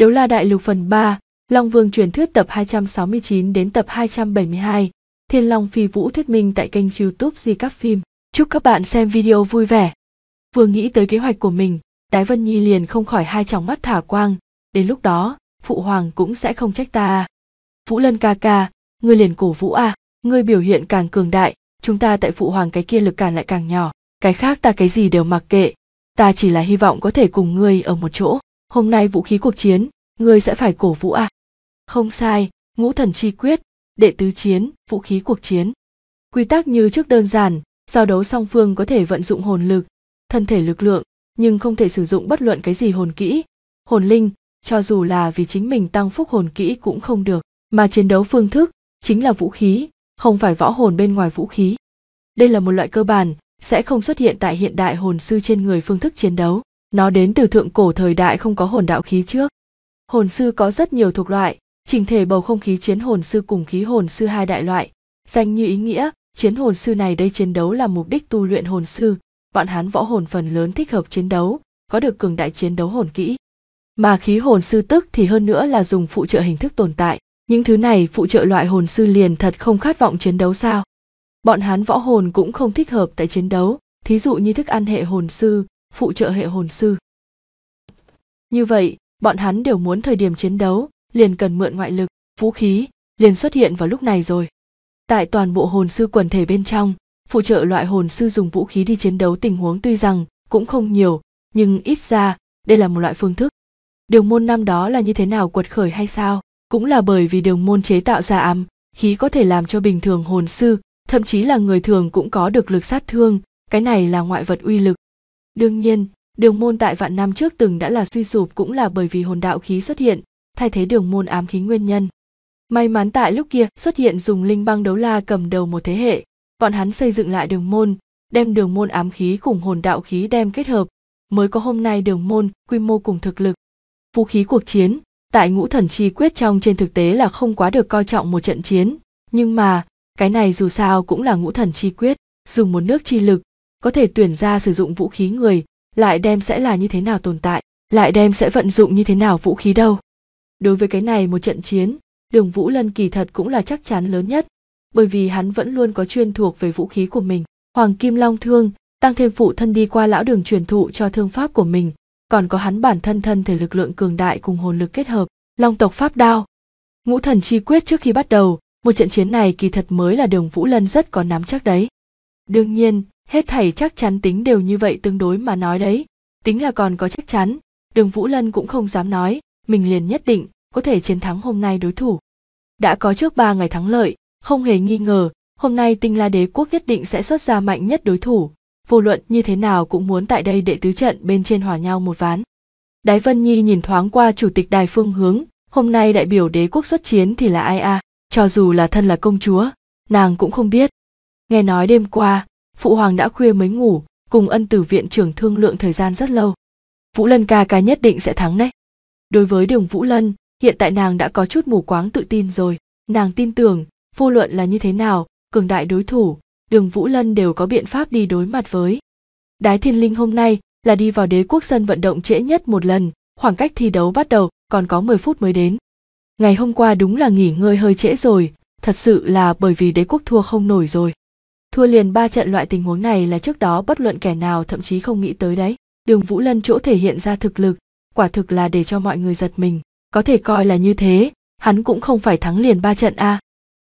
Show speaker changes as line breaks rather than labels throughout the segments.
Đấu La Đại Lục phần 3, Long Vương truyền thuyết tập 269 đến tập 272, Thiên Long Phi Vũ thuyết minh tại kênh youtube Di Các Phim. Chúc các bạn xem video vui vẻ. Vừa nghĩ tới kế hoạch của mình, Đái Vân Nhi liền không khỏi hai tròng mắt thả quang, đến lúc đó, Phụ Hoàng cũng sẽ không trách ta à. Vũ Lân ca ca, ngươi liền cổ vũ à, ngươi biểu hiện càng cường đại, chúng ta tại Phụ Hoàng cái kia lực cản lại càng nhỏ, cái khác ta cái gì đều mặc kệ, ta chỉ là hy vọng có thể cùng ngươi ở một chỗ hôm nay vũ khí cuộc chiến ngươi sẽ phải cổ vũ à không sai ngũ thần chi quyết đệ tứ chiến vũ khí cuộc chiến quy tắc như trước đơn giản giao đấu song phương có thể vận dụng hồn lực thân thể lực lượng nhưng không thể sử dụng bất luận cái gì hồn kỹ hồn linh cho dù là vì chính mình tăng phúc hồn kỹ cũng không được mà chiến đấu phương thức chính là vũ khí không phải võ hồn bên ngoài vũ khí đây là một loại cơ bản sẽ không xuất hiện tại hiện đại hồn sư trên người phương thức chiến đấu nó đến từ thượng cổ thời đại không có hồn đạo khí trước. Hồn sư có rất nhiều thuộc loại, trình thể bầu không khí chiến hồn sư cùng khí hồn sư hai đại loại. Danh như ý nghĩa, chiến hồn sư này đây chiến đấu là mục đích tu luyện hồn sư, bọn hán võ hồn phần lớn thích hợp chiến đấu, có được cường đại chiến đấu hồn kỹ. Mà khí hồn sư tức thì hơn nữa là dùng phụ trợ hình thức tồn tại, những thứ này phụ trợ loại hồn sư liền thật không khát vọng chiến đấu sao. Bọn hán võ hồn cũng không thích hợp tại chiến đấu, thí dụ như thức ăn hệ hồn sư, phụ trợ hệ hồn sư. Như vậy, bọn hắn đều muốn thời điểm chiến đấu, liền cần mượn ngoại lực, vũ khí, liền xuất hiện vào lúc này rồi. Tại toàn bộ hồn sư quần thể bên trong, phụ trợ loại hồn sư dùng vũ khí đi chiến đấu tình huống tuy rằng cũng không nhiều, nhưng ít ra đây là một loại phương thức. Đường môn năm đó là như thế nào quật khởi hay sao? Cũng là bởi vì đường môn chế tạo ra ám, khí có thể làm cho bình thường hồn sư, thậm chí là người thường cũng có được lực sát thương, cái này là ngoại vật uy lực, Đương nhiên, đường môn tại vạn năm trước từng đã là suy sụp cũng là bởi vì hồn đạo khí xuất hiện, thay thế đường môn ám khí nguyên nhân. May mắn tại lúc kia xuất hiện dùng linh băng đấu la cầm đầu một thế hệ, bọn hắn xây dựng lại đường môn, đem đường môn ám khí cùng hồn đạo khí đem kết hợp, mới có hôm nay đường môn, quy mô cùng thực lực. Vũ khí cuộc chiến, tại ngũ thần chi quyết trong trên thực tế là không quá được coi trọng một trận chiến, nhưng mà, cái này dù sao cũng là ngũ thần chi quyết, dùng một nước chi lực, có thể tuyển ra sử dụng vũ khí người lại đem sẽ là như thế nào tồn tại lại đem sẽ vận dụng như thế nào vũ khí đâu đối với cái này một trận chiến đường vũ lân kỳ thật cũng là chắc chắn lớn nhất bởi vì hắn vẫn luôn có chuyên thuộc về vũ khí của mình hoàng kim long thương tăng thêm phụ thân đi qua lão đường truyền thụ cho thương pháp của mình còn có hắn bản thân thân thể lực lượng cường đại cùng hồn lực kết hợp long tộc pháp đao ngũ thần chi quyết trước khi bắt đầu một trận chiến này kỳ thật mới là đường vũ lân rất có nắm chắc đấy đương nhiên hết thảy chắc chắn tính đều như vậy tương đối mà nói đấy tính là còn có chắc chắn đường vũ lân cũng không dám nói mình liền nhất định có thể chiến thắng hôm nay đối thủ đã có trước ba ngày thắng lợi không hề nghi ngờ hôm nay tinh la đế quốc nhất định sẽ xuất ra mạnh nhất đối thủ vô luận như thế nào cũng muốn tại đây đệ tứ trận bên trên hòa nhau một ván đái vân nhi nhìn thoáng qua chủ tịch đài phương hướng hôm nay đại biểu đế quốc xuất chiến thì là ai a à? cho dù là thân là công chúa nàng cũng không biết nghe nói đêm qua phụ hoàng đã khuya mới ngủ cùng ân tử viện trưởng thương lượng thời gian rất lâu vũ lân ca ca nhất định sẽ thắng đấy đối với đường vũ lân hiện tại nàng đã có chút mù quáng tự tin rồi nàng tin tưởng vô luận là như thế nào cường đại đối thủ đường vũ lân đều có biện pháp đi đối mặt với đái thiên linh hôm nay là đi vào đế quốc sân vận động trễ nhất một lần khoảng cách thi đấu bắt đầu còn có 10 phút mới đến ngày hôm qua đúng là nghỉ ngơi hơi trễ rồi thật sự là bởi vì đế quốc thua không nổi rồi Thua liền ba trận loại tình huống này là trước đó bất luận kẻ nào thậm chí không nghĩ tới đấy. Đường Vũ Lân chỗ thể hiện ra thực lực, quả thực là để cho mọi người giật mình. Có thể coi là như thế, hắn cũng không phải thắng liền ba trận a.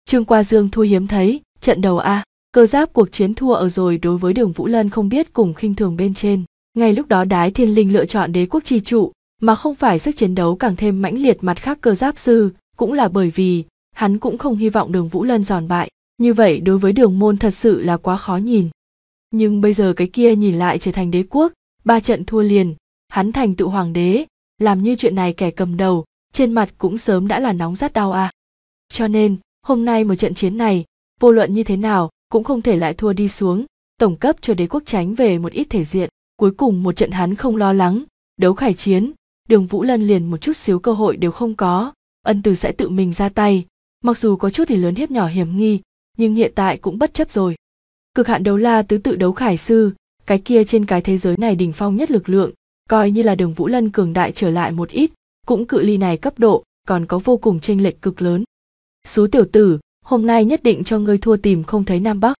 Trương Qua Dương thua hiếm thấy, trận đầu a, cơ giáp cuộc chiến thua ở rồi đối với Đường Vũ Lân không biết cùng khinh thường bên trên. Ngay lúc đó Đái Thiên Linh lựa chọn đế quốc tri trụ, mà không phải sức chiến đấu càng thêm mãnh liệt mặt khác cơ giáp sư, cũng là bởi vì hắn cũng không hy vọng Đường Vũ Lân giòn bại như vậy đối với đường môn thật sự là quá khó nhìn nhưng bây giờ cái kia nhìn lại trở thành đế quốc ba trận thua liền hắn thành tựu hoàng đế làm như chuyện này kẻ cầm đầu trên mặt cũng sớm đã là nóng rát đau à cho nên hôm nay một trận chiến này vô luận như thế nào cũng không thể lại thua đi xuống tổng cấp cho đế quốc tránh về một ít thể diện cuối cùng một trận hắn không lo lắng đấu khải chiến đường vũ lân liền một chút xíu cơ hội đều không có ân từ sẽ tự mình ra tay mặc dù có chút để lớn hiếp nhỏ hiểm nghi nhưng hiện tại cũng bất chấp rồi cực hạn đấu la tứ tự đấu khải sư cái kia trên cái thế giới này đỉnh phong nhất lực lượng coi như là đường vũ lân cường đại trở lại một ít cũng cự ly này cấp độ còn có vô cùng chênh lệch cực lớn xú tiểu tử hôm nay nhất định cho ngươi thua tìm không thấy nam bắc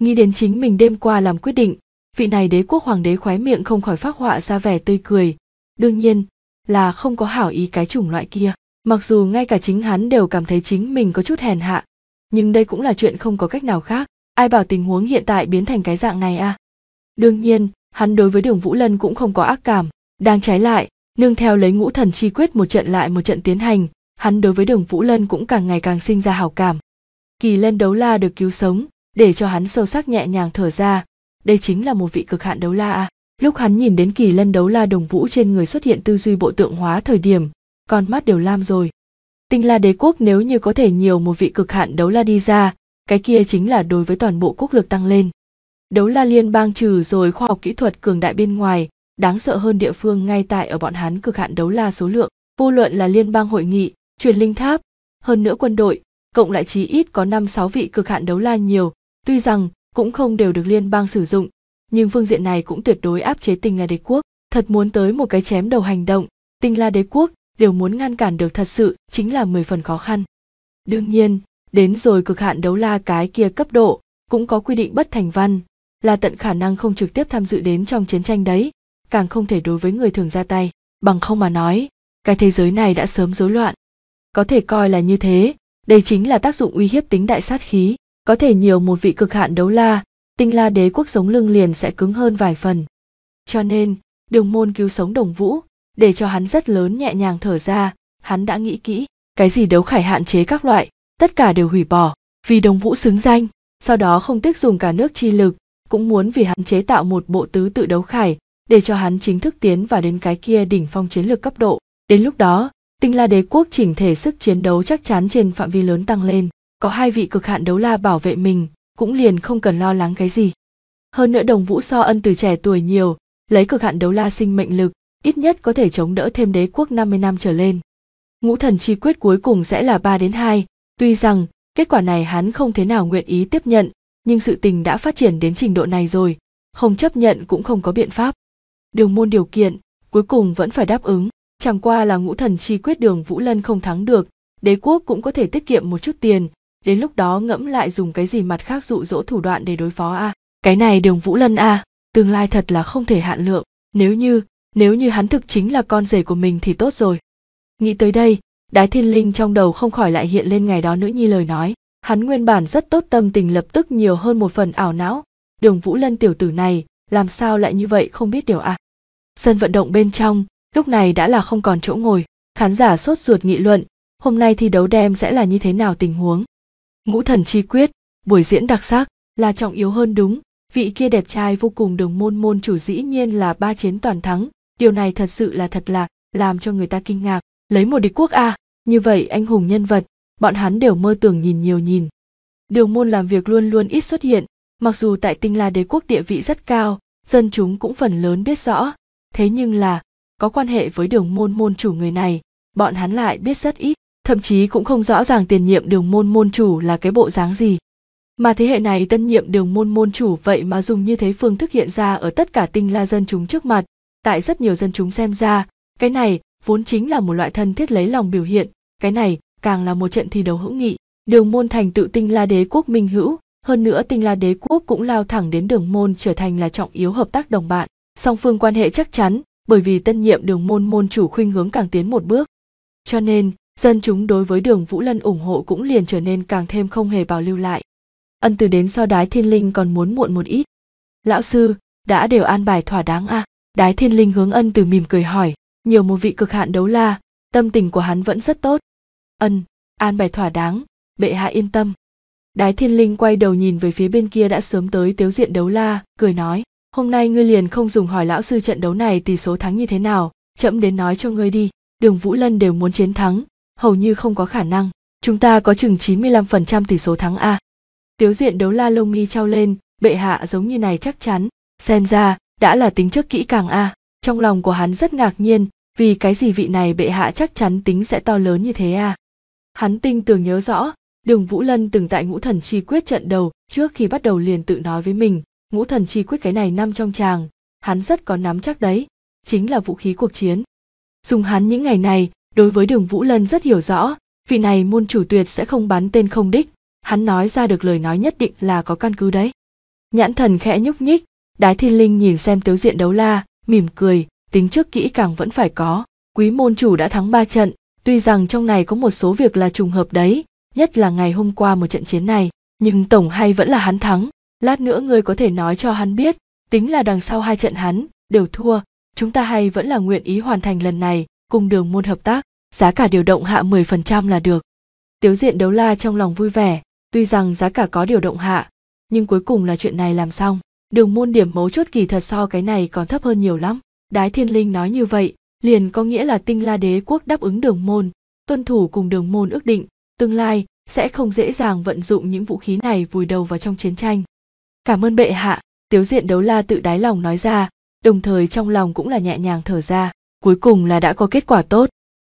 nghĩ đến chính mình đêm qua làm quyết định vị này đế quốc hoàng đế khoái miệng không khỏi phát họa ra vẻ tươi cười đương nhiên là không có hảo ý cái chủng loại kia mặc dù ngay cả chính hắn đều cảm thấy chính mình có chút hèn hạ nhưng đây cũng là chuyện không có cách nào khác ai bảo tình huống hiện tại biến thành cái dạng này à đương nhiên hắn đối với đường vũ lân cũng không có ác cảm đang trái lại nương theo lấy ngũ thần chi quyết một trận lại một trận tiến hành hắn đối với đường vũ lân cũng càng ngày càng sinh ra hào cảm kỳ lân đấu la được cứu sống để cho hắn sâu sắc nhẹ nhàng thở ra đây chính là một vị cực hạn đấu la à lúc hắn nhìn đến kỳ lân đấu la đồng vũ trên người xuất hiện tư duy bộ tượng hóa thời điểm con mắt đều lam rồi Tinh La đế quốc nếu như có thể nhiều một vị cực hạn đấu la đi ra, cái kia chính là đối với toàn bộ quốc lực tăng lên. Đấu la liên bang trừ rồi khoa học kỹ thuật cường đại bên ngoài, đáng sợ hơn địa phương ngay tại ở bọn hắn cực hạn đấu la số lượng, vô luận là liên bang hội nghị, truyền linh tháp, hơn nữa quân đội, cộng lại chí ít có năm sáu vị cực hạn đấu la nhiều, tuy rằng cũng không đều được liên bang sử dụng, nhưng phương diện này cũng tuyệt đối áp chế tinh la đế quốc, thật muốn tới một cái chém đầu hành động, tinh la đế quốc điều muốn ngăn cản được thật sự chính là mười phần khó khăn đương nhiên đến rồi cực hạn đấu la cái kia cấp độ cũng có quy định bất thành văn là tận khả năng không trực tiếp tham dự đến trong chiến tranh đấy càng không thể đối với người thường ra tay bằng không mà nói cái thế giới này đã sớm rối loạn có thể coi là như thế đây chính là tác dụng uy hiếp tính đại sát khí có thể nhiều một vị cực hạn đấu la tinh la đế quốc sống lưng liền sẽ cứng hơn vài phần cho nên đường môn cứu sống đồng vũ để cho hắn rất lớn nhẹ nhàng thở ra hắn đã nghĩ kỹ cái gì đấu khải hạn chế các loại tất cả đều hủy bỏ vì đồng vũ xứng danh sau đó không tiếc dùng cả nước chi lực cũng muốn vì hắn chế tạo một bộ tứ tự đấu khải để cho hắn chính thức tiến vào đến cái kia đỉnh phong chiến lược cấp độ đến lúc đó tinh la đế quốc chỉnh thể sức chiến đấu chắc chắn trên phạm vi lớn tăng lên có hai vị cực hạn đấu la bảo vệ mình cũng liền không cần lo lắng cái gì hơn nữa đồng vũ so ân từ trẻ tuổi nhiều lấy cực hạn đấu la sinh mệnh lực ít nhất có thể chống đỡ thêm đế quốc 50 năm trở lên. Ngũ thần chi quyết cuối cùng sẽ là 3 đến 2, tuy rằng kết quả này hắn không thế nào nguyện ý tiếp nhận, nhưng sự tình đã phát triển đến trình độ này rồi, không chấp nhận cũng không có biện pháp. Đường môn điều kiện, cuối cùng vẫn phải đáp ứng, chẳng qua là ngũ thần chi quyết đường Vũ Lân không thắng được, đế quốc cũng có thể tiết kiệm một chút tiền, đến lúc đó ngẫm lại dùng cái gì mặt khác dụ dỗ thủ đoạn để đối phó a. À. Cái này đường Vũ Lân a, à, tương lai thật là không thể hạn lượng, nếu như nếu như hắn thực chính là con rể của mình thì tốt rồi nghĩ tới đây đái thiên linh trong đầu không khỏi lại hiện lên ngày đó nữ nhi lời nói hắn nguyên bản rất tốt tâm tình lập tức nhiều hơn một phần ảo não đường vũ lân tiểu tử này làm sao lại như vậy không biết điều à sân vận động bên trong lúc này đã là không còn chỗ ngồi khán giả sốt ruột nghị luận hôm nay thi đấu đem sẽ là như thế nào tình huống ngũ thần chi quyết buổi diễn đặc sắc là trọng yếu hơn đúng vị kia đẹp trai vô cùng đường môn môn chủ dĩ nhiên là ba chiến toàn thắng điều này thật sự là thật là làm cho người ta kinh ngạc lấy một địch quốc a à, như vậy anh hùng nhân vật bọn hắn đều mơ tưởng nhìn nhiều nhìn đường môn làm việc luôn luôn ít xuất hiện mặc dù tại tinh la đế quốc địa vị rất cao dân chúng cũng phần lớn biết rõ thế nhưng là có quan hệ với đường môn môn chủ người này bọn hắn lại biết rất ít thậm chí cũng không rõ ràng tiền nhiệm đường môn môn chủ là cái bộ dáng gì mà thế hệ này tân nhiệm đường môn môn chủ vậy mà dùng như thế phương thức hiện ra ở tất cả tinh la dân chúng trước mặt tại rất nhiều dân chúng xem ra cái này vốn chính là một loại thân thiết lấy lòng biểu hiện cái này càng là một trận thi đấu hữu nghị đường môn thành tự tinh la đế quốc minh hữu hơn nữa tinh la đế quốc cũng lao thẳng đến đường môn trở thành là trọng yếu hợp tác đồng bạn song phương quan hệ chắc chắn bởi vì tân nhiệm đường môn môn chủ khuynh hướng càng tiến một bước cho nên dân chúng đối với đường vũ lân ủng hộ cũng liền trở nên càng thêm không hề bảo lưu lại ân từ đến so đái thiên linh còn muốn muộn một ít lão sư đã đều an bài thỏa đáng à đái thiên linh hướng ân từ mỉm cười hỏi nhiều một vị cực hạn đấu la tâm tình của hắn vẫn rất tốt ân an bài thỏa đáng bệ hạ yên tâm đái thiên linh quay đầu nhìn về phía bên kia đã sớm tới tiếu diện đấu la cười nói hôm nay ngươi liền không dùng hỏi lão sư trận đấu này tỷ số thắng như thế nào chậm đến nói cho ngươi đi đường vũ lân đều muốn chiến thắng hầu như không có khả năng chúng ta có chừng 95% tỷ số thắng a tiếu diện đấu la lông mi trao lên bệ hạ giống như này chắc chắn xem ra đã là tính trước kỹ càng a à. trong lòng của hắn rất ngạc nhiên vì cái gì vị này bệ hạ chắc chắn tính sẽ to lớn như thế à hắn tinh tường nhớ rõ đường vũ lân từng tại ngũ thần chi quyết trận đầu trước khi bắt đầu liền tự nói với mình ngũ thần chi quyết cái này nằm trong chàng hắn rất có nắm chắc đấy chính là vũ khí cuộc chiến dùng hắn những ngày này đối với đường vũ lân rất hiểu rõ vị này môn chủ tuyệt sẽ không bắn tên không đích hắn nói ra được lời nói nhất định là có căn cứ đấy nhãn thần khẽ nhúc nhích đái thiên linh nhìn xem tiếu diện đấu la mỉm cười tính trước kỹ càng vẫn phải có quý môn chủ đã thắng ba trận tuy rằng trong này có một số việc là trùng hợp đấy nhất là ngày hôm qua một trận chiến này nhưng tổng hay vẫn là hắn thắng lát nữa ngươi có thể nói cho hắn biết tính là đằng sau hai trận hắn đều thua chúng ta hay vẫn là nguyện ý hoàn thành lần này cùng đường môn hợp tác giá cả điều động hạ 10% là được tiếu diện đấu la trong lòng vui vẻ tuy rằng giá cả có điều động hạ nhưng cuối cùng là chuyện này làm xong đường môn điểm mấu chốt kỳ thật so cái này còn thấp hơn nhiều lắm đái thiên linh nói như vậy liền có nghĩa là tinh la đế quốc đáp ứng đường môn tuân thủ cùng đường môn ước định tương lai sẽ không dễ dàng vận dụng những vũ khí này vùi đầu vào trong chiến tranh cảm ơn bệ hạ tiếu diện đấu la tự đáy lòng nói ra đồng thời trong lòng cũng là nhẹ nhàng thở ra cuối cùng là đã có kết quả tốt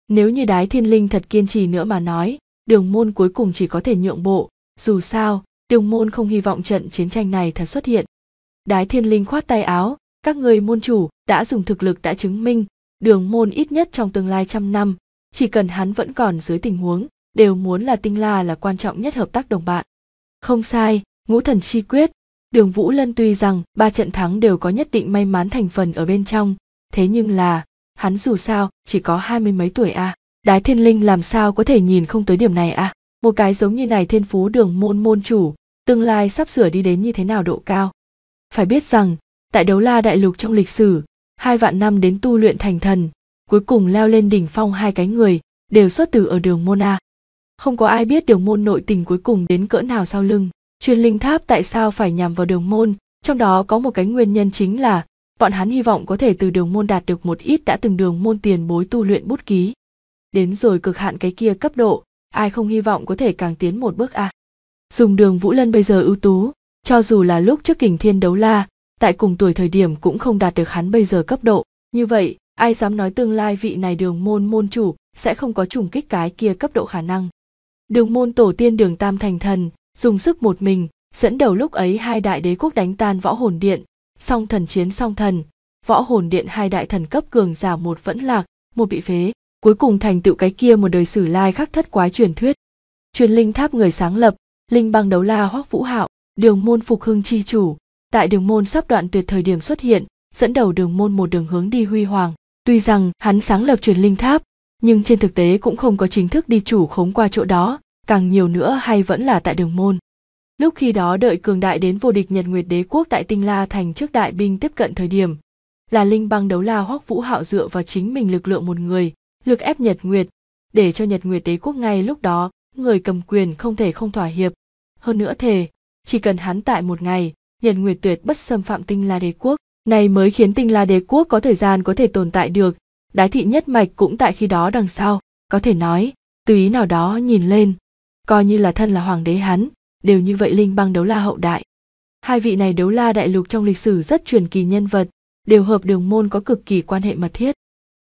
nếu như đái thiên linh thật kiên trì nữa mà nói đường môn cuối cùng chỉ có thể nhượng bộ dù sao đường môn không hy vọng trận chiến tranh này thật xuất hiện đái thiên linh khoát tay áo các người môn chủ đã dùng thực lực đã chứng minh đường môn ít nhất trong tương lai trăm năm chỉ cần hắn vẫn còn dưới tình huống đều muốn là tinh la là quan trọng nhất hợp tác đồng bạn không sai ngũ thần chi quyết đường vũ lân tuy rằng ba trận thắng đều có nhất định may mắn thành phần ở bên trong thế nhưng là hắn dù sao chỉ có hai mươi mấy tuổi à. đái thiên linh làm sao có thể nhìn không tới điểm này à? một cái giống như này thiên phú đường môn môn chủ tương lai sắp sửa đi đến như thế nào độ cao phải biết rằng tại đấu la đại lục trong lịch sử hai vạn năm đến tu luyện thành thần cuối cùng leo lên đỉnh phong hai cái người đều xuất từ ở đường môn a không có ai biết đường môn nội tình cuối cùng đến cỡ nào sau lưng truyền linh tháp tại sao phải nhằm vào đường môn trong đó có một cái nguyên nhân chính là bọn hắn hy vọng có thể từ đường môn đạt được một ít đã từng đường môn tiền bối tu luyện bút ký đến rồi cực hạn cái kia cấp độ ai không hy vọng có thể càng tiến một bước a dùng đường vũ lân bây giờ ưu tú cho dù là lúc trước kình thiên đấu la tại cùng tuổi thời điểm cũng không đạt được hắn bây giờ cấp độ như vậy ai dám nói tương lai vị này đường môn môn chủ sẽ không có trùng kích cái kia cấp độ khả năng đường môn tổ tiên đường tam thành thần dùng sức một mình dẫn đầu lúc ấy hai đại đế quốc đánh tan võ hồn điện song thần chiến song thần võ hồn điện hai đại thần cấp cường giả một vẫn lạc một bị phế cuối cùng thành tựu cái kia một đời sử lai khắc thất quái truyền thuyết truyền linh tháp người sáng lập linh băng đấu la hoắc vũ hạo đường môn phục hưng chi chủ tại đường môn sắp đoạn tuyệt thời điểm xuất hiện dẫn đầu đường môn một đường hướng đi huy hoàng tuy rằng hắn sáng lập truyền linh tháp nhưng trên thực tế cũng không có chính thức đi chủ khống qua chỗ đó càng nhiều nữa hay vẫn là tại đường môn lúc khi đó đợi cường đại đến vô địch nhật nguyệt đế quốc tại tinh la thành trước đại binh tiếp cận thời điểm là linh băng đấu la hoắc vũ hạo dựa vào chính mình lực lượng một người lực ép nhật nguyệt để cho nhật nguyệt đế quốc ngay lúc đó người cầm quyền không thể không thỏa hiệp hơn nữa thề chỉ cần hắn tại một ngày nhật nguyệt tuyệt bất xâm phạm tinh la đế quốc này mới khiến tinh la đế quốc có thời gian có thể tồn tại được đái thị nhất mạch cũng tại khi đó đằng sau có thể nói từ ý nào đó nhìn lên coi như là thân là hoàng đế hắn đều như vậy linh băng đấu la hậu đại hai vị này đấu la đại lục trong lịch sử rất truyền kỳ nhân vật đều hợp đường môn có cực kỳ quan hệ mật thiết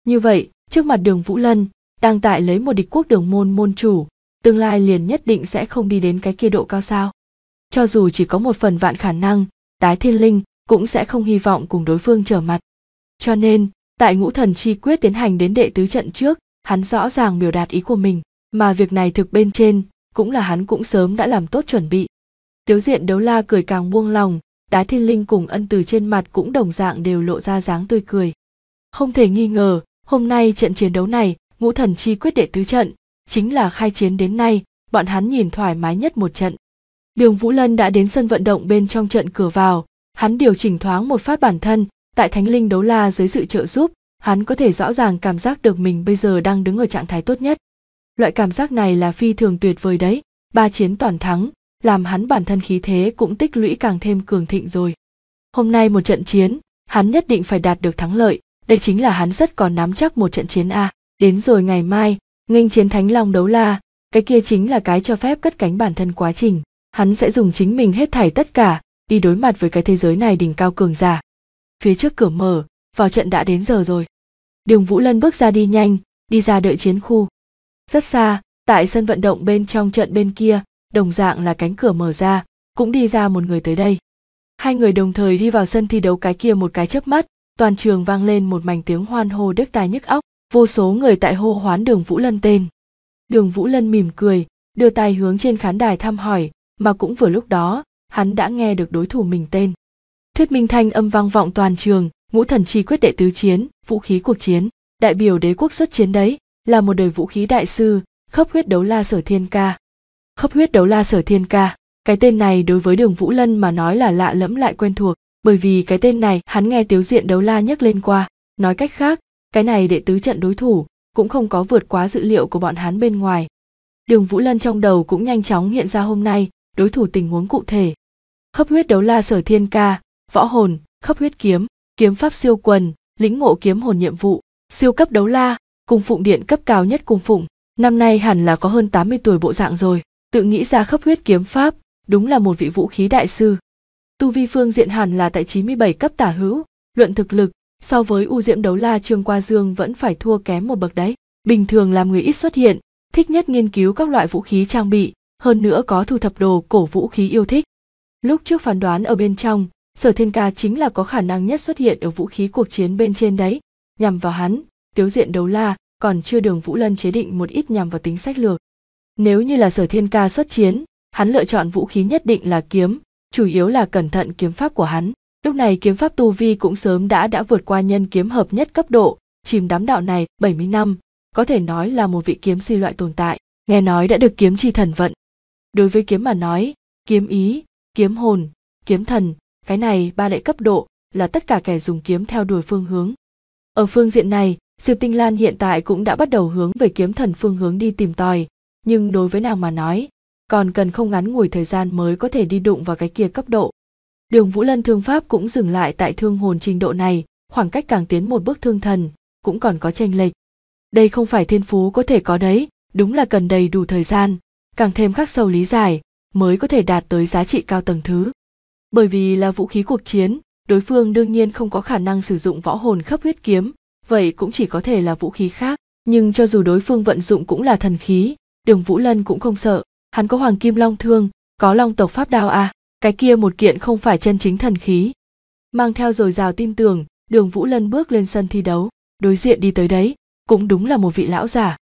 như vậy trước mặt đường vũ lân đang tại lấy một địch quốc đường môn môn chủ tương lai liền nhất định sẽ không đi đến cái kia độ cao sao cho dù chỉ có một phần vạn khả năng tái thiên linh cũng sẽ không hy vọng cùng đối phương trở mặt cho nên tại ngũ thần chi quyết tiến hành đến đệ tứ trận trước hắn rõ ràng biểu đạt ý của mình mà việc này thực bên trên cũng là hắn cũng sớm đã làm tốt chuẩn bị tiếu diện đấu la cười càng buông lòng Đái thiên linh cùng ân từ trên mặt cũng đồng dạng đều lộ ra dáng tươi cười không thể nghi ngờ hôm nay trận chiến đấu này ngũ thần chi quyết đệ tứ trận chính là khai chiến đến nay bọn hắn nhìn thoải mái nhất một trận Đường Vũ Lân đã đến sân vận động bên trong trận cửa vào, hắn điều chỉnh thoáng một phát bản thân, tại Thánh Linh đấu la dưới sự trợ giúp, hắn có thể rõ ràng cảm giác được mình bây giờ đang đứng ở trạng thái tốt nhất. Loại cảm giác này là phi thường tuyệt vời đấy, ba chiến toàn thắng, làm hắn bản thân khí thế cũng tích lũy càng thêm cường thịnh rồi. Hôm nay một trận chiến, hắn nhất định phải đạt được thắng lợi, đây chính là hắn rất còn nắm chắc một trận chiến a. Đến rồi ngày mai, nghênh chiến Thánh Long đấu la, cái kia chính là cái cho phép cất cánh bản thân quá trình hắn sẽ dùng chính mình hết thảy tất cả đi đối mặt với cái thế giới này đỉnh cao cường giả phía trước cửa mở vào trận đã đến giờ rồi đường vũ lân bước ra đi nhanh đi ra đợi chiến khu rất xa tại sân vận động bên trong trận bên kia đồng dạng là cánh cửa mở ra cũng đi ra một người tới đây hai người đồng thời đi vào sân thi đấu cái kia một cái chớp mắt toàn trường vang lên một mảnh tiếng hoan hô đức tài nhức óc vô số người tại hô hoán đường vũ lân tên đường vũ lân mỉm cười đưa tay hướng trên khán đài thăm hỏi mà cũng vừa lúc đó hắn đã nghe được đối thủ mình tên thuyết minh thanh âm vang vọng toàn trường ngũ thần chi quyết đệ tứ chiến vũ khí cuộc chiến đại biểu đế quốc xuất chiến đấy là một đời vũ khí đại sư khớp huyết đấu la sở thiên ca khớp huyết đấu la sở thiên ca cái tên này đối với đường vũ lân mà nói là lạ lẫm lại quen thuộc bởi vì cái tên này hắn nghe tiếu diện đấu la nhắc lên qua nói cách khác cái này đệ tứ trận đối thủ cũng không có vượt quá dự liệu của bọn hắn bên ngoài đường vũ lân trong đầu cũng nhanh chóng hiện ra hôm nay đối thủ tình huống cụ thể. khấp huyết đấu la sở thiên ca, võ hồn, khấp huyết kiếm, kiếm pháp siêu quần, lĩnh ngộ kiếm hồn nhiệm vụ, siêu cấp đấu la, cùng phụng điện cấp cao nhất cùng phụng, năm nay hẳn là có hơn 80 tuổi bộ dạng rồi, tự nghĩ ra khấp huyết kiếm pháp, đúng là một vị vũ khí đại sư. Tu vi phương diện hẳn là tại 97 cấp tả hữu, luận thực lực, so với U Diễm Đấu La Trương Qua Dương vẫn phải thua kém một bậc đấy. Bình thường làm người ít xuất hiện, thích nhất nghiên cứu các loại vũ khí trang bị, hơn nữa có thu thập đồ cổ vũ khí yêu thích. Lúc trước phán đoán ở bên trong, Sở Thiên Ca chính là có khả năng nhất xuất hiện ở vũ khí cuộc chiến bên trên đấy, nhằm vào hắn, Tiếu Diện Đấu La còn chưa Đường Vũ Lân chế định một ít nhằm vào tính sách lược. Nếu như là Sở Thiên Ca xuất chiến, hắn lựa chọn vũ khí nhất định là kiếm, chủ yếu là cẩn thận kiếm pháp của hắn. Lúc này kiếm pháp tu vi cũng sớm đã đã vượt qua nhân kiếm hợp nhất cấp độ, chìm đám đạo này 70 năm, có thể nói là một vị kiếm si loại tồn tại, nghe nói đã được kiếm chi thần vận đối với kiếm mà nói kiếm ý kiếm hồn kiếm thần cái này ba đại cấp độ là tất cả kẻ dùng kiếm theo đuổi phương hướng ở phương diện này diệp tinh lan hiện tại cũng đã bắt đầu hướng về kiếm thần phương hướng đi tìm tòi nhưng đối với nàng mà nói còn cần không ngắn ngủi thời gian mới có thể đi đụng vào cái kia cấp độ đường vũ lân thương pháp cũng dừng lại tại thương hồn trình độ này khoảng cách càng tiến một bước thương thần cũng còn có tranh lệch đây không phải thiên phú có thể có đấy đúng là cần đầy đủ thời gian càng thêm khắc sâu lý giải mới có thể đạt tới giá trị cao tầng thứ bởi vì là vũ khí cuộc chiến đối phương đương nhiên không có khả năng sử dụng võ hồn khắp huyết kiếm vậy cũng chỉ có thể là vũ khí khác nhưng cho dù đối phương vận dụng cũng là thần khí đường vũ lân cũng không sợ hắn có hoàng kim long thương có long tộc pháp đao à cái kia một kiện không phải chân chính thần khí mang theo dồi dào tin tưởng đường vũ lân bước lên sân thi đấu đối diện đi tới đấy cũng đúng là một vị lão giả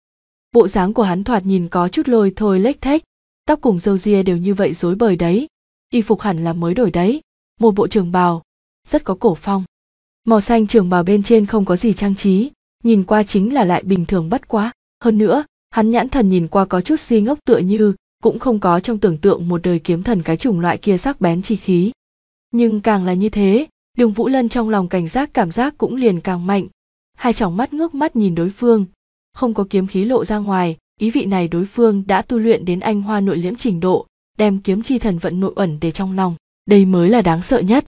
bộ dáng của hắn thoạt nhìn có chút lôi thôi lếch thếch tóc cùng râu ria đều như vậy rối bời đấy y phục hẳn là mới đổi đấy một bộ trường bào rất có cổ phong màu xanh trường bào bên trên không có gì trang trí nhìn qua chính là lại bình thường bất quá hơn nữa hắn nhãn thần nhìn qua có chút si ngốc tựa như cũng không có trong tưởng tượng một đời kiếm thần cái chủng loại kia sắc bén chi khí nhưng càng là như thế đường vũ lân trong lòng cảnh giác cảm giác cũng liền càng mạnh hai tròng mắt ngước mắt nhìn đối phương không có kiếm khí lộ ra ngoài ý vị này đối phương đã tu luyện đến anh hoa nội liễm trình độ đem kiếm chi thần vận nội ẩn để trong lòng đây mới là đáng sợ nhất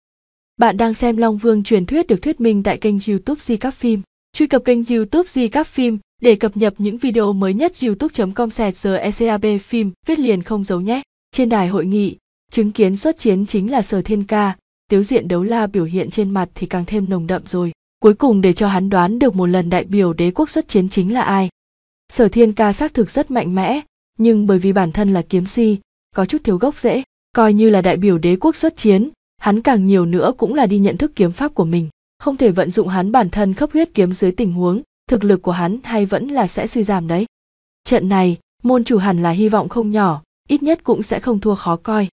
bạn đang xem long vương truyền thuyết được thuyết minh tại kênh youtube di các phim truy cập kênh youtube di các phim để cập nhật những video mới nhất youtube com sẹt ecab phim viết liền không giấu nhé trên đài hội nghị chứng kiến xuất chiến chính là sở thiên ca tiếu diện đấu la biểu hiện trên mặt thì càng thêm nồng đậm rồi cuối cùng để cho hắn đoán được một lần đại biểu đế quốc xuất chiến chính là ai. Sở Thiên Ca xác thực rất mạnh mẽ, nhưng bởi vì bản thân là kiếm si, có chút thiếu gốc rễ, coi như là đại biểu đế quốc xuất chiến, hắn càng nhiều nữa cũng là đi nhận thức kiếm pháp của mình, không thể vận dụng hắn bản thân khắp huyết kiếm dưới tình huống, thực lực của hắn hay vẫn là sẽ suy giảm đấy. Trận này, môn chủ hẳn là hy vọng không nhỏ, ít nhất cũng sẽ không thua khó coi.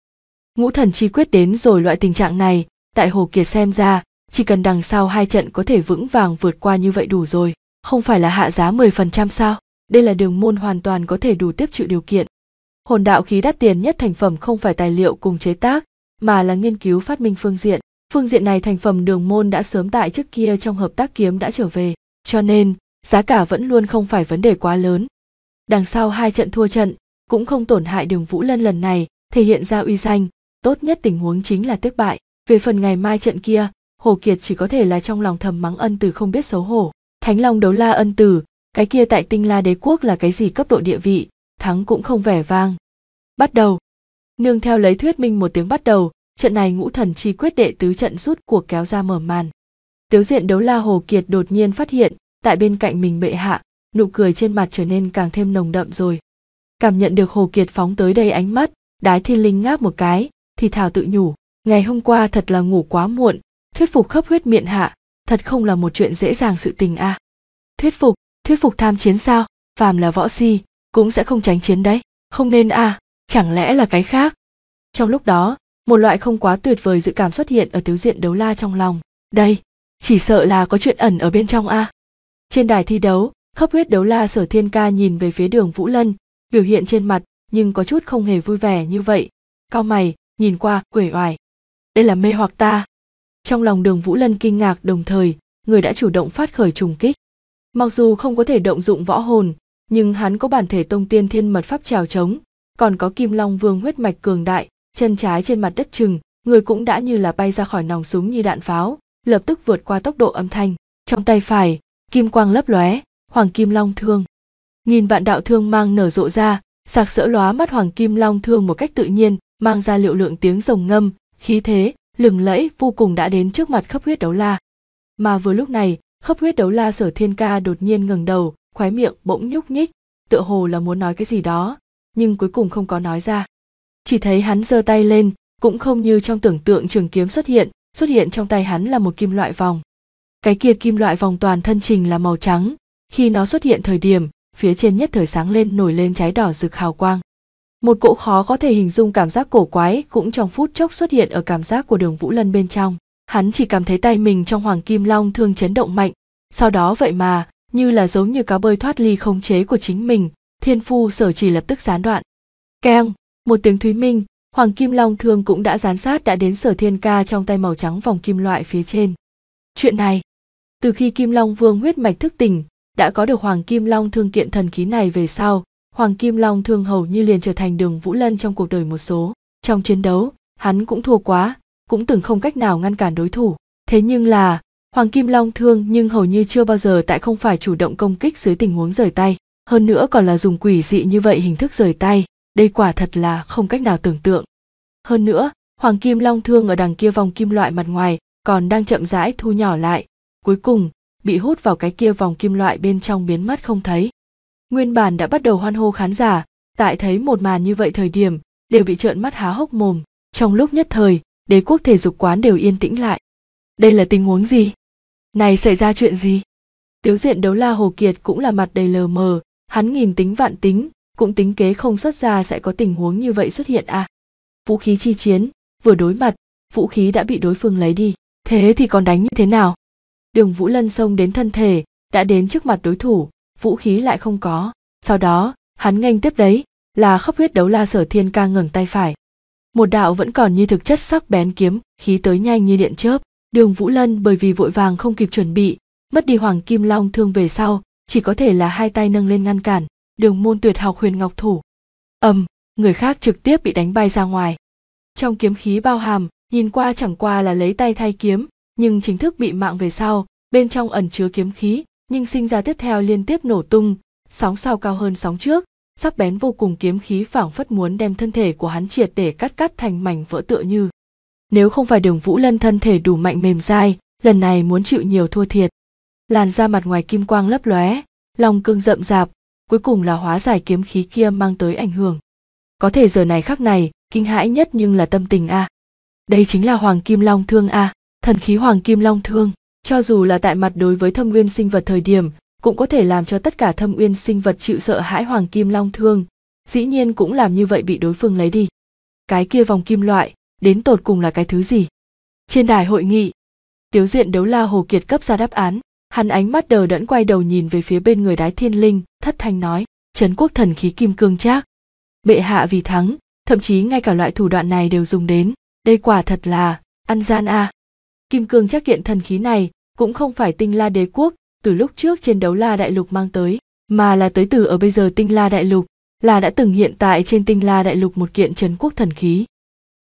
Ngũ thần chi quyết đến rồi loại tình trạng này, tại Hồ Kiệt xem ra, chỉ cần đằng sau hai trận có thể vững vàng vượt qua như vậy đủ rồi, không phải là hạ giá 10% sao? Đây là đường môn hoàn toàn có thể đủ tiếp chịu điều kiện. Hồn đạo khí đắt tiền nhất thành phẩm không phải tài liệu cùng chế tác, mà là nghiên cứu phát minh phương diện. Phương diện này thành phẩm đường môn đã sớm tại trước kia trong hợp tác kiếm đã trở về, cho nên giá cả vẫn luôn không phải vấn đề quá lớn. Đằng sau hai trận thua trận, cũng không tổn hại đường Vũ Lân lần này, thể hiện ra uy danh, tốt nhất tình huống chính là tức bại. Về phần ngày mai trận kia, Hồ Kiệt chỉ có thể là trong lòng thầm mắng ân tử không biết xấu hổ. Thánh Long đấu la ân tử, cái kia tại tinh la đế quốc là cái gì cấp độ địa vị, thắng cũng không vẻ vang. Bắt đầu. Nương theo lấy thuyết minh một tiếng bắt đầu, trận này ngũ thần chi quyết đệ tứ trận rút cuộc kéo ra mở màn. Tiếu diện đấu la Hồ Kiệt đột nhiên phát hiện, tại bên cạnh mình bệ hạ, nụ cười trên mặt trở nên càng thêm nồng đậm rồi. Cảm nhận được Hồ Kiệt phóng tới đây ánh mắt, đái thiên linh ngáp một cái, thì thảo tự nhủ, ngày hôm qua thật là ngủ quá muộn, thuyết phục khớp huyết miệng hạ thật không là một chuyện dễ dàng sự tình a à. thuyết phục thuyết phục tham chiến sao phàm là võ si cũng sẽ không tránh chiến đấy không nên a à, chẳng lẽ là cái khác trong lúc đó một loại không quá tuyệt vời dự cảm xuất hiện ở tiếu diện đấu la trong lòng đây chỉ sợ là có chuyện ẩn ở bên trong a trên đài thi đấu khớp huyết đấu la sở thiên ca nhìn về phía đường vũ lân biểu hiện trên mặt nhưng có chút không hề vui vẻ như vậy cao mày nhìn qua uể oải đây là mê hoặc ta trong lòng Đường Vũ Lân kinh ngạc đồng thời, người đã chủ động phát khởi trùng kích. Mặc dù không có thể động dụng võ hồn, nhưng hắn có bản thể tông tiên thiên mật pháp trèo trống, còn có kim long vương huyết mạch cường đại, chân trái trên mặt đất chừng, người cũng đã như là bay ra khỏi nòng súng như đạn pháo, lập tức vượt qua tốc độ âm thanh. Trong tay phải, kim quang lấp lóe, hoàng kim long thương. Nghìn vạn đạo thương mang nở rộ ra, sạc sỡ lóa mắt hoàng kim long thương một cách tự nhiên, mang ra liệu lượng tiếng rồng ngâm, khí thế, lừng lẫy vô cùng đã đến trước mặt khắp huyết đấu la mà vừa lúc này khắp huyết đấu la sở thiên ca đột nhiên ngẩng đầu khóe miệng bỗng nhúc nhích tựa hồ là muốn nói cái gì đó nhưng cuối cùng không có nói ra chỉ thấy hắn giơ tay lên cũng không như trong tưởng tượng trường kiếm xuất hiện xuất hiện trong tay hắn là một kim loại vòng cái kia kim loại vòng toàn thân trình là màu trắng khi nó xuất hiện thời điểm phía trên nhất thời sáng lên nổi lên cháy đỏ rực hào quang một cỗ khó có thể hình dung cảm giác cổ quái cũng trong phút chốc xuất hiện ở cảm giác của đường Vũ Lân bên trong. Hắn chỉ cảm thấy tay mình trong hoàng kim long thương chấn động mạnh. Sau đó vậy mà, như là giống như cá bơi thoát ly khống chế của chính mình, thiên phu sở chỉ lập tức gián đoạn. Keng, một tiếng thúy minh, hoàng kim long thương cũng đã gián sát đã đến sở thiên ca trong tay màu trắng vòng kim loại phía trên. Chuyện này, từ khi kim long vương huyết mạch thức tỉnh, đã có được hoàng kim long thương kiện thần khí này về sau, Hoàng Kim Long thường hầu như liền trở thành đường Vũ Lân trong cuộc đời một số. Trong chiến đấu, hắn cũng thua quá, cũng từng không cách nào ngăn cản đối thủ. Thế nhưng là, Hoàng Kim Long thương nhưng hầu như chưa bao giờ tại không phải chủ động công kích dưới tình huống rời tay. Hơn nữa còn là dùng quỷ dị như vậy hình thức rời tay, đây quả thật là không cách nào tưởng tượng. Hơn nữa, Hoàng Kim Long thương ở đằng kia vòng kim loại mặt ngoài còn đang chậm rãi thu nhỏ lại, cuối cùng bị hút vào cái kia vòng kim loại bên trong biến mất không thấy. Nguyên bản đã bắt đầu hoan hô khán giả, tại thấy một màn như vậy thời điểm, đều bị trợn mắt há hốc mồm. Trong lúc nhất thời, đế quốc thể dục quán đều yên tĩnh lại. Đây là tình huống gì? Này xảy ra chuyện gì? Tiếu diện đấu la Hồ Kiệt cũng là mặt đầy lờ mờ, hắn nghìn tính vạn tính, cũng tính kế không xuất ra sẽ có tình huống như vậy xuất hiện à. Vũ khí chi chiến, vừa đối mặt, vũ khí đã bị đối phương lấy đi, thế thì còn đánh như thế nào? Đường Vũ Lân xông đến thân thể, đã đến trước mặt đối thủ, vũ khí lại không có sau đó hắn nghênh tiếp đấy là khắp huyết đấu la sở thiên ca ngẩng tay phải một đạo vẫn còn như thực chất sắc bén kiếm khí tới nhanh như điện chớp đường vũ lân bởi vì vội vàng không kịp chuẩn bị mất đi hoàng kim long thương về sau chỉ có thể là hai tay nâng lên ngăn cản đường môn tuyệt học huyền ngọc thủ ầm người khác trực tiếp bị đánh bay ra ngoài trong kiếm khí bao hàm nhìn qua chẳng qua là lấy tay thay kiếm nhưng chính thức bị mạng về sau bên trong ẩn chứa kiếm khí nhưng sinh ra tiếp theo liên tiếp nổ tung, sóng sau cao hơn sóng trước, sắc bén vô cùng kiếm khí phảng phất muốn đem thân thể của hắn triệt để cắt cắt thành mảnh vỡ tựa như. Nếu không phải đường vũ lân thân thể đủ mạnh mềm dai, lần này muốn chịu nhiều thua thiệt. Làn da mặt ngoài kim quang lấp lóe, lòng cương rậm rạp, cuối cùng là hóa giải kiếm khí kia mang tới ảnh hưởng. Có thể giờ này khắc này, kinh hãi nhất nhưng là tâm tình a. À. Đây chính là Hoàng Kim Long Thương a, à, thần khí Hoàng Kim Long Thương cho dù là tại mặt đối với thâm uyên sinh vật thời điểm cũng có thể làm cho tất cả thâm uyên sinh vật chịu sợ hãi hoàng kim long thương dĩ nhiên cũng làm như vậy bị đối phương lấy đi cái kia vòng kim loại đến tột cùng là cái thứ gì trên đài hội nghị tiếu diện đấu la hồ kiệt cấp ra đáp án hắn ánh mắt đờ đẫn quay đầu nhìn về phía bên người đái thiên linh thất thanh nói trấn quốc thần khí kim cương trác bệ hạ vì thắng thậm chí ngay cả loại thủ đoạn này đều dùng đến đây quả thật là ăn gian a à. kim cương trác kiện thần khí này cũng không phải tinh la đế quốc từ lúc trước trên đấu la đại lục mang tới mà là tới từ ở bây giờ tinh la đại lục là đã từng hiện tại trên tinh la đại lục một kiện trấn quốc thần khí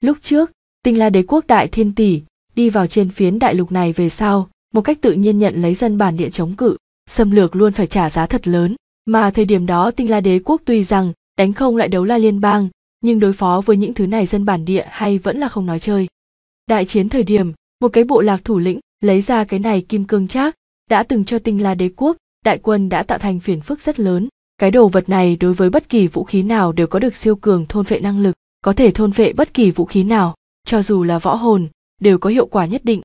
lúc trước tinh la đế quốc đại thiên tỷ đi vào trên phiến đại lục này về sau một cách tự nhiên nhận lấy dân bản địa chống cự xâm lược luôn phải trả giá thật lớn mà thời điểm đó tinh la đế quốc tuy rằng đánh không lại đấu la liên bang nhưng đối phó với những thứ này dân bản địa hay vẫn là không nói chơi đại chiến thời điểm một cái bộ lạc thủ lĩnh lấy ra cái này kim cương trác đã từng cho tinh la đế quốc đại quân đã tạo thành phiền phức rất lớn cái đồ vật này đối với bất kỳ vũ khí nào đều có được siêu cường thôn vệ năng lực có thể thôn vệ bất kỳ vũ khí nào cho dù là võ hồn đều có hiệu quả nhất định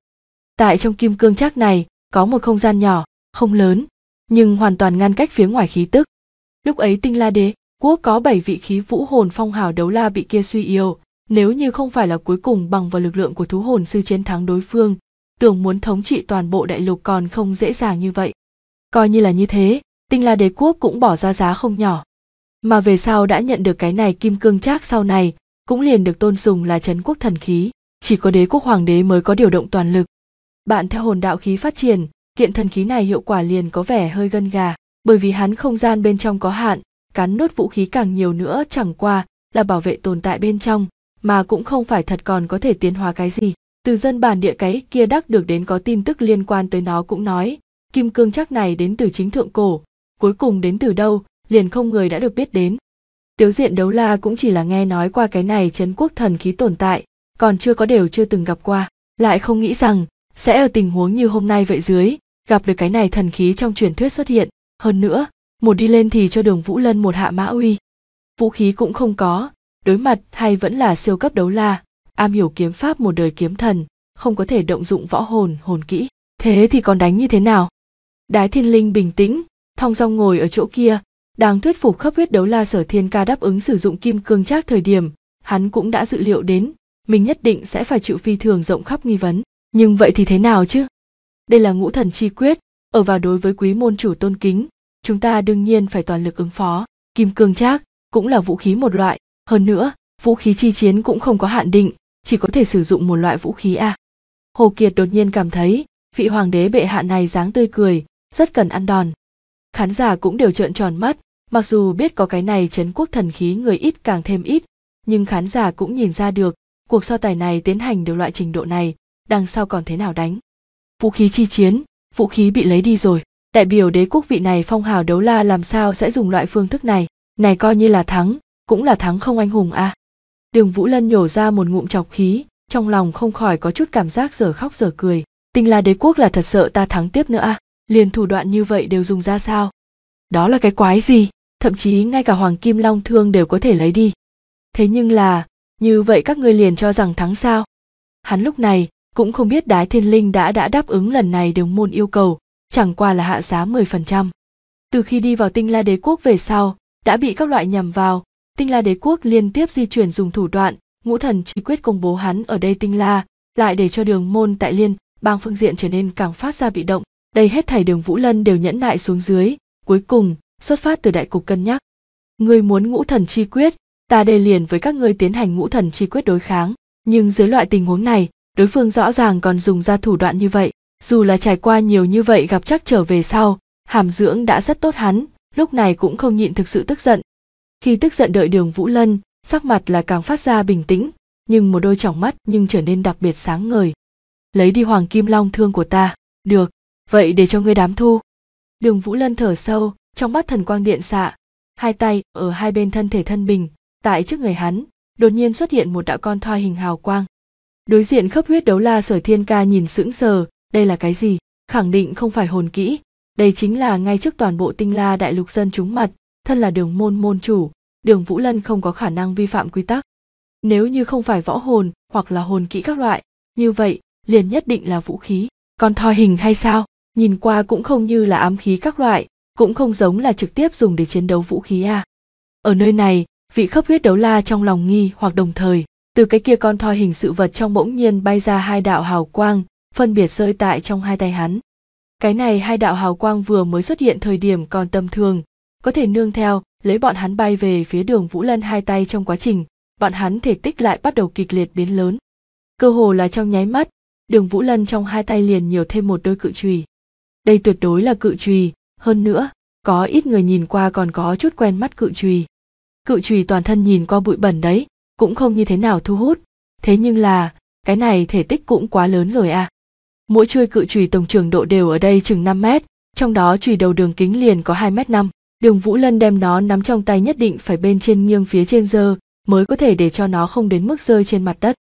tại trong kim cương trác này có một không gian nhỏ không lớn nhưng hoàn toàn ngăn cách phía ngoài khí tức lúc ấy tinh la đế quốc có bảy vị khí vũ hồn phong hào đấu la bị kia suy yếu nếu như không phải là cuối cùng bằng vào lực lượng của thú hồn sư chiến thắng đối phương tưởng muốn thống trị toàn bộ đại lục còn không dễ dàng như vậy coi như là như thế tinh la đế quốc cũng bỏ ra giá không nhỏ mà về sau đã nhận được cái này kim cương trác sau này cũng liền được tôn sùng là chấn quốc thần khí chỉ có đế quốc hoàng đế mới có điều động toàn lực bạn theo hồn đạo khí phát triển kiện thần khí này hiệu quả liền có vẻ hơi gân gà bởi vì hắn không gian bên trong có hạn cắn nốt vũ khí càng nhiều nữa chẳng qua là bảo vệ tồn tại bên trong mà cũng không phải thật còn có thể tiến hóa cái gì từ dân bản địa cái kia đắc được đến có tin tức liên quan tới nó cũng nói kim cương chắc này đến từ chính thượng cổ cuối cùng đến từ đâu liền không người đã được biết đến tiếu diện đấu la cũng chỉ là nghe nói qua cái này chấn quốc thần khí tồn tại còn chưa có đều chưa từng gặp qua lại không nghĩ rằng sẽ ở tình huống như hôm nay vậy dưới gặp được cái này thần khí trong truyền thuyết xuất hiện hơn nữa một đi lên thì cho đường vũ lân một hạ mã uy vũ khí cũng không có đối mặt hay vẫn là siêu cấp đấu la am hiểu kiếm pháp một đời kiếm thần không có thể động dụng võ hồn hồn kỹ thế thì còn đánh như thế nào đái thiên linh bình tĩnh thong dong ngồi ở chỗ kia đang thuyết phục khắp huyết đấu la sở thiên ca đáp ứng sử dụng kim cương trác thời điểm hắn cũng đã dự liệu đến mình nhất định sẽ phải chịu phi thường rộng khắp nghi vấn nhưng vậy thì thế nào chứ đây là ngũ thần chi quyết ở vào đối với quý môn chủ tôn kính chúng ta đương nhiên phải toàn lực ứng phó kim cương trác cũng là vũ khí một loại hơn nữa vũ khí chi chiến cũng không có hạn định chỉ có thể sử dụng một loại vũ khí à. Hồ Kiệt đột nhiên cảm thấy, vị hoàng đế bệ hạ này dáng tươi cười, rất cần ăn đòn. Khán giả cũng đều trợn tròn mắt, mặc dù biết có cái này chấn quốc thần khí người ít càng thêm ít, nhưng khán giả cũng nhìn ra được, cuộc so tài này tiến hành được loại trình độ này, đằng sau còn thế nào đánh. Vũ khí chi chiến, vũ khí bị lấy đi rồi. Đại biểu đế quốc vị này phong hào đấu la làm sao sẽ dùng loại phương thức này, này coi như là thắng, cũng là thắng không anh hùng à. Đường Vũ Lân nhổ ra một ngụm chọc khí, trong lòng không khỏi có chút cảm giác dở khóc dở cười. Tình là đế quốc là thật sợ ta thắng tiếp nữa à? Liền thủ đoạn như vậy đều dùng ra sao? Đó là cái quái gì? Thậm chí ngay cả Hoàng Kim Long Thương đều có thể lấy đi. Thế nhưng là, như vậy các ngươi liền cho rằng thắng sao? Hắn lúc này cũng không biết Đái Thiên Linh đã đã đáp ứng lần này đường môn yêu cầu, chẳng qua là hạ giá 10%. Từ khi đi vào Tinh La Đế quốc về sau, đã bị các loại nhằm vào, Tinh La đế quốc liên tiếp di chuyển dùng thủ đoạn, ngũ thần chi quyết công bố hắn ở đây Tinh La, lại để cho đường môn tại liên, bang phương diện trở nên càng phát ra bị động. Đây hết thảy đường Vũ Lân đều nhẫn nại xuống dưới, cuối cùng, xuất phát từ đại cục cân nhắc. Ngươi muốn ngũ thần chi quyết, ta đề liền với các ngươi tiến hành ngũ thần chi quyết đối kháng, nhưng dưới loại tình huống này, đối phương rõ ràng còn dùng ra thủ đoạn như vậy, dù là trải qua nhiều như vậy gặp chắc trở về sau, hàm dưỡng đã rất tốt hắn, lúc này cũng không nhịn thực sự tức giận, khi tức giận đợi đường vũ lân sắc mặt là càng phát ra bình tĩnh nhưng một đôi tròng mắt nhưng trở nên đặc biệt sáng ngời lấy đi hoàng kim long thương của ta được vậy để cho ngươi đám thu đường vũ lân thở sâu trong mắt thần quang điện xạ hai tay ở hai bên thân thể thân bình tại trước người hắn đột nhiên xuất hiện một đạo con thoi hình hào quang đối diện khớp huyết đấu la sở thiên ca nhìn sững sờ đây là cái gì khẳng định không phải hồn kỹ đây chính là ngay trước toàn bộ tinh la đại lục dân chúng mặt thân là đường môn môn chủ đường vũ lân không có khả năng vi phạm quy tắc nếu như không phải võ hồn hoặc là hồn kỹ các loại như vậy liền nhất định là vũ khí còn thoi hình hay sao nhìn qua cũng không như là ám khí các loại cũng không giống là trực tiếp dùng để chiến đấu vũ khí à. ở nơi này vị khớp huyết đấu la trong lòng nghi hoặc đồng thời từ cái kia con thoi hình sự vật trong bỗng nhiên bay ra hai đạo hào quang phân biệt rơi tại trong hai tay hắn cái này hai đạo hào quang vừa mới xuất hiện thời điểm còn tầm thường có thể nương theo lấy bọn hắn bay về phía đường vũ lân hai tay trong quá trình bọn hắn thể tích lại bắt đầu kịch liệt biến lớn cơ hồ là trong nháy mắt đường vũ lân trong hai tay liền nhiều thêm một đôi cự trùy đây tuyệt đối là cự trùy hơn nữa có ít người nhìn qua còn có chút quen mắt cự trùy cự trùy toàn thân nhìn qua bụi bẩn đấy cũng không như thế nào thu hút thế nhưng là cái này thể tích cũng quá lớn rồi à mỗi chuôi cự trùy tổng trường độ đều ở đây chừng 5 mét trong đó chùy đầu đường kính liền có 2 mét 5. Đường Vũ Lân đem nó nắm trong tay nhất định phải bên trên nghiêng phía trên dơ, mới có thể để cho nó không đến mức rơi trên mặt đất.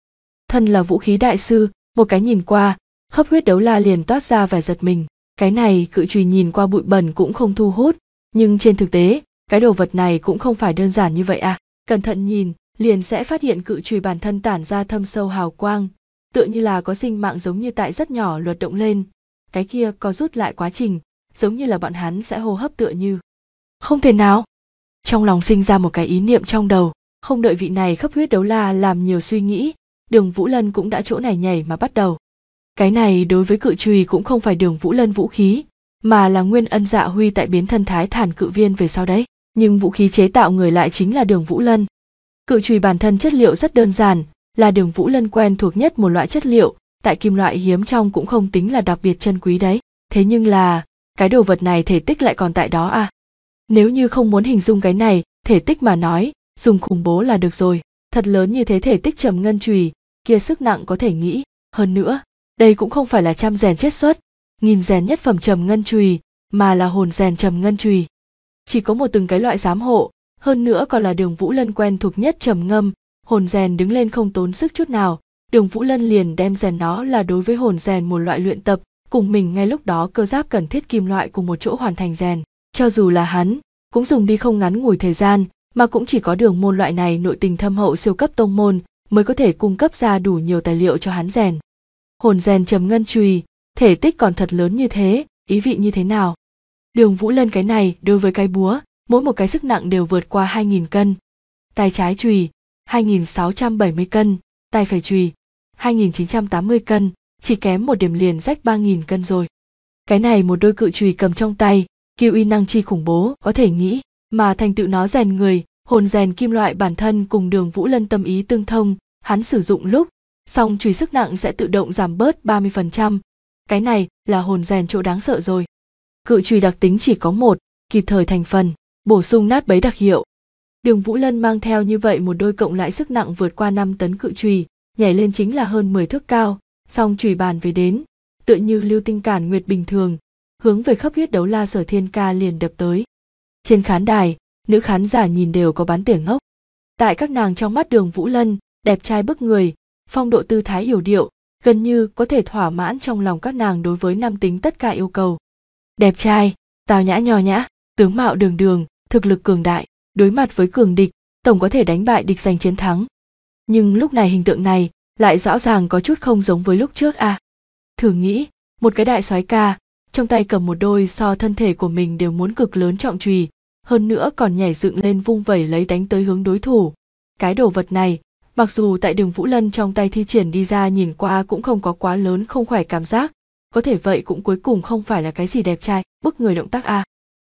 Thân là vũ khí đại sư, một cái nhìn qua, khắp huyết đấu la liền toát ra vẻ giật mình. Cái này cự trùy nhìn qua bụi bẩn cũng không thu hút, nhưng trên thực tế, cái đồ vật này cũng không phải đơn giản như vậy à. Cẩn thận nhìn, liền sẽ phát hiện cự trùy bản thân tản ra thâm sâu hào quang, tựa như là có sinh mạng giống như tại rất nhỏ luật động lên. Cái kia có rút lại quá trình, giống như là bọn hắn sẽ hô hấp tựa như không thể nào trong lòng sinh ra một cái ý niệm trong đầu không đợi vị này khắp huyết đấu la làm nhiều suy nghĩ đường vũ lân cũng đã chỗ này nhảy mà bắt đầu cái này đối với cự trùy cũng không phải đường vũ lân vũ khí mà là nguyên ân dạ huy tại biến thân thái thản cự viên về sau đấy nhưng vũ khí chế tạo người lại chính là đường vũ lân cự trùy bản thân chất liệu rất đơn giản là đường vũ lân quen thuộc nhất một loại chất liệu tại kim loại hiếm trong cũng không tính là đặc biệt chân quý đấy thế nhưng là cái đồ vật này thể tích lại còn tại đó à nếu như không muốn hình dung cái này thể tích mà nói dùng khủng bố là được rồi thật lớn như thế thể tích trầm ngân chùy kia sức nặng có thể nghĩ hơn nữa đây cũng không phải là trăm rèn chết xuất nghìn rèn nhất phẩm trầm ngân chùy mà là hồn rèn trầm ngân chùy chỉ có một từng cái loại giám hộ hơn nữa còn là đường vũ lân quen thuộc nhất trầm ngâm hồn rèn đứng lên không tốn sức chút nào đường vũ lân liền đem rèn nó là đối với hồn rèn một loại luyện tập cùng mình ngay lúc đó cơ giáp cần thiết kim loại cùng một chỗ hoàn thành rèn cho dù là hắn cũng dùng đi không ngắn ngủi thời gian mà cũng chỉ có đường môn loại này nội tình thâm hậu siêu cấp tông môn mới có thể cung cấp ra đủ nhiều tài liệu cho hắn rèn hồn rèn trầm ngân chùy thể tích còn thật lớn như thế ý vị như thế nào đường vũ lân cái này đối với cái búa mỗi một cái sức nặng đều vượt qua hai nghìn cân tay trái chùy bảy mươi cân tay phải chùy tám mươi cân chỉ kém một điểm liền rách ba nghìn cân rồi cái này một đôi cự chùy cầm trong tay kiêu uy năng chi khủng bố có thể nghĩ mà thành tựu nó rèn người hồn rèn kim loại bản thân cùng đường vũ lân tâm ý tương thông hắn sử dụng lúc song chùy sức nặng sẽ tự động giảm bớt 30%. Cái này là hồn rèn chỗ đáng sợ rồi. Cự chùy đặc tính chỉ có một, kịp thời thành phần, bổ sung nát bấy đặc hiệu. Đường Vũ Lân mang theo như vậy một đôi cộng lại sức nặng vượt qua 5 tấn cự chùy, nhảy lên chính là hơn 10 thước cao, song chùy bàn về đến, tựa như lưu tinh cản nguyệt bình thường, hướng về khắp huyết đấu la sở thiên ca liền đập tới trên khán đài nữ khán giả nhìn đều có bán tiền ngốc tại các nàng trong mắt đường vũ lân đẹp trai bức người phong độ tư thái hiểu điệu gần như có thể thỏa mãn trong lòng các nàng đối với nam tính tất cả yêu cầu đẹp trai tào nhã nho nhã tướng mạo đường đường thực lực cường đại đối mặt với cường địch tổng có thể đánh bại địch giành chiến thắng nhưng lúc này hình tượng này lại rõ ràng có chút không giống với lúc trước a à. thử nghĩ một cái đại soái ca trong tay cầm một đôi so thân thể của mình đều muốn cực lớn trọng trùy, hơn nữa còn nhảy dựng lên vung vẩy lấy đánh tới hướng đối thủ. Cái đồ vật này, mặc dù tại đường Vũ Lân trong tay thi triển đi ra nhìn qua cũng không có quá lớn không khỏe cảm giác, có thể vậy cũng cuối cùng không phải là cái gì đẹp trai, bức người động tác a. À.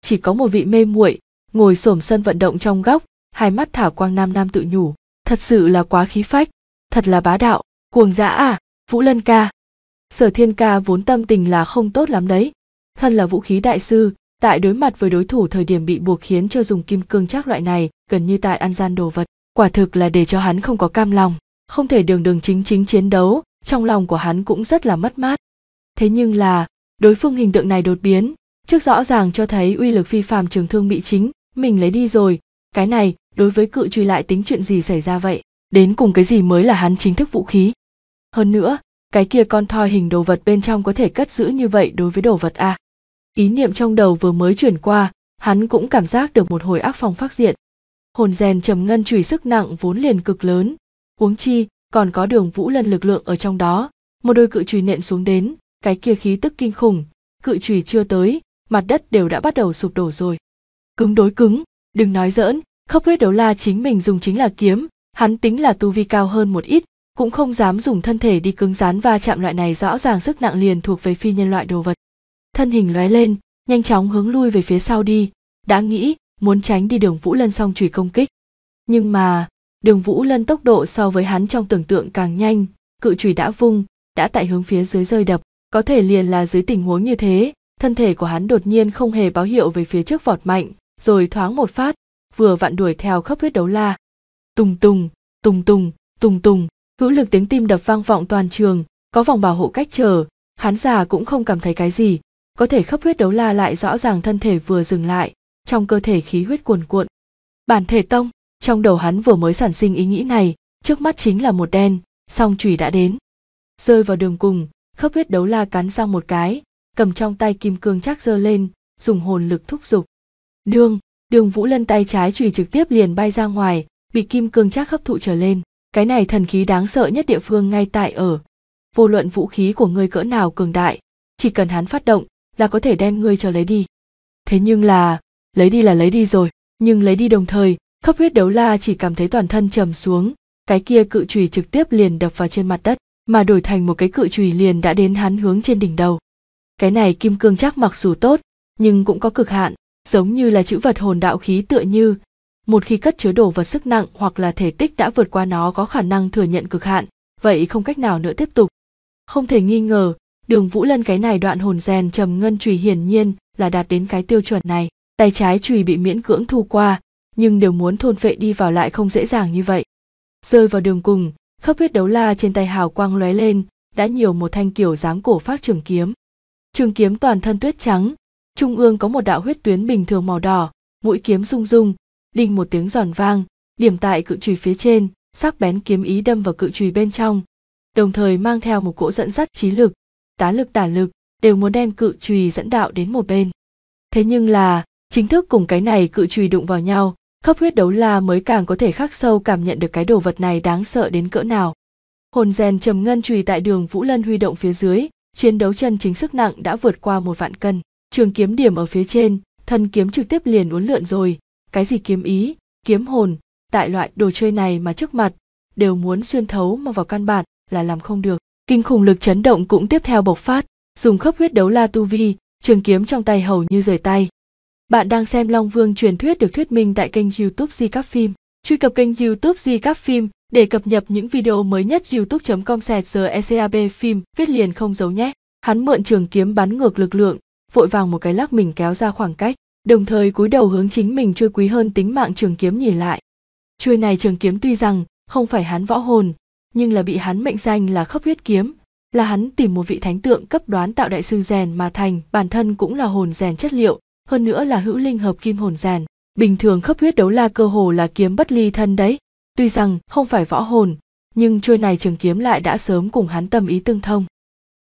Chỉ có một vị mê muội, ngồi xổm sân vận động trong góc, hai mắt thả quang nam nam tự nhủ, thật sự là quá khí phách, thật là bá đạo, cuồng dã à, Vũ Lân ca, sở thiên ca vốn tâm tình là không tốt lắm đấy thân là vũ khí đại sư tại đối mặt với đối thủ thời điểm bị buộc khiến cho dùng kim cương chắc loại này gần như tại ăn gian đồ vật quả thực là để cho hắn không có cam lòng không thể đường đường chính chính chiến đấu trong lòng của hắn cũng rất là mất mát thế nhưng là đối phương hình tượng này đột biến trước rõ ràng cho thấy uy lực phi phàm trường thương bị chính mình lấy đi rồi cái này đối với cự truy lại tính chuyện gì xảy ra vậy đến cùng cái gì mới là hắn chính thức vũ khí hơn nữa cái kia con thoi hình đồ vật bên trong có thể cất giữ như vậy đối với đồ vật à. Ý niệm trong đầu vừa mới chuyển qua, hắn cũng cảm giác được một hồi ác phong phát diện. Hồn rèn trầm ngân chùy sức nặng vốn liền cực lớn, huống chi còn có đường vũ lân lực lượng ở trong đó, một đôi cự chùy nện xuống đến, cái kia khí tức kinh khủng, cự chùy chưa tới, mặt đất đều đã bắt đầu sụp đổ rồi. Cứng đối cứng, đừng nói dỡn khốc huyết đấu la chính mình dùng chính là kiếm, hắn tính là tu vi cao hơn một ít, cũng không dám dùng thân thể đi cứng rán va chạm loại này rõ ràng sức nặng liền thuộc về phi nhân loại đồ vật thân hình lóe lên nhanh chóng hướng lui về phía sau đi đã nghĩ muốn tránh đi đường vũ lân song chùy công kích nhưng mà đường vũ lân tốc độ so với hắn trong tưởng tượng càng nhanh cự chùy đã vung đã tại hướng phía dưới rơi đập có thể liền là dưới tình huống như thế thân thể của hắn đột nhiên không hề báo hiệu về phía trước vọt mạnh rồi thoáng một phát vừa vặn đuổi theo khớp huyết đấu la tùng tùng tùng tùng tùng tùng hữu lực tiếng tim đập vang vọng toàn trường có vòng bảo hộ cách trở khán giả cũng không cảm thấy cái gì có thể khắp huyết đấu la lại rõ ràng thân thể vừa dừng lại trong cơ thể khí huyết cuồn cuộn bản thể tông trong đầu hắn vừa mới sản sinh ý nghĩ này trước mắt chính là một đen song chùy đã đến rơi vào đường cùng khớp huyết đấu la cắn sang một cái cầm trong tay kim cương chắc giơ lên dùng hồn lực thúc giục đương đường vũ lân tay trái chùy trực tiếp liền bay ra ngoài bị kim cương chắc hấp thụ trở lên cái này thần khí đáng sợ nhất địa phương ngay tại ở vô luận vũ khí của ngươi cỡ nào cường đại chỉ cần hắn phát động là có thể đem ngươi cho lấy đi thế nhưng là lấy đi là lấy đi rồi nhưng lấy đi đồng thời khắp huyết đấu la chỉ cảm thấy toàn thân trầm xuống cái kia cự chùy trực tiếp liền đập vào trên mặt đất mà đổi thành một cái cự chùy liền đã đến hắn hướng trên đỉnh đầu cái này kim cương chắc mặc dù tốt nhưng cũng có cực hạn giống như là chữ vật hồn đạo khí tựa như một khi cất chứa đồ vật sức nặng hoặc là thể tích đã vượt qua nó có khả năng thừa nhận cực hạn vậy không cách nào nữa tiếp tục không thể nghi ngờ đường vũ lân cái này đoạn hồn rèn trầm ngân trùy hiển nhiên là đạt đến cái tiêu chuẩn này tay trái trùy bị miễn cưỡng thu qua nhưng đều muốn thôn phệ đi vào lại không dễ dàng như vậy rơi vào đường cùng khắp huyết đấu la trên tay hào quang lóe lên đã nhiều một thanh kiểu dáng cổ phát trường kiếm trường kiếm toàn thân tuyết trắng trung ương có một đạo huyết tuyến bình thường màu đỏ mũi kiếm rung rung đinh một tiếng giòn vang điểm tại cự chùy phía trên sắc bén kiếm ý đâm vào cự chùy bên trong đồng thời mang theo một cỗ dẫn dắt trí lực tá lực tả lực đều muốn đem cự chùy dẫn đạo đến một bên thế nhưng là chính thức cùng cái này cự chùy đụng vào nhau khắp huyết đấu la mới càng có thể khắc sâu cảm nhận được cái đồ vật này đáng sợ đến cỡ nào hồn rèn trầm ngân chùy tại đường vũ lân huy động phía dưới chiến đấu chân chính sức nặng đã vượt qua một vạn cân trường kiếm điểm ở phía trên thân kiếm trực tiếp liền uốn lượn rồi cái gì kiếm ý kiếm hồn tại loại đồ chơi này mà trước mặt đều muốn xuyên thấu mà vào căn bản là làm không được kinh khủng lực chấn động cũng tiếp theo bộc phát dùng khớp huyết đấu la tu vi trường kiếm trong tay hầu như rời tay bạn đang xem long vương truyền thuyết được thuyết minh tại kênh youtube di các phim truy cập kênh youtube di các phim để cập nhật những video mới nhất youtube com giờ ecab phim viết liền không giấu nhé hắn mượn trường kiếm bắn ngược lực lượng vội vàng một cái lắc mình kéo ra khoảng cách đồng thời cúi đầu hướng chính mình chui quý hơn tính mạng trường kiếm nhìn lại chuôi này trường kiếm tuy rằng không phải hắn võ hồn nhưng là bị hắn mệnh danh là khốc huyết kiếm là hắn tìm một vị thánh tượng cấp đoán tạo đại sư rèn mà thành bản thân cũng là hồn rèn chất liệu hơn nữa là hữu linh hợp kim hồn rèn bình thường khớp huyết đấu la cơ hồ là kiếm bất ly thân đấy tuy rằng không phải võ hồn nhưng chuôi này trường kiếm lại đã sớm cùng hắn tâm ý tương thông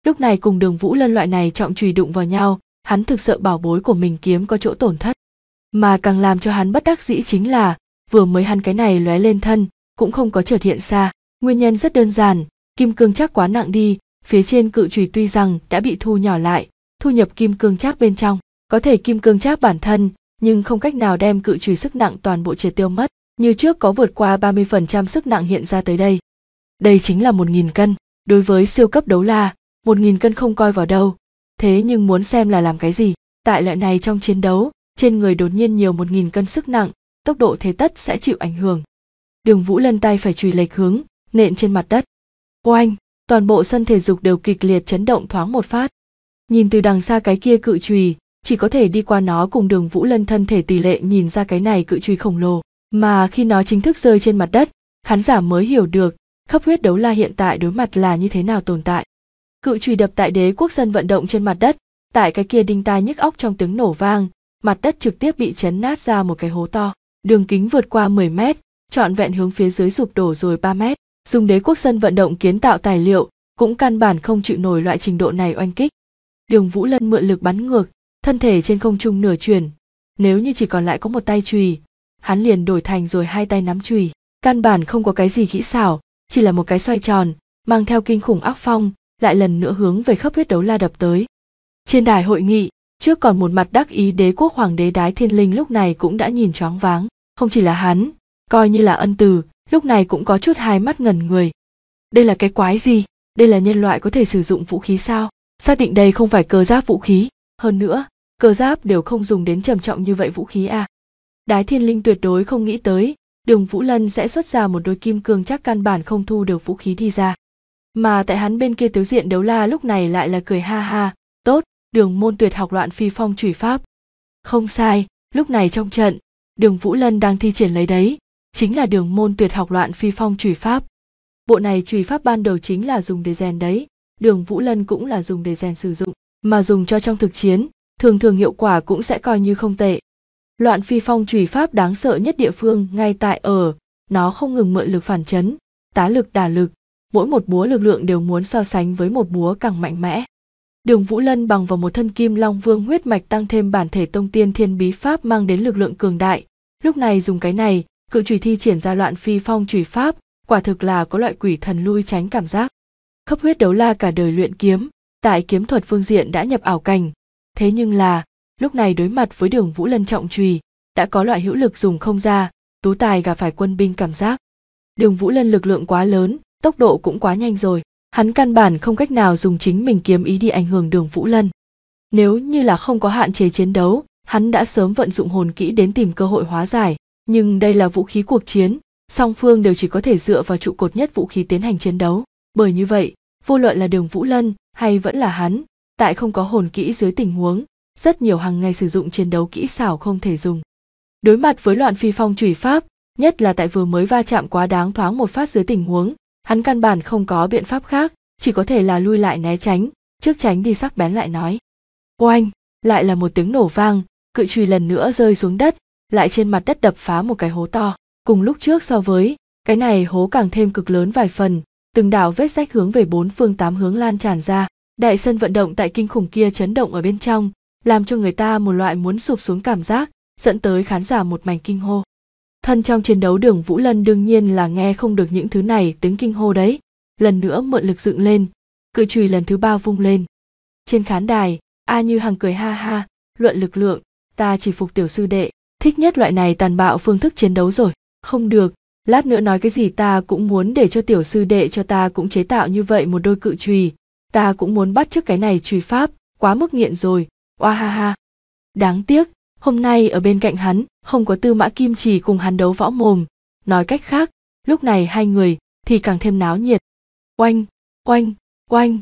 lúc này cùng đường vũ lân loại này trọng trùy đụng vào nhau hắn thực sợ bảo bối của mình kiếm có chỗ tổn thất mà càng làm cho hắn bất đắc dĩ chính là vừa mới hắn cái này lóe lên thân cũng không có trượt hiện xa nguyên nhân rất đơn giản kim cương chắc quá nặng đi phía trên cự trùy tuy rằng đã bị thu nhỏ lại thu nhập kim cương chắc bên trong có thể kim cương chắc bản thân nhưng không cách nào đem cự trùy sức nặng toàn bộ triệt tiêu mất như trước có vượt qua 30% sức nặng hiện ra tới đây đây chính là 1.000 cân đối với siêu cấp đấu la 1.000 cân không coi vào đâu thế nhưng muốn xem là làm cái gì tại loại này trong chiến đấu trên người đột nhiên nhiều một nghìn cân sức nặng tốc độ thế tất sẽ chịu ảnh hưởng đường vũ lân tay phải chùy lệch hướng nện trên mặt đất oanh toàn bộ sân thể dục đều kịch liệt chấn động thoáng một phát nhìn từ đằng xa cái kia cự chùy chỉ có thể đi qua nó cùng đường vũ lân thân thể tỷ lệ nhìn ra cái này cự truy khổng lồ mà khi nó chính thức rơi trên mặt đất khán giả mới hiểu được khắp huyết đấu la hiện tại đối mặt là như thế nào tồn tại cự trùy đập tại đế quốc dân vận động trên mặt đất tại cái kia đinh tai nhức óc trong tiếng nổ vang mặt đất trực tiếp bị chấn nát ra một cái hố to đường kính vượt qua 10 mét trọn vẹn hướng phía dưới sụp đổ rồi 3 mét dùng đế quốc dân vận động kiến tạo tài liệu cũng căn bản không chịu nổi loại trình độ này oanh kích đường vũ lân mượn lực bắn ngược thân thể trên không trung nửa chuyển nếu như chỉ còn lại có một tay chùy hắn liền đổi thành rồi hai tay nắm chùy căn bản không có cái gì kỹ xảo chỉ là một cái xoay tròn mang theo kinh khủng ác phong lại lần nữa hướng về khắp huyết đấu la đập tới. Trên đài hội nghị, trước còn một mặt đắc ý đế quốc hoàng đế đái thiên linh lúc này cũng đã nhìn choáng váng, không chỉ là hắn, coi như là ân từ, lúc này cũng có chút hai mắt ngẩn người. Đây là cái quái gì? Đây là nhân loại có thể sử dụng vũ khí sao? Xác định đây không phải cơ giáp vũ khí, hơn nữa, cơ giáp đều không dùng đến trầm trọng như vậy vũ khí à. Đái thiên linh tuyệt đối không nghĩ tới, đường Vũ Lân sẽ xuất ra một đôi kim cương chắc căn bản không thu được vũ khí đi ra mà tại hắn bên kia tiếu diện đấu la lúc này lại là cười ha ha tốt đường môn tuyệt học loạn phi phong trùy pháp không sai lúc này trong trận đường vũ lân đang thi triển lấy đấy chính là đường môn tuyệt học loạn phi phong trùy pháp bộ này trùy pháp ban đầu chính là dùng để rèn đấy đường vũ lân cũng là dùng để rèn sử dụng mà dùng cho trong thực chiến thường thường hiệu quả cũng sẽ coi như không tệ loạn phi phong trùy pháp đáng sợ nhất địa phương ngay tại ở nó không ngừng mượn lực phản chấn tá lực đả lực mỗi một búa lực lượng đều muốn so sánh với một búa càng mạnh mẽ. Đường Vũ Lân bằng vào một thân kim long vương huyết mạch tăng thêm bản thể tông tiên thiên bí pháp mang đến lực lượng cường đại. Lúc này dùng cái này, cự chủy thi triển ra loạn phi phong chủy pháp, quả thực là có loại quỷ thần lui tránh cảm giác. Khắp huyết đấu la cả đời luyện kiếm, tại kiếm thuật phương diện đã nhập ảo cảnh. Thế nhưng là, lúc này đối mặt với đường Vũ Lân trọng trùy, đã có loại hữu lực dùng không ra, tú tài gà phải quân binh cảm giác. Đường Vũ Lân lực lượng quá lớn, tốc độ cũng quá nhanh rồi hắn căn bản không cách nào dùng chính mình kiếm ý đi ảnh hưởng đường vũ lân nếu như là không có hạn chế chiến đấu hắn đã sớm vận dụng hồn kỹ đến tìm cơ hội hóa giải nhưng đây là vũ khí cuộc chiến song phương đều chỉ có thể dựa vào trụ cột nhất vũ khí tiến hành chiến đấu bởi như vậy vô luận là đường vũ lân hay vẫn là hắn tại không có hồn kỹ dưới tình huống rất nhiều hàng ngày sử dụng chiến đấu kỹ xảo không thể dùng đối mặt với loạn phi phong chủy pháp nhất là tại vừa mới va chạm quá đáng thoáng một phát dưới tình huống hắn căn bản không có biện pháp khác chỉ có thể là lui lại né tránh trước tránh đi sắc bén lại nói oanh lại là một tiếng nổ vang cự trùy lần nữa rơi xuống đất lại trên mặt đất đập phá một cái hố to cùng lúc trước so với cái này hố càng thêm cực lớn vài phần từng đạo vết rách hướng về bốn phương tám hướng lan tràn ra đại sân vận động tại kinh khủng kia chấn động ở bên trong làm cho người ta một loại muốn sụp xuống cảm giác dẫn tới khán giả một mảnh kinh hô Thân trong chiến đấu đường Vũ Lân đương nhiên là nghe không được những thứ này tiếng kinh hô đấy. Lần nữa mượn lực dựng lên, cự chùy lần thứ ba vung lên. Trên khán đài, A Như Hằng cười ha ha, luận lực lượng, ta chỉ phục tiểu sư đệ, thích nhất loại này tàn bạo phương thức chiến đấu rồi. Không được, lát nữa nói cái gì ta cũng muốn để cho tiểu sư đệ cho ta cũng chế tạo như vậy một đôi cự chùy. Ta cũng muốn bắt trước cái này chùy pháp, quá mức nghiện rồi, oa ha ha. Đáng tiếc, hôm nay ở bên cạnh hắn không có tư mã kim chỉ cùng hắn đấu võ mồm nói cách khác lúc này hai người thì càng thêm náo nhiệt oanh oanh oanh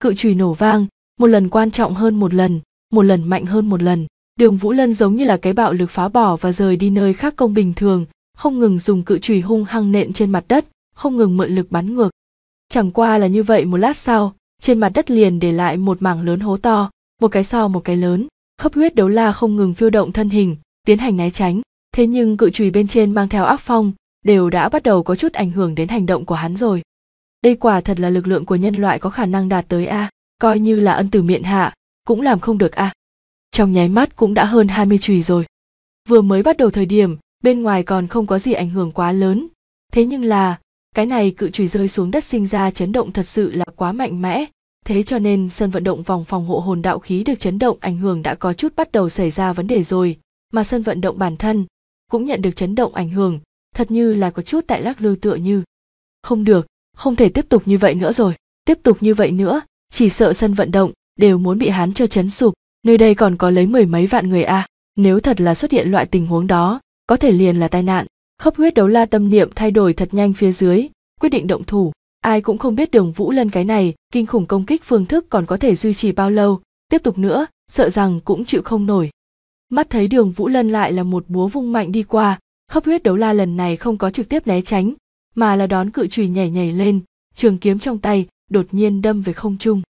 cự chùy nổ vang một lần quan trọng hơn một lần một lần mạnh hơn một lần đường vũ lân giống như là cái bạo lực phá bỏ và rời đi nơi khác công bình thường không ngừng dùng cự chùy hung hăng nện trên mặt đất không ngừng mượn lực bắn ngược chẳng qua là như vậy một lát sau trên mặt đất liền để lại một mảng lớn hố to một cái sau so một cái lớn Khắp huyết đấu la không ngừng phiêu động thân hình, tiến hành né tránh, thế nhưng cự chùy bên trên mang theo áp phong, đều đã bắt đầu có chút ảnh hưởng đến hành động của hắn rồi. Đây quả thật là lực lượng của nhân loại có khả năng đạt tới a, coi như là ân tử miệng hạ, cũng làm không được a. Trong nháy mắt cũng đã hơn 20 chùy rồi. Vừa mới bắt đầu thời điểm, bên ngoài còn không có gì ảnh hưởng quá lớn, thế nhưng là cái này cự chùy rơi xuống đất sinh ra chấn động thật sự là quá mạnh mẽ, thế cho nên sân vận động vòng phòng hộ hồn đạo khí được chấn động ảnh hưởng đã có chút bắt đầu xảy ra vấn đề rồi mà sân vận động bản thân cũng nhận được chấn động ảnh hưởng thật như là có chút tại lắc lư tựa như không được không thể tiếp tục như vậy nữa rồi tiếp tục như vậy nữa chỉ sợ sân vận động đều muốn bị hán cho chấn sụp nơi đây còn có lấy mười mấy vạn người a à. nếu thật là xuất hiện loại tình huống đó có thể liền là tai nạn khớp huyết đấu la tâm niệm thay đổi thật nhanh phía dưới quyết định động thủ Ai cũng không biết đường Vũ Lân cái này, kinh khủng công kích phương thức còn có thể duy trì bao lâu, tiếp tục nữa, sợ rằng cũng chịu không nổi. Mắt thấy đường Vũ Lân lại là một búa vung mạnh đi qua, hấp huyết đấu la lần này không có trực tiếp né tránh, mà là đón cự chùy nhảy nhảy lên, trường kiếm trong tay, đột nhiên đâm về không trung.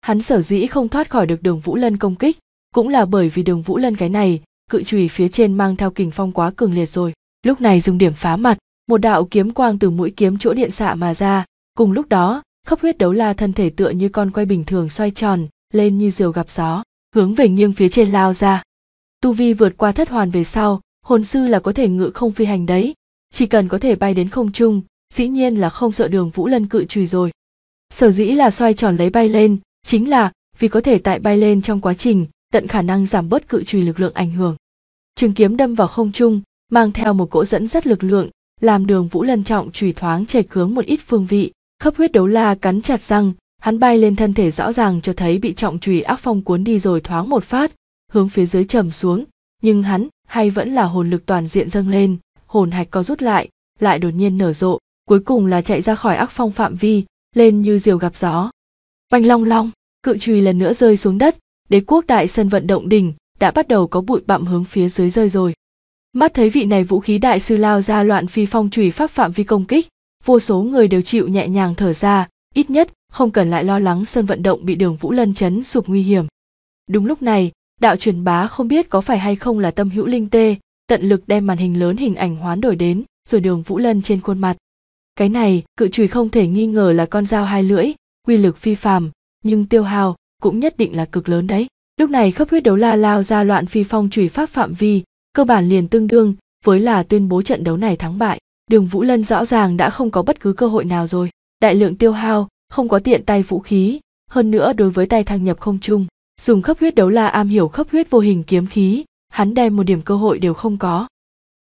Hắn sở dĩ không thoát khỏi được đường Vũ Lân công kích, cũng là bởi vì đường Vũ Lân cái này, cự chùy phía trên mang theo kình phong quá cường liệt rồi. Lúc này dùng điểm phá mặt, một đạo kiếm quang từ mũi kiếm chỗ điện xạ mà ra, cùng lúc đó khắp huyết đấu la thân thể tựa như con quay bình thường xoay tròn lên như diều gặp gió hướng về nghiêng phía trên lao ra tu vi vượt qua thất hoàn về sau hồn sư là có thể ngự không phi hành đấy chỉ cần có thể bay đến không trung dĩ nhiên là không sợ đường vũ lân cự trùy rồi sở dĩ là xoay tròn lấy bay lên chính là vì có thể tại bay lên trong quá trình tận khả năng giảm bớt cự trùy lực lượng ảnh hưởng trường kiếm đâm vào không trung mang theo một cỗ dẫn rất lực lượng làm đường vũ lân trọng trùy thoáng chệch hướng một ít phương vị Khắp huyết đấu la cắn chặt răng, hắn bay lên thân thể rõ ràng cho thấy bị trọng trùy ác phong cuốn đi rồi thoáng một phát, hướng phía dưới trầm xuống, nhưng hắn hay vẫn là hồn lực toàn diện dâng lên, hồn hạch co rút lại, lại đột nhiên nở rộ, cuối cùng là chạy ra khỏi ác phong phạm vi, lên như diều gặp gió. Oanh long long, cự trùy lần nữa rơi xuống đất, đế quốc đại sân vận động đỉnh đã bắt đầu có bụi bặm hướng phía dưới rơi rồi. Mắt thấy vị này vũ khí đại sư lao ra loạn phi phong trùy pháp phạm vi công kích, vô số người đều chịu nhẹ nhàng thở ra, ít nhất không cần lại lo lắng sân vận động bị đường Vũ Lân chấn sụp nguy hiểm. Đúng lúc này, đạo truyền bá không biết có phải hay không là tâm hữu linh tê, tận lực đem màn hình lớn hình ảnh hoán đổi đến, rồi đường Vũ Lân trên khuôn mặt. Cái này, cự chùy không thể nghi ngờ là con dao hai lưỡi, quy lực phi phàm, nhưng tiêu hao cũng nhất định là cực lớn đấy. Lúc này khớp huyết đấu la lao ra loạn phi phong chùy pháp phạm vi, cơ bản liền tương đương với là tuyên bố trận đấu này thắng bại đường vũ lân rõ ràng đã không có bất cứ cơ hội nào rồi đại lượng tiêu hao không có tiện tay vũ khí hơn nữa đối với tay thăng nhập không chung dùng khớp huyết đấu la am hiểu khớp huyết vô hình kiếm khí hắn đem một điểm cơ hội đều không có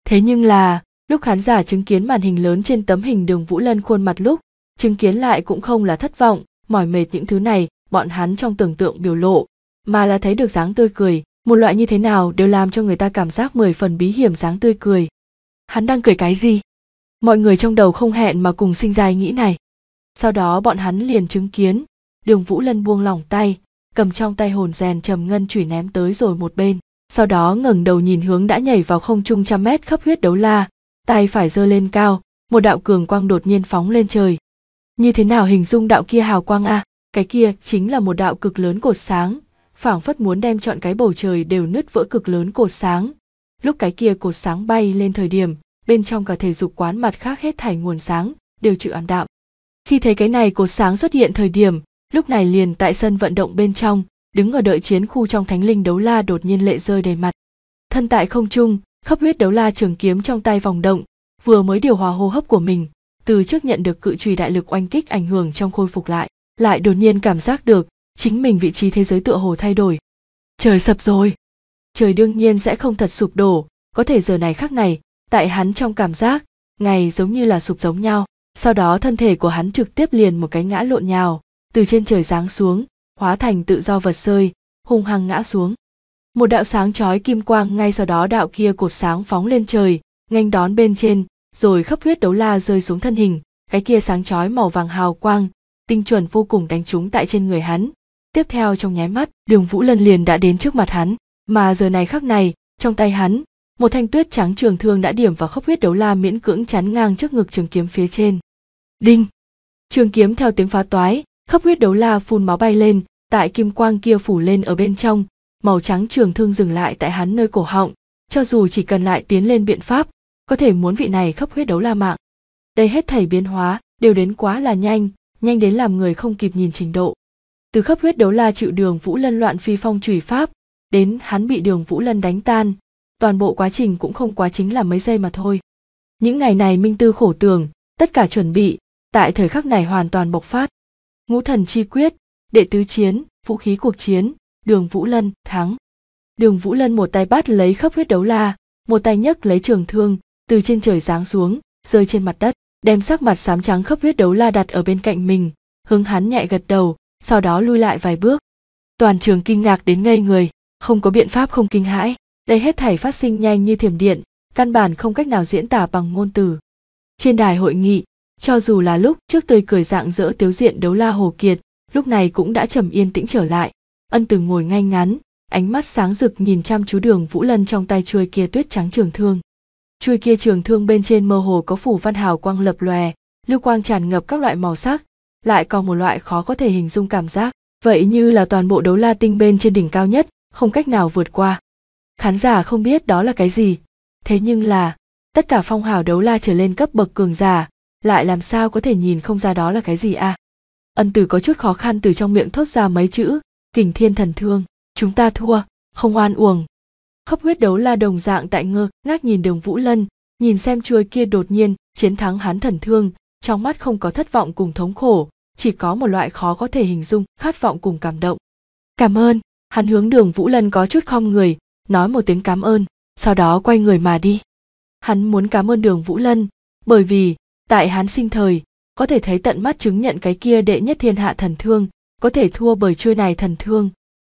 thế nhưng là lúc khán giả chứng kiến màn hình lớn trên tấm hình đường vũ lân khuôn mặt lúc chứng kiến lại cũng không là thất vọng mỏi mệt những thứ này bọn hắn trong tưởng tượng biểu lộ mà là thấy được dáng tươi cười một loại như thế nào đều làm cho người ta cảm giác mười phần bí hiểm dáng tươi cười hắn đang cười cái gì mọi người trong đầu không hẹn mà cùng sinh ra ý nghĩ này sau đó bọn hắn liền chứng kiến đường vũ lân buông lỏng tay cầm trong tay hồn rèn trầm ngân chủy ném tới rồi một bên sau đó ngẩng đầu nhìn hướng đã nhảy vào không trung trăm mét khắp huyết đấu la tay phải giơ lên cao một đạo cường quang đột nhiên phóng lên trời như thế nào hình dung đạo kia hào quang a à? cái kia chính là một đạo cực lớn cột sáng phảng phất muốn đem chọn cái bầu trời đều nứt vỡ cực lớn cột sáng lúc cái kia cột sáng bay lên thời điểm bên trong cả thể dục quán mặt khác hết thảy nguồn sáng đều chịu ảm đạm khi thấy cái này cột sáng xuất hiện thời điểm lúc này liền tại sân vận động bên trong đứng ở đợi chiến khu trong thánh linh đấu la đột nhiên lệ rơi đầy mặt thân tại không trung khắp huyết đấu la trường kiếm trong tay vòng động vừa mới điều hòa hô hấp của mình từ trước nhận được cự trùy đại lực oanh kích ảnh hưởng trong khôi phục lại lại đột nhiên cảm giác được chính mình vị trí thế giới tựa hồ thay đổi trời sập rồi trời đương nhiên sẽ không thật sụp đổ có thể giờ này khác này tại hắn trong cảm giác ngày giống như là sụp giống nhau sau đó thân thể của hắn trực tiếp liền một cái ngã lộn nhào từ trên trời giáng xuống hóa thành tự do vật rơi hung hăng ngã xuống một đạo sáng chói kim quang ngay sau đó đạo kia cột sáng phóng lên trời nghênh đón bên trên rồi khắp huyết đấu la rơi xuống thân hình cái kia sáng chói màu vàng hào quang tinh chuẩn vô cùng đánh trúng tại trên người hắn tiếp theo trong nháy mắt đường vũ lần liền đã đến trước mặt hắn mà giờ này khắc này trong tay hắn một thanh tuyết trắng trường thương đã điểm vào khớp huyết đấu la miễn cưỡng chắn ngang trước ngực trường kiếm phía trên đinh trường kiếm theo tiếng phá toái khớp huyết đấu la phun máu bay lên tại kim quang kia phủ lên ở bên trong màu trắng trường thương dừng lại tại hắn nơi cổ họng cho dù chỉ cần lại tiến lên biện pháp có thể muốn vị này khớp huyết đấu la mạng đây hết thảy biến hóa đều đến quá là nhanh nhanh đến làm người không kịp nhìn trình độ từ khớp huyết đấu la chịu đường vũ lân loạn phi phong trùy pháp đến hắn bị đường vũ lân đánh tan toàn bộ quá trình cũng không quá chính là mấy giây mà thôi những ngày này minh tư khổ tường tất cả chuẩn bị tại thời khắc này hoàn toàn bộc phát ngũ thần chi quyết đệ tứ chiến vũ khí cuộc chiến đường vũ lân thắng đường vũ lân một tay bắt lấy khớp huyết đấu la một tay nhấc lấy trường thương từ trên trời giáng xuống rơi trên mặt đất đem sắc mặt xám trắng khớp huyết đấu la đặt ở bên cạnh mình hưng hắn nhẹ gật đầu sau đó lui lại vài bước toàn trường kinh ngạc đến ngây người không có biện pháp không kinh hãi đây hết thảy phát sinh nhanh như thiểm điện căn bản không cách nào diễn tả bằng ngôn từ trên đài hội nghị cho dù là lúc trước tươi cười dạng dỡ tiếu diện đấu la hồ kiệt lúc này cũng đã trầm yên tĩnh trở lại ân từ ngồi ngay ngắn ánh mắt sáng rực nhìn chăm chú đường vũ lân trong tay chuôi kia tuyết trắng trường thương chuôi kia trường thương bên trên mơ hồ có phủ văn hào quang lập lòe lưu quang tràn ngập các loại màu sắc lại còn một loại khó có thể hình dung cảm giác vậy như là toàn bộ đấu la tinh bên trên đỉnh cao nhất không cách nào vượt qua khán giả không biết đó là cái gì thế nhưng là tất cả phong hào đấu la trở lên cấp bậc cường giả lại làm sao có thể nhìn không ra đó là cái gì à ân tử có chút khó khăn từ trong miệng thốt ra mấy chữ kình thiên thần thương chúng ta thua không oan uổng khắp huyết đấu la đồng dạng tại ngơ ngác nhìn đường vũ lân nhìn xem chuôi kia đột nhiên chiến thắng hán thần thương trong mắt không có thất vọng cùng thống khổ chỉ có một loại khó có thể hình dung khát vọng cùng cảm động cảm ơn hắn hướng đường vũ lân có chút khom người nói một tiếng cảm ơn sau đó quay người mà đi hắn muốn cảm ơn đường vũ lân bởi vì tại hắn sinh thời có thể thấy tận mắt chứng nhận cái kia đệ nhất thiên hạ thần thương có thể thua bởi chuôi này thần thương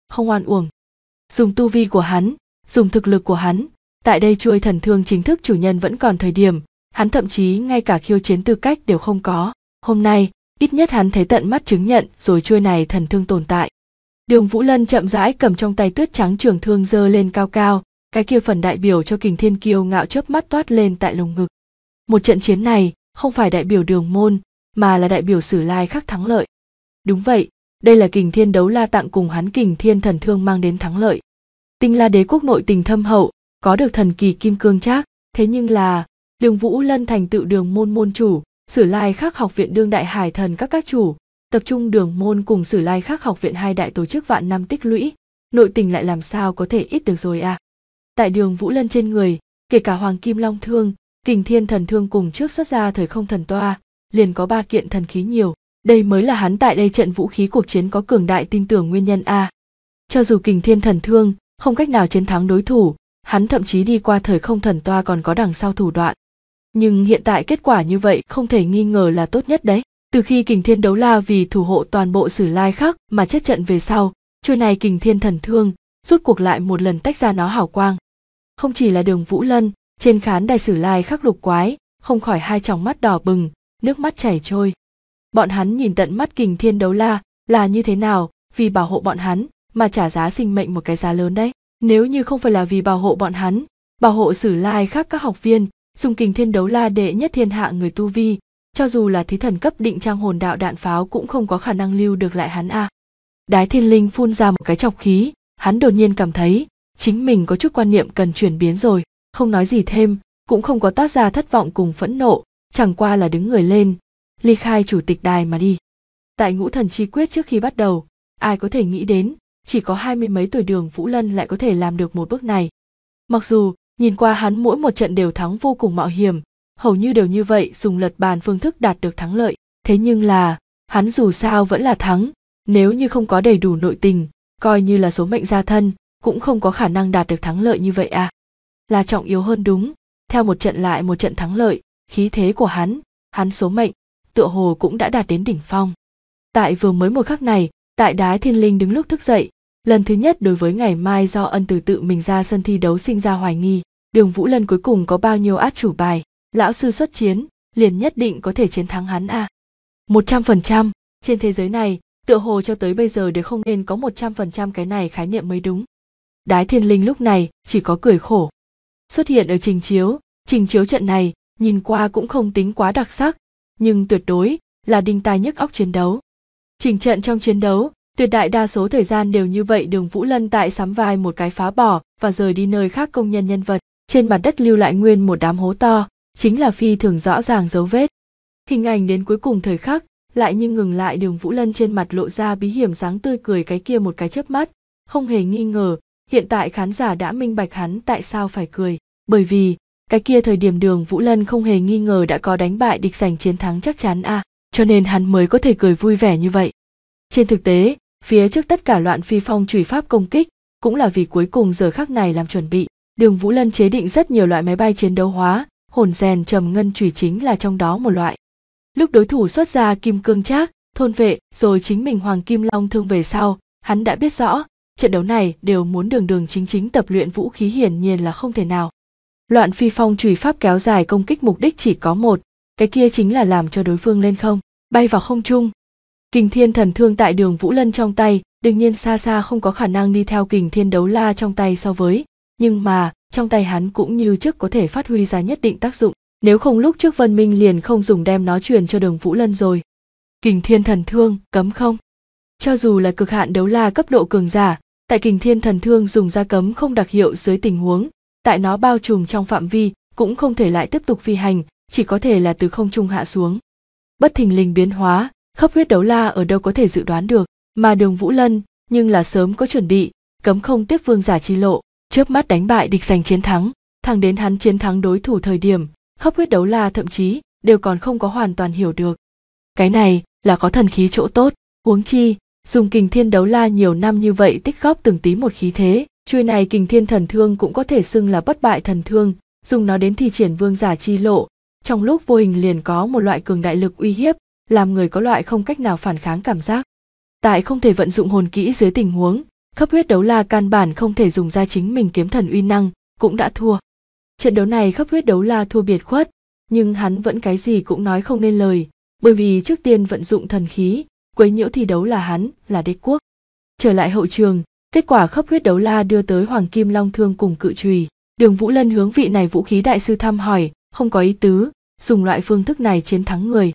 không oan uổng dùng tu vi của hắn dùng thực lực của hắn tại đây chuôi thần thương chính thức chủ nhân vẫn còn thời điểm hắn thậm chí ngay cả khiêu chiến tư cách đều không có hôm nay ít nhất hắn thấy tận mắt chứng nhận rồi chuôi này thần thương tồn tại Đường Vũ Lân chậm rãi cầm trong tay tuyết trắng trường thương dơ lên cao cao, cái kia phần đại biểu cho kình thiên kiêu ngạo chớp mắt toát lên tại lồng ngực. Một trận chiến này không phải đại biểu đường môn, mà là đại biểu sử lai khắc thắng lợi. Đúng vậy, đây là kình thiên đấu la tặng cùng hắn kình thiên thần thương mang đến thắng lợi. Tinh la đế quốc nội tình thâm hậu, có được thần kỳ kim cương trác, thế nhưng là đường Vũ Lân thành tựu đường môn môn chủ, sử lai khắc học viện đương đại hải thần các các chủ, tập trung đường môn cùng sử lai khắc học viện hai đại tổ chức vạn năm tích lũy nội tình lại làm sao có thể ít được rồi à tại đường vũ lân trên người kể cả hoàng kim long thương kình thiên thần thương cùng trước xuất ra thời không thần toa liền có ba kiện thần khí nhiều đây mới là hắn tại đây trận vũ khí cuộc chiến có cường đại tin tưởng nguyên nhân a cho dù kình thiên thần thương không cách nào chiến thắng đối thủ hắn thậm chí đi qua thời không thần toa còn có đằng sau thủ đoạn nhưng hiện tại kết quả như vậy không thể nghi ngờ là tốt nhất đấy từ khi kình thiên đấu la vì thủ hộ toàn bộ sử lai khắc mà chết trận về sau trôi này kình thiên thần thương rút cuộc lại một lần tách ra nó hào quang không chỉ là đường vũ lân trên khán đài sử lai khắc lục quái không khỏi hai tròng mắt đỏ bừng nước mắt chảy trôi bọn hắn nhìn tận mắt kình thiên đấu la là như thế nào vì bảo hộ bọn hắn mà trả giá sinh mệnh một cái giá lớn đấy nếu như không phải là vì bảo hộ bọn hắn bảo hộ sử lai khắc các học viên dùng kình thiên đấu la đệ nhất thiên hạ người tu vi cho dù là thí thần cấp định trang hồn đạo đạn pháo cũng không có khả năng lưu được lại hắn a à. đái thiên linh phun ra một cái chọc khí hắn đột nhiên cảm thấy chính mình có chút quan niệm cần chuyển biến rồi không nói gì thêm cũng không có toát ra thất vọng cùng phẫn nộ chẳng qua là đứng người lên ly khai chủ tịch đài mà đi tại ngũ thần chi quyết trước khi bắt đầu ai có thể nghĩ đến chỉ có hai mươi mấy tuổi đường vũ lân lại có thể làm được một bước này mặc dù nhìn qua hắn mỗi một trận đều thắng vô cùng mạo hiểm hầu như đều như vậy dùng lật bàn phương thức đạt được thắng lợi thế nhưng là hắn dù sao vẫn là thắng nếu như không có đầy đủ nội tình coi như là số mệnh gia thân cũng không có khả năng đạt được thắng lợi như vậy à là trọng yếu hơn đúng theo một trận lại một trận thắng lợi khí thế của hắn hắn số mệnh tựa hồ cũng đã đạt đến đỉnh phong tại vừa mới một khắc này tại đái thiên linh đứng lúc thức dậy lần thứ nhất đối với ngày mai do ân từ tự mình ra sân thi đấu sinh ra hoài nghi đường vũ lân cuối cùng có bao nhiêu át chủ bài lão sư xuất chiến liền nhất định có thể chiến thắng hắn à một trăm phần trăm trên thế giới này tựa hồ cho tới bây giờ đều không nên có một trăm phần trăm cái này khái niệm mới đúng đái thiên linh lúc này chỉ có cười khổ xuất hiện ở trình chiếu trình chiếu trận này nhìn qua cũng không tính quá đặc sắc nhưng tuyệt đối là đinh tai nhức óc chiến đấu trình trận trong chiến đấu tuyệt đại đa số thời gian đều như vậy đường vũ lân tại sắm vai một cái phá bỏ và rời đi nơi khác công nhân nhân vật trên mặt đất lưu lại nguyên một đám hố to chính là phi thường rõ ràng dấu vết hình ảnh đến cuối cùng thời khắc lại như ngừng lại đường vũ lân trên mặt lộ ra bí hiểm dáng tươi cười cái kia một cái chớp mắt không hề nghi ngờ hiện tại khán giả đã minh bạch hắn tại sao phải cười bởi vì cái kia thời điểm đường vũ lân không hề nghi ngờ đã có đánh bại địch giành chiến thắng chắc chắn a à, cho nên hắn mới có thể cười vui vẻ như vậy trên thực tế phía trước tất cả loạn phi phong trùy pháp công kích cũng là vì cuối cùng giờ khắc này làm chuẩn bị đường vũ lân chế định rất nhiều loại máy bay chiến đấu hóa hồn rèn trầm ngân chủy chính là trong đó một loại lúc đối thủ xuất ra kim cương trác thôn vệ rồi chính mình hoàng kim long thương về sau hắn đã biết rõ trận đấu này đều muốn đường đường chính chính tập luyện vũ khí hiển nhiên là không thể nào loạn phi phong chùy pháp kéo dài công kích mục đích chỉ có một cái kia chính là làm cho đối phương lên không bay vào không trung kình thiên thần thương tại đường vũ lân trong tay đương nhiên xa xa không có khả năng đi theo kình thiên đấu la trong tay so với nhưng mà trong tay hắn cũng như trước có thể phát huy ra nhất định tác dụng nếu không lúc trước vân minh liền không dùng đem nó truyền cho đường vũ lân rồi kình thiên thần thương cấm không cho dù là cực hạn đấu la cấp độ cường giả tại kình thiên thần thương dùng ra cấm không đặc hiệu dưới tình huống tại nó bao trùm trong phạm vi cũng không thể lại tiếp tục phi hành chỉ có thể là từ không trung hạ xuống bất thình lình biến hóa khắp huyết đấu la ở đâu có thể dự đoán được mà đường vũ lân nhưng là sớm có chuẩn bị cấm không tiếp vương giả chi lộ chớp mắt đánh bại địch giành chiến thắng thẳng đến hắn chiến thắng đối thủ thời điểm khắp huyết đấu la thậm chí đều còn không có hoàn toàn hiểu được cái này là có thần khí chỗ tốt huống chi dùng kình thiên đấu la nhiều năm như vậy tích góp từng tí một khí thế chui này kình thiên thần thương cũng có thể xưng là bất bại thần thương dùng nó đến thi triển vương giả chi lộ trong lúc vô hình liền có một loại cường đại lực uy hiếp làm người có loại không cách nào phản kháng cảm giác tại không thể vận dụng hồn kỹ dưới tình huống khắp huyết đấu la căn bản không thể dùng ra chính mình kiếm thần uy năng cũng đã thua trận đấu này khắp huyết đấu la thua biệt khuất nhưng hắn vẫn cái gì cũng nói không nên lời bởi vì trước tiên vận dụng thần khí quấy nhiễu thi đấu là hắn là đế quốc trở lại hậu trường kết quả khắp huyết đấu la đưa tới hoàng kim long thương cùng cự trùy đường vũ lân hướng vị này vũ khí đại sư thăm hỏi không có ý tứ dùng loại phương thức này chiến thắng người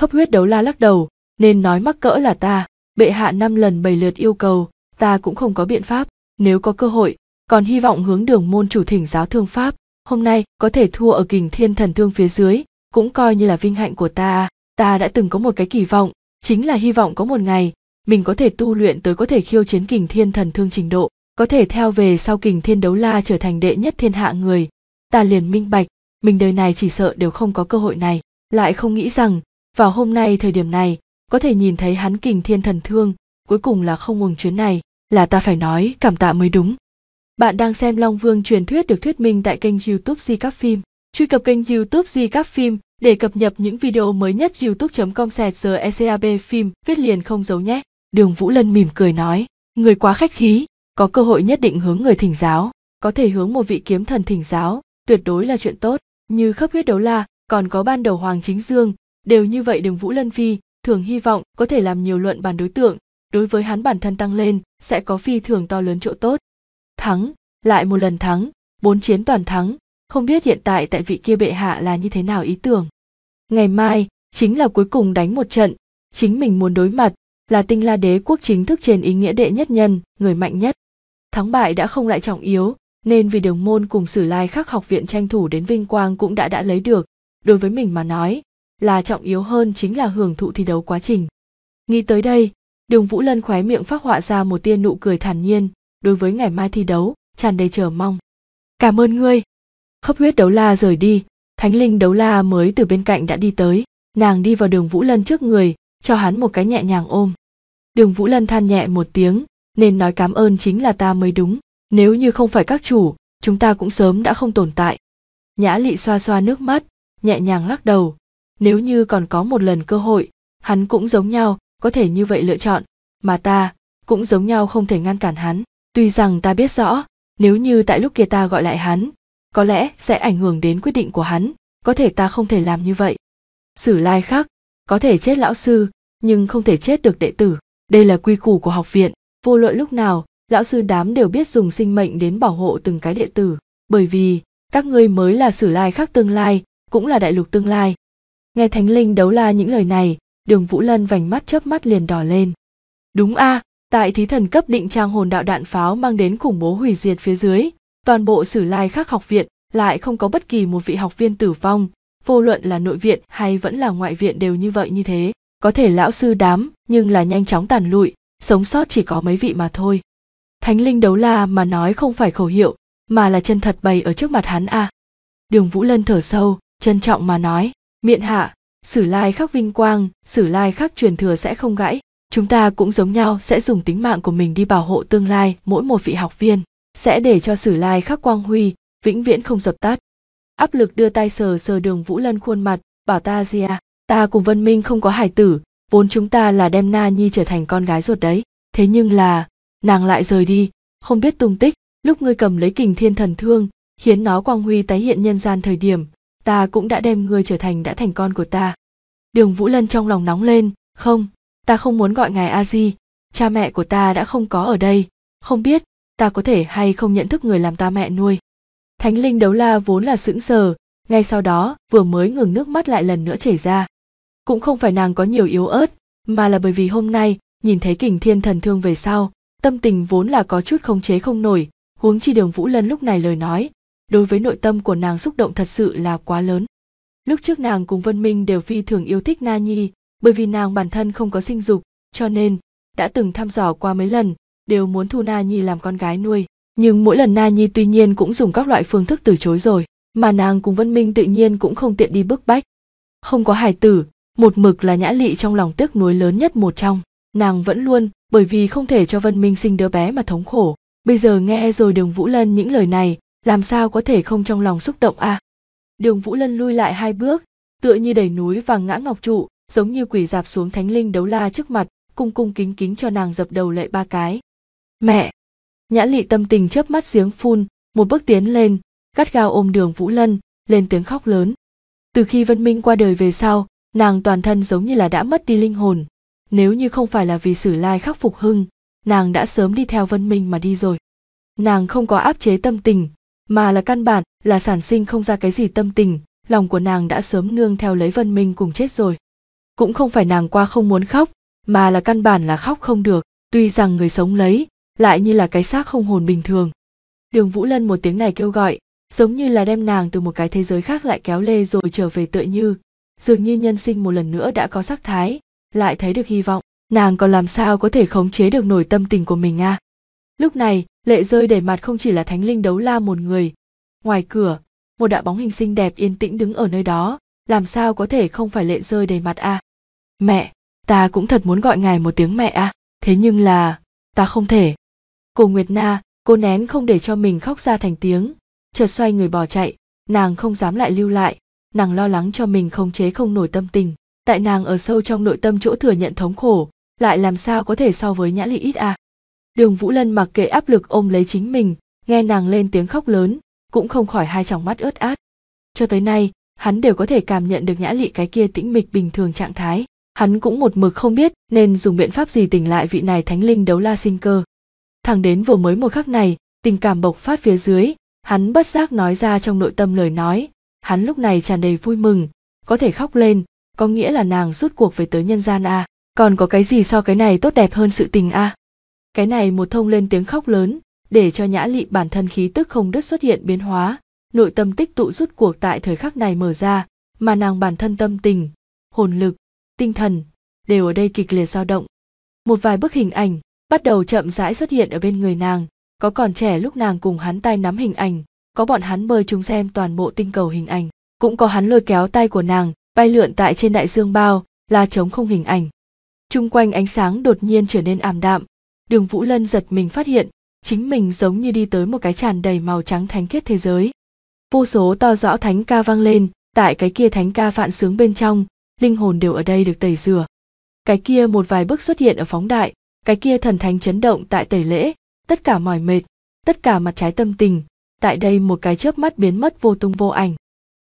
khắp huyết đấu la lắc đầu nên nói mắc cỡ là ta bệ hạ năm lần bảy lượt yêu cầu ta cũng không có biện pháp nếu có cơ hội còn hy vọng hướng đường môn chủ thỉnh giáo thương pháp hôm nay có thể thua ở kình thiên thần thương phía dưới cũng coi như là vinh hạnh của ta ta đã từng có một cái kỳ vọng chính là hy vọng có một ngày mình có thể tu luyện tới có thể khiêu chiến kình thiên thần thương trình độ có thể theo về sau kình thiên đấu la trở thành đệ nhất thiên hạ người ta liền minh bạch mình đời này chỉ sợ đều không có cơ hội này lại không nghĩ rằng vào hôm nay thời điểm này có thể nhìn thấy hắn kình thiên thần thương cuối cùng là không ngừng chuyến này là ta phải nói cảm tạ mới đúng. Bạn đang xem Long Vương truyền thuyết được thuyết minh tại kênh YouTube Di Các Phim. Truy cập kênh YouTube Di Các Phim để cập nhật những video mới nhất youtube.com sẹt e phim viết liền không giấu nhé. Đường Vũ Lân mỉm cười nói, người quá khách khí, có cơ hội nhất định hướng người thỉnh giáo, có thể hướng một vị kiếm thần thỉnh giáo, tuyệt đối là chuyện tốt, như khắp huyết đấu la, còn có ban đầu Hoàng Chính Dương, đều như vậy Đường Vũ Lân Phi, thường hy vọng có thể làm nhiều luận bàn đối tượng, đối với hắn bản thân tăng lên sẽ có phi thường to lớn chỗ tốt thắng lại một lần thắng bốn chiến toàn thắng không biết hiện tại tại vị kia bệ hạ là như thế nào ý tưởng ngày mai chính là cuối cùng đánh một trận chính mình muốn đối mặt là tinh la đế quốc chính thức trên ý nghĩa đệ nhất nhân người mạnh nhất thắng bại đã không lại trọng yếu nên vì đường môn cùng sử lai khắc học viện tranh thủ đến vinh quang cũng đã đã lấy được đối với mình mà nói là trọng yếu hơn chính là hưởng thụ thi đấu quá trình nghĩ tới đây Đường Vũ Lân khóe miệng phát họa ra một tia nụ cười thản nhiên, đối với ngày mai thi đấu, tràn đầy chờ mong. Cảm ơn ngươi. Khốc huyết đấu la rời đi, thánh linh đấu la mới từ bên cạnh đã đi tới, nàng đi vào đường Vũ Lân trước người, cho hắn một cái nhẹ nhàng ôm. Đường Vũ Lân than nhẹ một tiếng, nên nói cảm ơn chính là ta mới đúng, nếu như không phải các chủ, chúng ta cũng sớm đã không tồn tại. Nhã lị xoa xoa nước mắt, nhẹ nhàng lắc đầu, nếu như còn có một lần cơ hội, hắn cũng giống nhau, có thể như vậy lựa chọn mà ta cũng giống nhau không thể ngăn cản hắn tuy rằng ta biết rõ nếu như tại lúc kia ta gọi lại hắn có lẽ sẽ ảnh hưởng đến quyết định của hắn có thể ta không thể làm như vậy sử lai khác có thể chết lão sư nhưng không thể chết được đệ tử đây là quy củ của học viện vô luận lúc nào lão sư đám đều biết dùng sinh mệnh đến bảo hộ từng cái đệ tử bởi vì các ngươi mới là sử lai khác tương lai cũng là đại lục tương lai nghe thánh linh đấu la những lời này đường vũ lân vành mắt chớp mắt liền đỏ lên đúng a tại thí thần cấp định trang hồn đạo đạn pháo mang đến khủng bố hủy diệt phía dưới toàn bộ sử lai khắc học viện lại không có bất kỳ một vị học viên tử vong vô luận là nội viện hay vẫn là ngoại viện đều như vậy như thế có thể lão sư đám nhưng là nhanh chóng tàn lụi sống sót chỉ có mấy vị mà thôi thánh linh đấu la mà nói không phải khẩu hiệu mà là chân thật bày ở trước mặt hắn à đường vũ lân thở sâu trân trọng mà nói miệng hạ sử lai khắc vinh quang sử lai khắc truyền thừa sẽ không gãy chúng ta cũng giống nhau sẽ dùng tính mạng của mình đi bảo hộ tương lai mỗi một vị học viên sẽ để cho sử lai khắc quang huy vĩnh viễn không dập tắt áp lực đưa tay sờ sờ đường vũ lân khuôn mặt bảo ta gì ta cùng vân minh không có hải tử vốn chúng ta là đem na nhi trở thành con gái ruột đấy thế nhưng là nàng lại rời đi không biết tung tích lúc ngươi cầm lấy kình thiên thần thương khiến nó quang huy tái hiện nhân gian thời điểm ta cũng đã đem ngươi trở thành đã thành con của ta đường vũ lân trong lòng nóng lên không ta không muốn gọi ngài a di cha mẹ của ta đã không có ở đây không biết ta có thể hay không nhận thức người làm ta mẹ nuôi thánh linh đấu la vốn là sững sờ ngay sau đó vừa mới ngừng nước mắt lại lần nữa chảy ra cũng không phải nàng có nhiều yếu ớt mà là bởi vì hôm nay nhìn thấy kình thiên thần thương về sau tâm tình vốn là có chút không chế không nổi huống chi đường vũ lân lúc này lời nói đối với nội tâm của nàng xúc động thật sự là quá lớn lúc trước nàng cùng vân minh đều phi thường yêu thích na nhi bởi vì nàng bản thân không có sinh dục cho nên đã từng thăm dò qua mấy lần đều muốn thu na nhi làm con gái nuôi nhưng mỗi lần na nhi tuy nhiên cũng dùng các loại phương thức từ chối rồi mà nàng cùng vân minh tự nhiên cũng không tiện đi bức bách không có hài tử một mực là nhã lị trong lòng tiếc nuối lớn nhất một trong nàng vẫn luôn bởi vì không thể cho vân minh sinh đứa bé mà thống khổ bây giờ nghe rồi đường vũ lân những lời này làm sao có thể không trong lòng xúc động a à? đường vũ lân lui lại hai bước tựa như đầy núi và ngã ngọc trụ giống như quỷ dạp xuống thánh linh đấu la trước mặt cung cung kính kính cho nàng dập đầu lệ ba cái mẹ nhã lị tâm tình chớp mắt giếng phun một bước tiến lên gắt gao ôm đường vũ lân lên tiếng khóc lớn từ khi vân minh qua đời về sau nàng toàn thân giống như là đã mất đi linh hồn nếu như không phải là vì sử lai khắc phục hưng nàng đã sớm đi theo vân minh mà đi rồi nàng không có áp chế tâm tình mà là căn bản là sản sinh không ra cái gì tâm tình lòng của nàng đã sớm nương theo lấy vân minh cùng chết rồi cũng không phải nàng qua không muốn khóc mà là căn bản là khóc không được tuy rằng người sống lấy lại như là cái xác không hồn bình thường đường vũ lân một tiếng này kêu gọi giống như là đem nàng từ một cái thế giới khác lại kéo lê rồi trở về tựa như dường như nhân sinh một lần nữa đã có sắc thái lại thấy được hy vọng nàng còn làm sao có thể khống chế được nổi tâm tình của mình a à? lúc này lệ rơi đầy mặt không chỉ là thánh linh đấu la một người ngoài cửa một đạo bóng hình xinh đẹp yên tĩnh đứng ở nơi đó làm sao có thể không phải lệ rơi đầy mặt a à? mẹ ta cũng thật muốn gọi ngài một tiếng mẹ a à? thế nhưng là ta không thể cô nguyệt na cô nén không để cho mình khóc ra thành tiếng chợt xoay người bỏ chạy nàng không dám lại lưu lại nàng lo lắng cho mình không chế không nổi tâm tình tại nàng ở sâu trong nội tâm chỗ thừa nhận thống khổ lại làm sao có thể so với nhã lị ít à đường vũ lân mặc kệ áp lực ôm lấy chính mình nghe nàng lên tiếng khóc lớn cũng không khỏi hai tròng mắt ướt át cho tới nay hắn đều có thể cảm nhận được nhã lị cái kia tĩnh mịch bình thường trạng thái hắn cũng một mực không biết nên dùng biện pháp gì tỉnh lại vị này thánh linh đấu la sinh cơ thẳng đến vừa mới một khắc này tình cảm bộc phát phía dưới hắn bất giác nói ra trong nội tâm lời nói hắn lúc này tràn đầy vui mừng có thể khóc lên có nghĩa là nàng rút cuộc về tới nhân gian a à. còn có cái gì so cái này tốt đẹp hơn sự tình a à? cái này một thông lên tiếng khóc lớn để cho nhã lị bản thân khí tức không đứt xuất hiện biến hóa nội tâm tích tụ rút cuộc tại thời khắc này mở ra mà nàng bản thân tâm tình hồn lực tinh thần đều ở đây kịch liệt dao động một vài bức hình ảnh bắt đầu chậm rãi xuất hiện ở bên người nàng có còn trẻ lúc nàng cùng hắn tay nắm hình ảnh có bọn hắn bơi chúng xem toàn bộ tinh cầu hình ảnh cũng có hắn lôi kéo tay của nàng bay lượn tại trên đại dương bao la trống không hình ảnh chung quanh ánh sáng đột nhiên trở nên ảm đạm đường vũ lân giật mình phát hiện chính mình giống như đi tới một cái tràn đầy màu trắng thánh khiết thế giới vô số to rõ thánh ca vang lên tại cái kia thánh ca phạn sướng bên trong linh hồn đều ở đây được tẩy rửa cái kia một vài bước xuất hiện ở phóng đại cái kia thần thánh chấn động tại tẩy lễ tất cả mỏi mệt tất cả mặt trái tâm tình tại đây một cái chớp mắt biến mất vô tung vô ảnh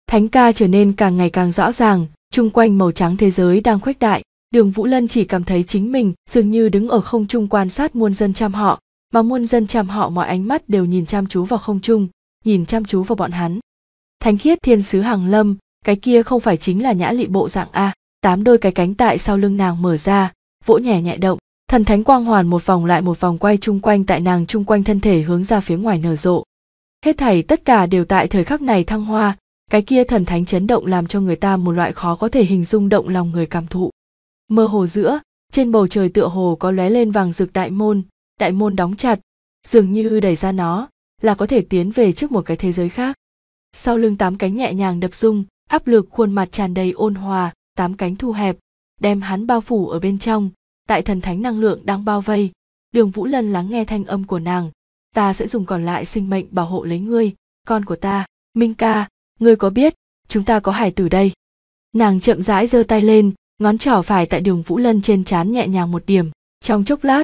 thánh ca trở nên càng ngày càng rõ ràng chung quanh màu trắng thế giới đang khuếch đại đường vũ lân chỉ cảm thấy chính mình dường như đứng ở không trung quan sát muôn dân chăm họ mà muôn dân chăm họ mọi ánh mắt đều nhìn chăm chú vào không trung nhìn chăm chú vào bọn hắn thánh khiết thiên sứ hàng lâm cái kia không phải chính là nhã lị bộ dạng a tám đôi cái cánh tại sau lưng nàng mở ra vỗ nhẹ nhẹ động thần thánh quang hoàn một vòng lại một vòng quay chung quanh tại nàng chung quanh thân thể hướng ra phía ngoài nở rộ hết thảy tất cả đều tại thời khắc này thăng hoa cái kia thần thánh chấn động làm cho người ta một loại khó có thể hình dung động lòng người cảm thụ mơ hồ giữa trên bầu trời tựa hồ có lóe lên vàng rực đại môn đại môn đóng chặt dường như đẩy ra nó là có thể tiến về trước một cái thế giới khác sau lưng tám cánh nhẹ nhàng đập rung áp lực khuôn mặt tràn đầy ôn hòa tám cánh thu hẹp đem hắn bao phủ ở bên trong tại thần thánh năng lượng đang bao vây đường vũ lân lắng nghe thanh âm của nàng ta sẽ dùng còn lại sinh mệnh bảo hộ lấy ngươi con của ta minh ca ngươi có biết chúng ta có hải tử đây nàng chậm rãi giơ tay lên ngón trỏ phải tại đường Vũ Lân trên trán nhẹ nhàng một điểm. Trong chốc lát,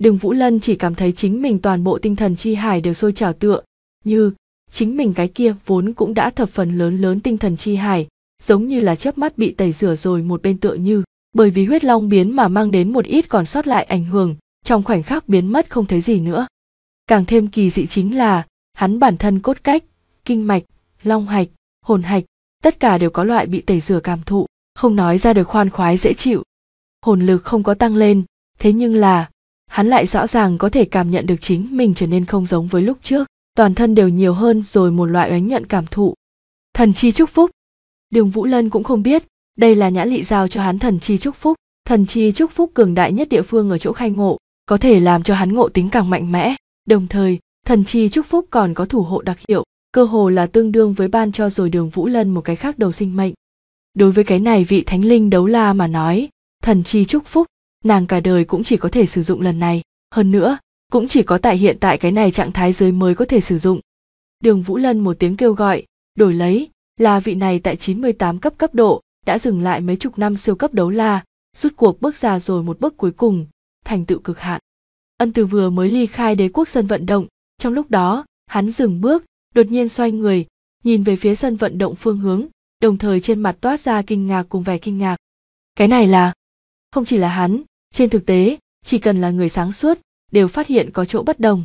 đường Vũ Lân chỉ cảm thấy chính mình toàn bộ tinh thần chi hải đều sôi trào tựa, như chính mình cái kia vốn cũng đã thập phần lớn lớn tinh thần chi hải, giống như là chớp mắt bị tẩy rửa rồi một bên tựa như, bởi vì huyết long biến mà mang đến một ít còn sót lại ảnh hưởng, trong khoảnh khắc biến mất không thấy gì nữa. Càng thêm kỳ dị chính là, hắn bản thân cốt cách, kinh mạch, long hạch, hồn hạch, tất cả đều có loại bị tẩy rửa cảm thụ không nói ra được khoan khoái dễ chịu hồn lực không có tăng lên thế nhưng là hắn lại rõ ràng có thể cảm nhận được chính mình trở nên không giống với lúc trước toàn thân đều nhiều hơn rồi một loại oánh nhuận cảm thụ thần chi chúc phúc đường vũ lân cũng không biết đây là nhã lị giao cho hắn thần chi chúc phúc thần chi chúc phúc cường đại nhất địa phương ở chỗ khai ngộ có thể làm cho hắn ngộ tính càng mạnh mẽ đồng thời thần chi chúc phúc còn có thủ hộ đặc hiệu cơ hồ là tương đương với ban cho rồi đường vũ lân một cái khác đầu sinh mệnh đối với cái này vị thánh linh đấu la mà nói thần chi chúc phúc nàng cả đời cũng chỉ có thể sử dụng lần này hơn nữa cũng chỉ có tại hiện tại cái này trạng thái giới mới có thể sử dụng đường vũ lân một tiếng kêu gọi đổi lấy là vị này tại 98 cấp cấp độ đã dừng lại mấy chục năm siêu cấp đấu la rút cuộc bước ra rồi một bước cuối cùng thành tựu cực hạn ân từ vừa mới ly khai đế quốc sân vận động trong lúc đó hắn dừng bước đột nhiên xoay người nhìn về phía sân vận động phương hướng đồng thời trên mặt toát ra kinh ngạc cùng vẻ kinh ngạc. Cái này là không chỉ là hắn, trên thực tế, chỉ cần là người sáng suốt đều phát hiện có chỗ bất đồng.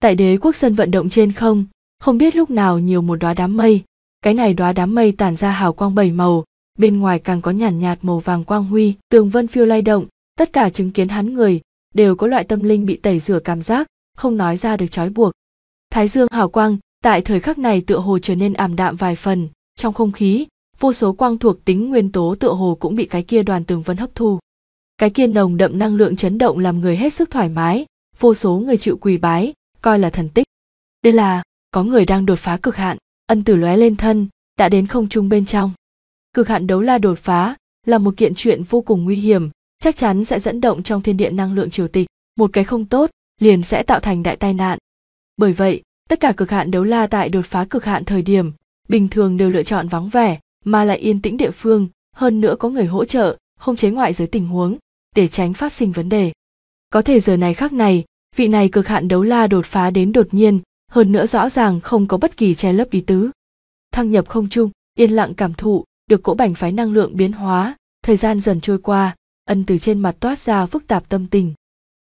Tại đế quốc sân vận động trên không, không biết lúc nào nhiều một đóa đám mây, cái này đóa đám mây tản ra hào quang bảy màu, bên ngoài càng có nhàn nhạt, màu vàng quang huy, tường vân phiêu lay động, tất cả chứng kiến hắn người đều có loại tâm linh bị tẩy rửa cảm giác, không nói ra được trói buộc. Thái dương hào quang tại thời khắc này tựa hồ trở nên ảm đạm vài phần, trong không khí vô số quang thuộc tính nguyên tố tựa hồ cũng bị cái kia đoàn tường vân hấp thu cái kia nồng đậm năng lượng chấn động làm người hết sức thoải mái vô số người chịu quỳ bái coi là thần tích đây là có người đang đột phá cực hạn ân tử lóe lên thân đã đến không trung bên trong cực hạn đấu la đột phá là một kiện chuyện vô cùng nguy hiểm chắc chắn sẽ dẫn động trong thiên địa năng lượng triều tịch một cái không tốt liền sẽ tạo thành đại tai nạn bởi vậy tất cả cực hạn đấu la tại đột phá cực hạn thời điểm bình thường đều lựa chọn vắng vẻ mà lại yên tĩnh địa phương hơn nữa có người hỗ trợ không chế ngoại giới tình huống để tránh phát sinh vấn đề có thể giờ này khác này vị này cực hạn đấu la đột phá đến đột nhiên hơn nữa rõ ràng không có bất kỳ che lấp ý tứ thăng nhập không trung yên lặng cảm thụ được cỗ bành phái năng lượng biến hóa thời gian dần trôi qua ân từ trên mặt toát ra phức tạp tâm tình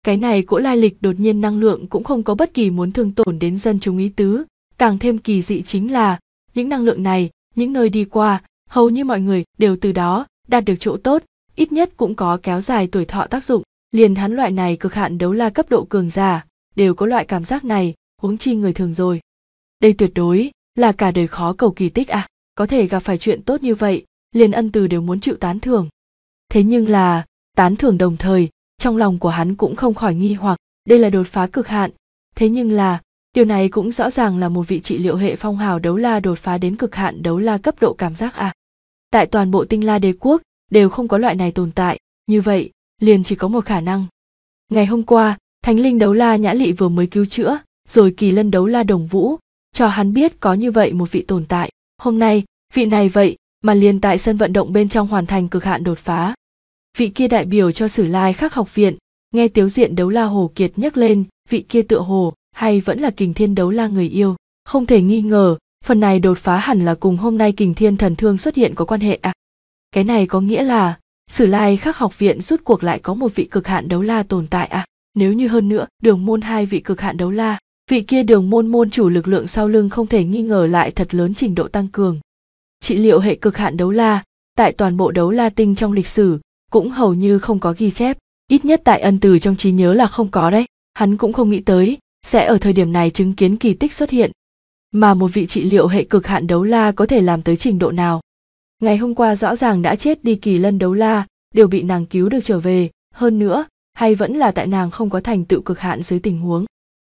cái này cỗ lai lịch đột nhiên năng lượng cũng không có bất kỳ muốn thương tổn đến dân chúng ý tứ càng thêm kỳ dị chính là những năng lượng này những nơi đi qua hầu như mọi người đều từ đó đạt được chỗ tốt ít nhất cũng có kéo dài tuổi thọ tác dụng liền hắn loại này cực hạn đấu la cấp độ cường giả đều có loại cảm giác này huống chi người thường rồi đây tuyệt đối là cả đời khó cầu kỳ tích à có thể gặp phải chuyện tốt như vậy liền ân từ đều muốn chịu tán thưởng thế nhưng là tán thưởng đồng thời trong lòng của hắn cũng không khỏi nghi hoặc đây là đột phá cực hạn thế nhưng là Điều này cũng rõ ràng là một vị trị liệu hệ phong hào đấu la đột phá đến cực hạn đấu la cấp độ cảm giác à. Tại toàn bộ tinh la đế quốc đều không có loại này tồn tại, như vậy liền chỉ có một khả năng. Ngày hôm qua, thánh linh đấu la nhã lị vừa mới cứu chữa, rồi kỳ lân đấu la đồng vũ, cho hắn biết có như vậy một vị tồn tại. Hôm nay, vị này vậy mà liền tại sân vận động bên trong hoàn thành cực hạn đột phá. Vị kia đại biểu cho Sử Lai Khắc học viện, nghe Tiếu Diện Đấu La Hồ Kiệt nhắc lên, vị kia tựa hồ hay vẫn là kình thiên đấu la người yêu không thể nghi ngờ phần này đột phá hẳn là cùng hôm nay kình thiên thần thương xuất hiện có quan hệ à cái này có nghĩa là sử lai khắc học viện rút cuộc lại có một vị cực hạn đấu la tồn tại à nếu như hơn nữa đường môn hai vị cực hạn đấu la vị kia đường môn môn chủ lực lượng sau lưng không thể nghi ngờ lại thật lớn trình độ tăng cường trị liệu hệ cực hạn đấu la tại toàn bộ đấu la tinh trong lịch sử cũng hầu như không có ghi chép ít nhất tại ân từ trong trí nhớ là không có đấy hắn cũng không nghĩ tới sẽ ở thời điểm này chứng kiến kỳ tích xuất hiện mà một vị trị liệu hệ cực hạn đấu la có thể làm tới trình độ nào ngày hôm qua rõ ràng đã chết đi kỳ lân đấu la đều bị nàng cứu được trở về hơn nữa hay vẫn là tại nàng không có thành tựu cực hạn dưới tình huống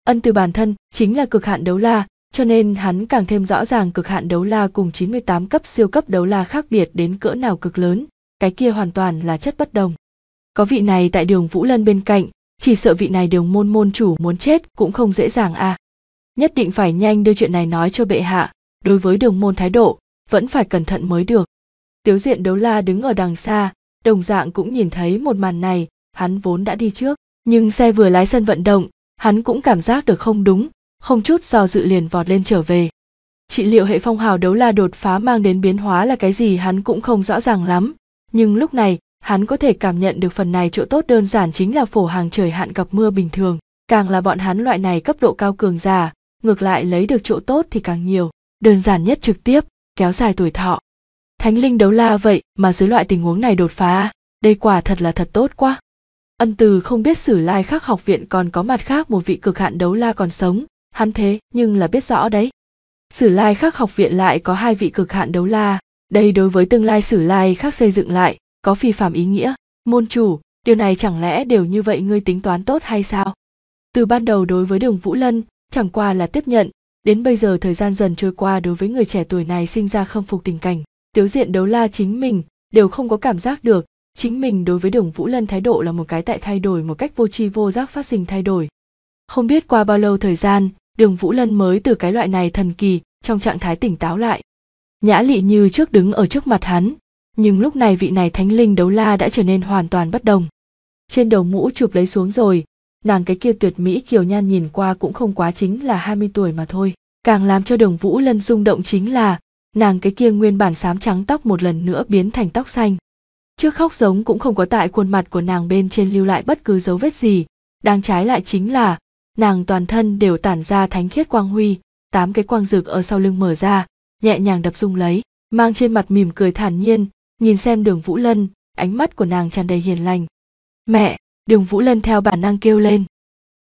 ân từ bản thân chính là cực hạn đấu la cho nên hắn càng thêm rõ ràng cực hạn đấu la cùng 98 cấp siêu cấp đấu la khác biệt đến cỡ nào cực lớn, cái kia hoàn toàn là chất bất đồng. Có vị này tại đường Vũ Lân bên cạnh, chỉ sợ vị này đường môn môn chủ muốn chết cũng không dễ dàng à nhất định phải nhanh đưa chuyện này nói cho bệ hạ đối với đường môn thái độ vẫn phải cẩn thận mới được tiếu diện đấu la đứng ở đằng xa đồng dạng cũng nhìn thấy một màn này hắn vốn đã đi trước nhưng xe vừa lái sân vận động hắn cũng cảm giác được không đúng không chút do dự liền vọt lên trở về trị liệu hệ phong hào đấu la đột phá mang đến biến hóa là cái gì hắn cũng không rõ ràng lắm nhưng lúc này hắn có thể cảm nhận được phần này chỗ tốt đơn giản chính là phổ hàng trời hạn gặp mưa bình thường càng là bọn hắn loại này cấp độ cao cường già ngược lại lấy được chỗ tốt thì càng nhiều đơn giản nhất trực tiếp kéo dài tuổi thọ thánh linh đấu la vậy mà dưới loại tình huống này đột phá đây quả thật là thật tốt quá ân từ không biết sử lai khắc học viện còn có mặt khác một vị cực hạn đấu la còn sống hắn thế nhưng là biết rõ đấy sử lai khắc học viện lại có hai vị cực hạn đấu la đây đối với tương lai sử lai khắc xây dựng lại có phi phạm ý nghĩa môn chủ điều này chẳng lẽ đều như vậy ngươi tính toán tốt hay sao từ ban đầu đối với đường vũ lân chẳng qua là tiếp nhận đến bây giờ thời gian dần trôi qua đối với người trẻ tuổi này sinh ra khâm phục tình cảnh tiếu diện đấu la chính mình đều không có cảm giác được chính mình đối với đường vũ lân thái độ là một cái tại thay đổi một cách vô tri vô giác phát sinh thay đổi không biết qua bao lâu thời gian đường vũ lân mới từ cái loại này thần kỳ trong trạng thái tỉnh táo lại nhã lị như trước đứng ở trước mặt hắn nhưng lúc này vị này thánh linh đấu la đã trở nên hoàn toàn bất đồng trên đầu mũ chụp lấy xuống rồi nàng cái kia tuyệt mỹ kiều nhan nhìn qua cũng không quá chính là 20 tuổi mà thôi càng làm cho đường vũ lân rung động chính là nàng cái kia nguyên bản xám trắng tóc một lần nữa biến thành tóc xanh trước khóc giống cũng không có tại khuôn mặt của nàng bên trên lưu lại bất cứ dấu vết gì đang trái lại chính là nàng toàn thân đều tản ra thánh khiết quang huy tám cái quang rực ở sau lưng mở ra nhẹ nhàng đập rung lấy mang trên mặt mỉm cười thản nhiên nhìn xem đường vũ lân ánh mắt của nàng tràn đầy hiền lành mẹ đường vũ lân theo bản năng kêu lên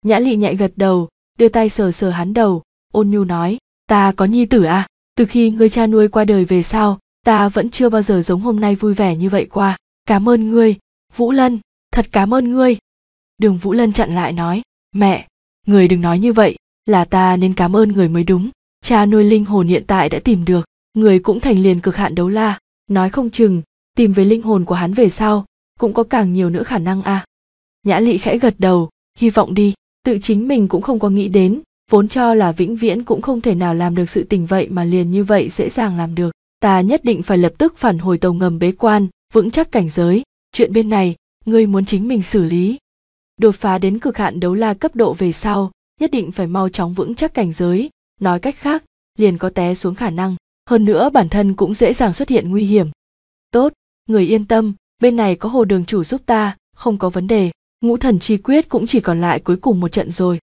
nhã lị nhạy gật đầu đưa tay sờ sờ hắn đầu ôn nhu nói ta có nhi tử à từ khi người cha nuôi qua đời về sau ta vẫn chưa bao giờ giống hôm nay vui vẻ như vậy qua cảm ơn ngươi vũ lân thật cảm ơn ngươi đường vũ lân chặn lại nói mẹ người đừng nói như vậy là ta nên cảm ơn người mới đúng cha nuôi linh hồn hiện tại đã tìm được người cũng thành liền cực hạn đấu la nói không chừng tìm về linh hồn của hắn về sau cũng có càng nhiều nữa khả năng à nhã lị khẽ gật đầu hy vọng đi tự chính mình cũng không có nghĩ đến vốn cho là vĩnh viễn cũng không thể nào làm được sự tình vậy mà liền như vậy dễ dàng làm được ta nhất định phải lập tức phản hồi tàu ngầm bế quan vững chắc cảnh giới chuyện bên này ngươi muốn chính mình xử lý đột phá đến cực hạn đấu la cấp độ về sau nhất định phải mau chóng vững chắc cảnh giới nói cách khác liền có té xuống khả năng hơn nữa bản thân cũng dễ dàng xuất hiện nguy hiểm. Tốt, người yên tâm, bên này có hồ đường chủ giúp ta, không có vấn đề, ngũ thần chi quyết cũng chỉ còn lại cuối cùng một trận rồi.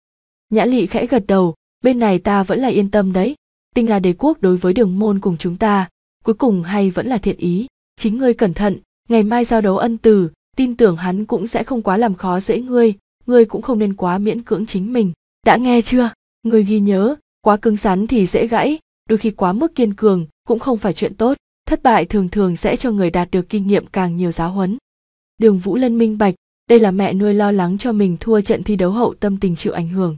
Nhã lị khẽ gật đầu, bên này ta vẫn là yên tâm đấy, tinh là đế quốc đối với đường môn cùng chúng ta, cuối cùng hay vẫn là thiện ý, chính ngươi cẩn thận, ngày mai giao đấu ân từ, tin tưởng hắn cũng sẽ không quá làm khó dễ ngươi, ngươi cũng không nên quá miễn cưỡng chính mình. Đã nghe chưa? Ngươi ghi nhớ, quá cứng rắn thì dễ gãy, đôi khi quá mức kiên cường cũng không phải chuyện tốt thất bại thường thường sẽ cho người đạt được kinh nghiệm càng nhiều giáo huấn đường vũ lân minh bạch đây là mẹ nuôi lo lắng cho mình thua trận thi đấu hậu tâm tình chịu ảnh hưởng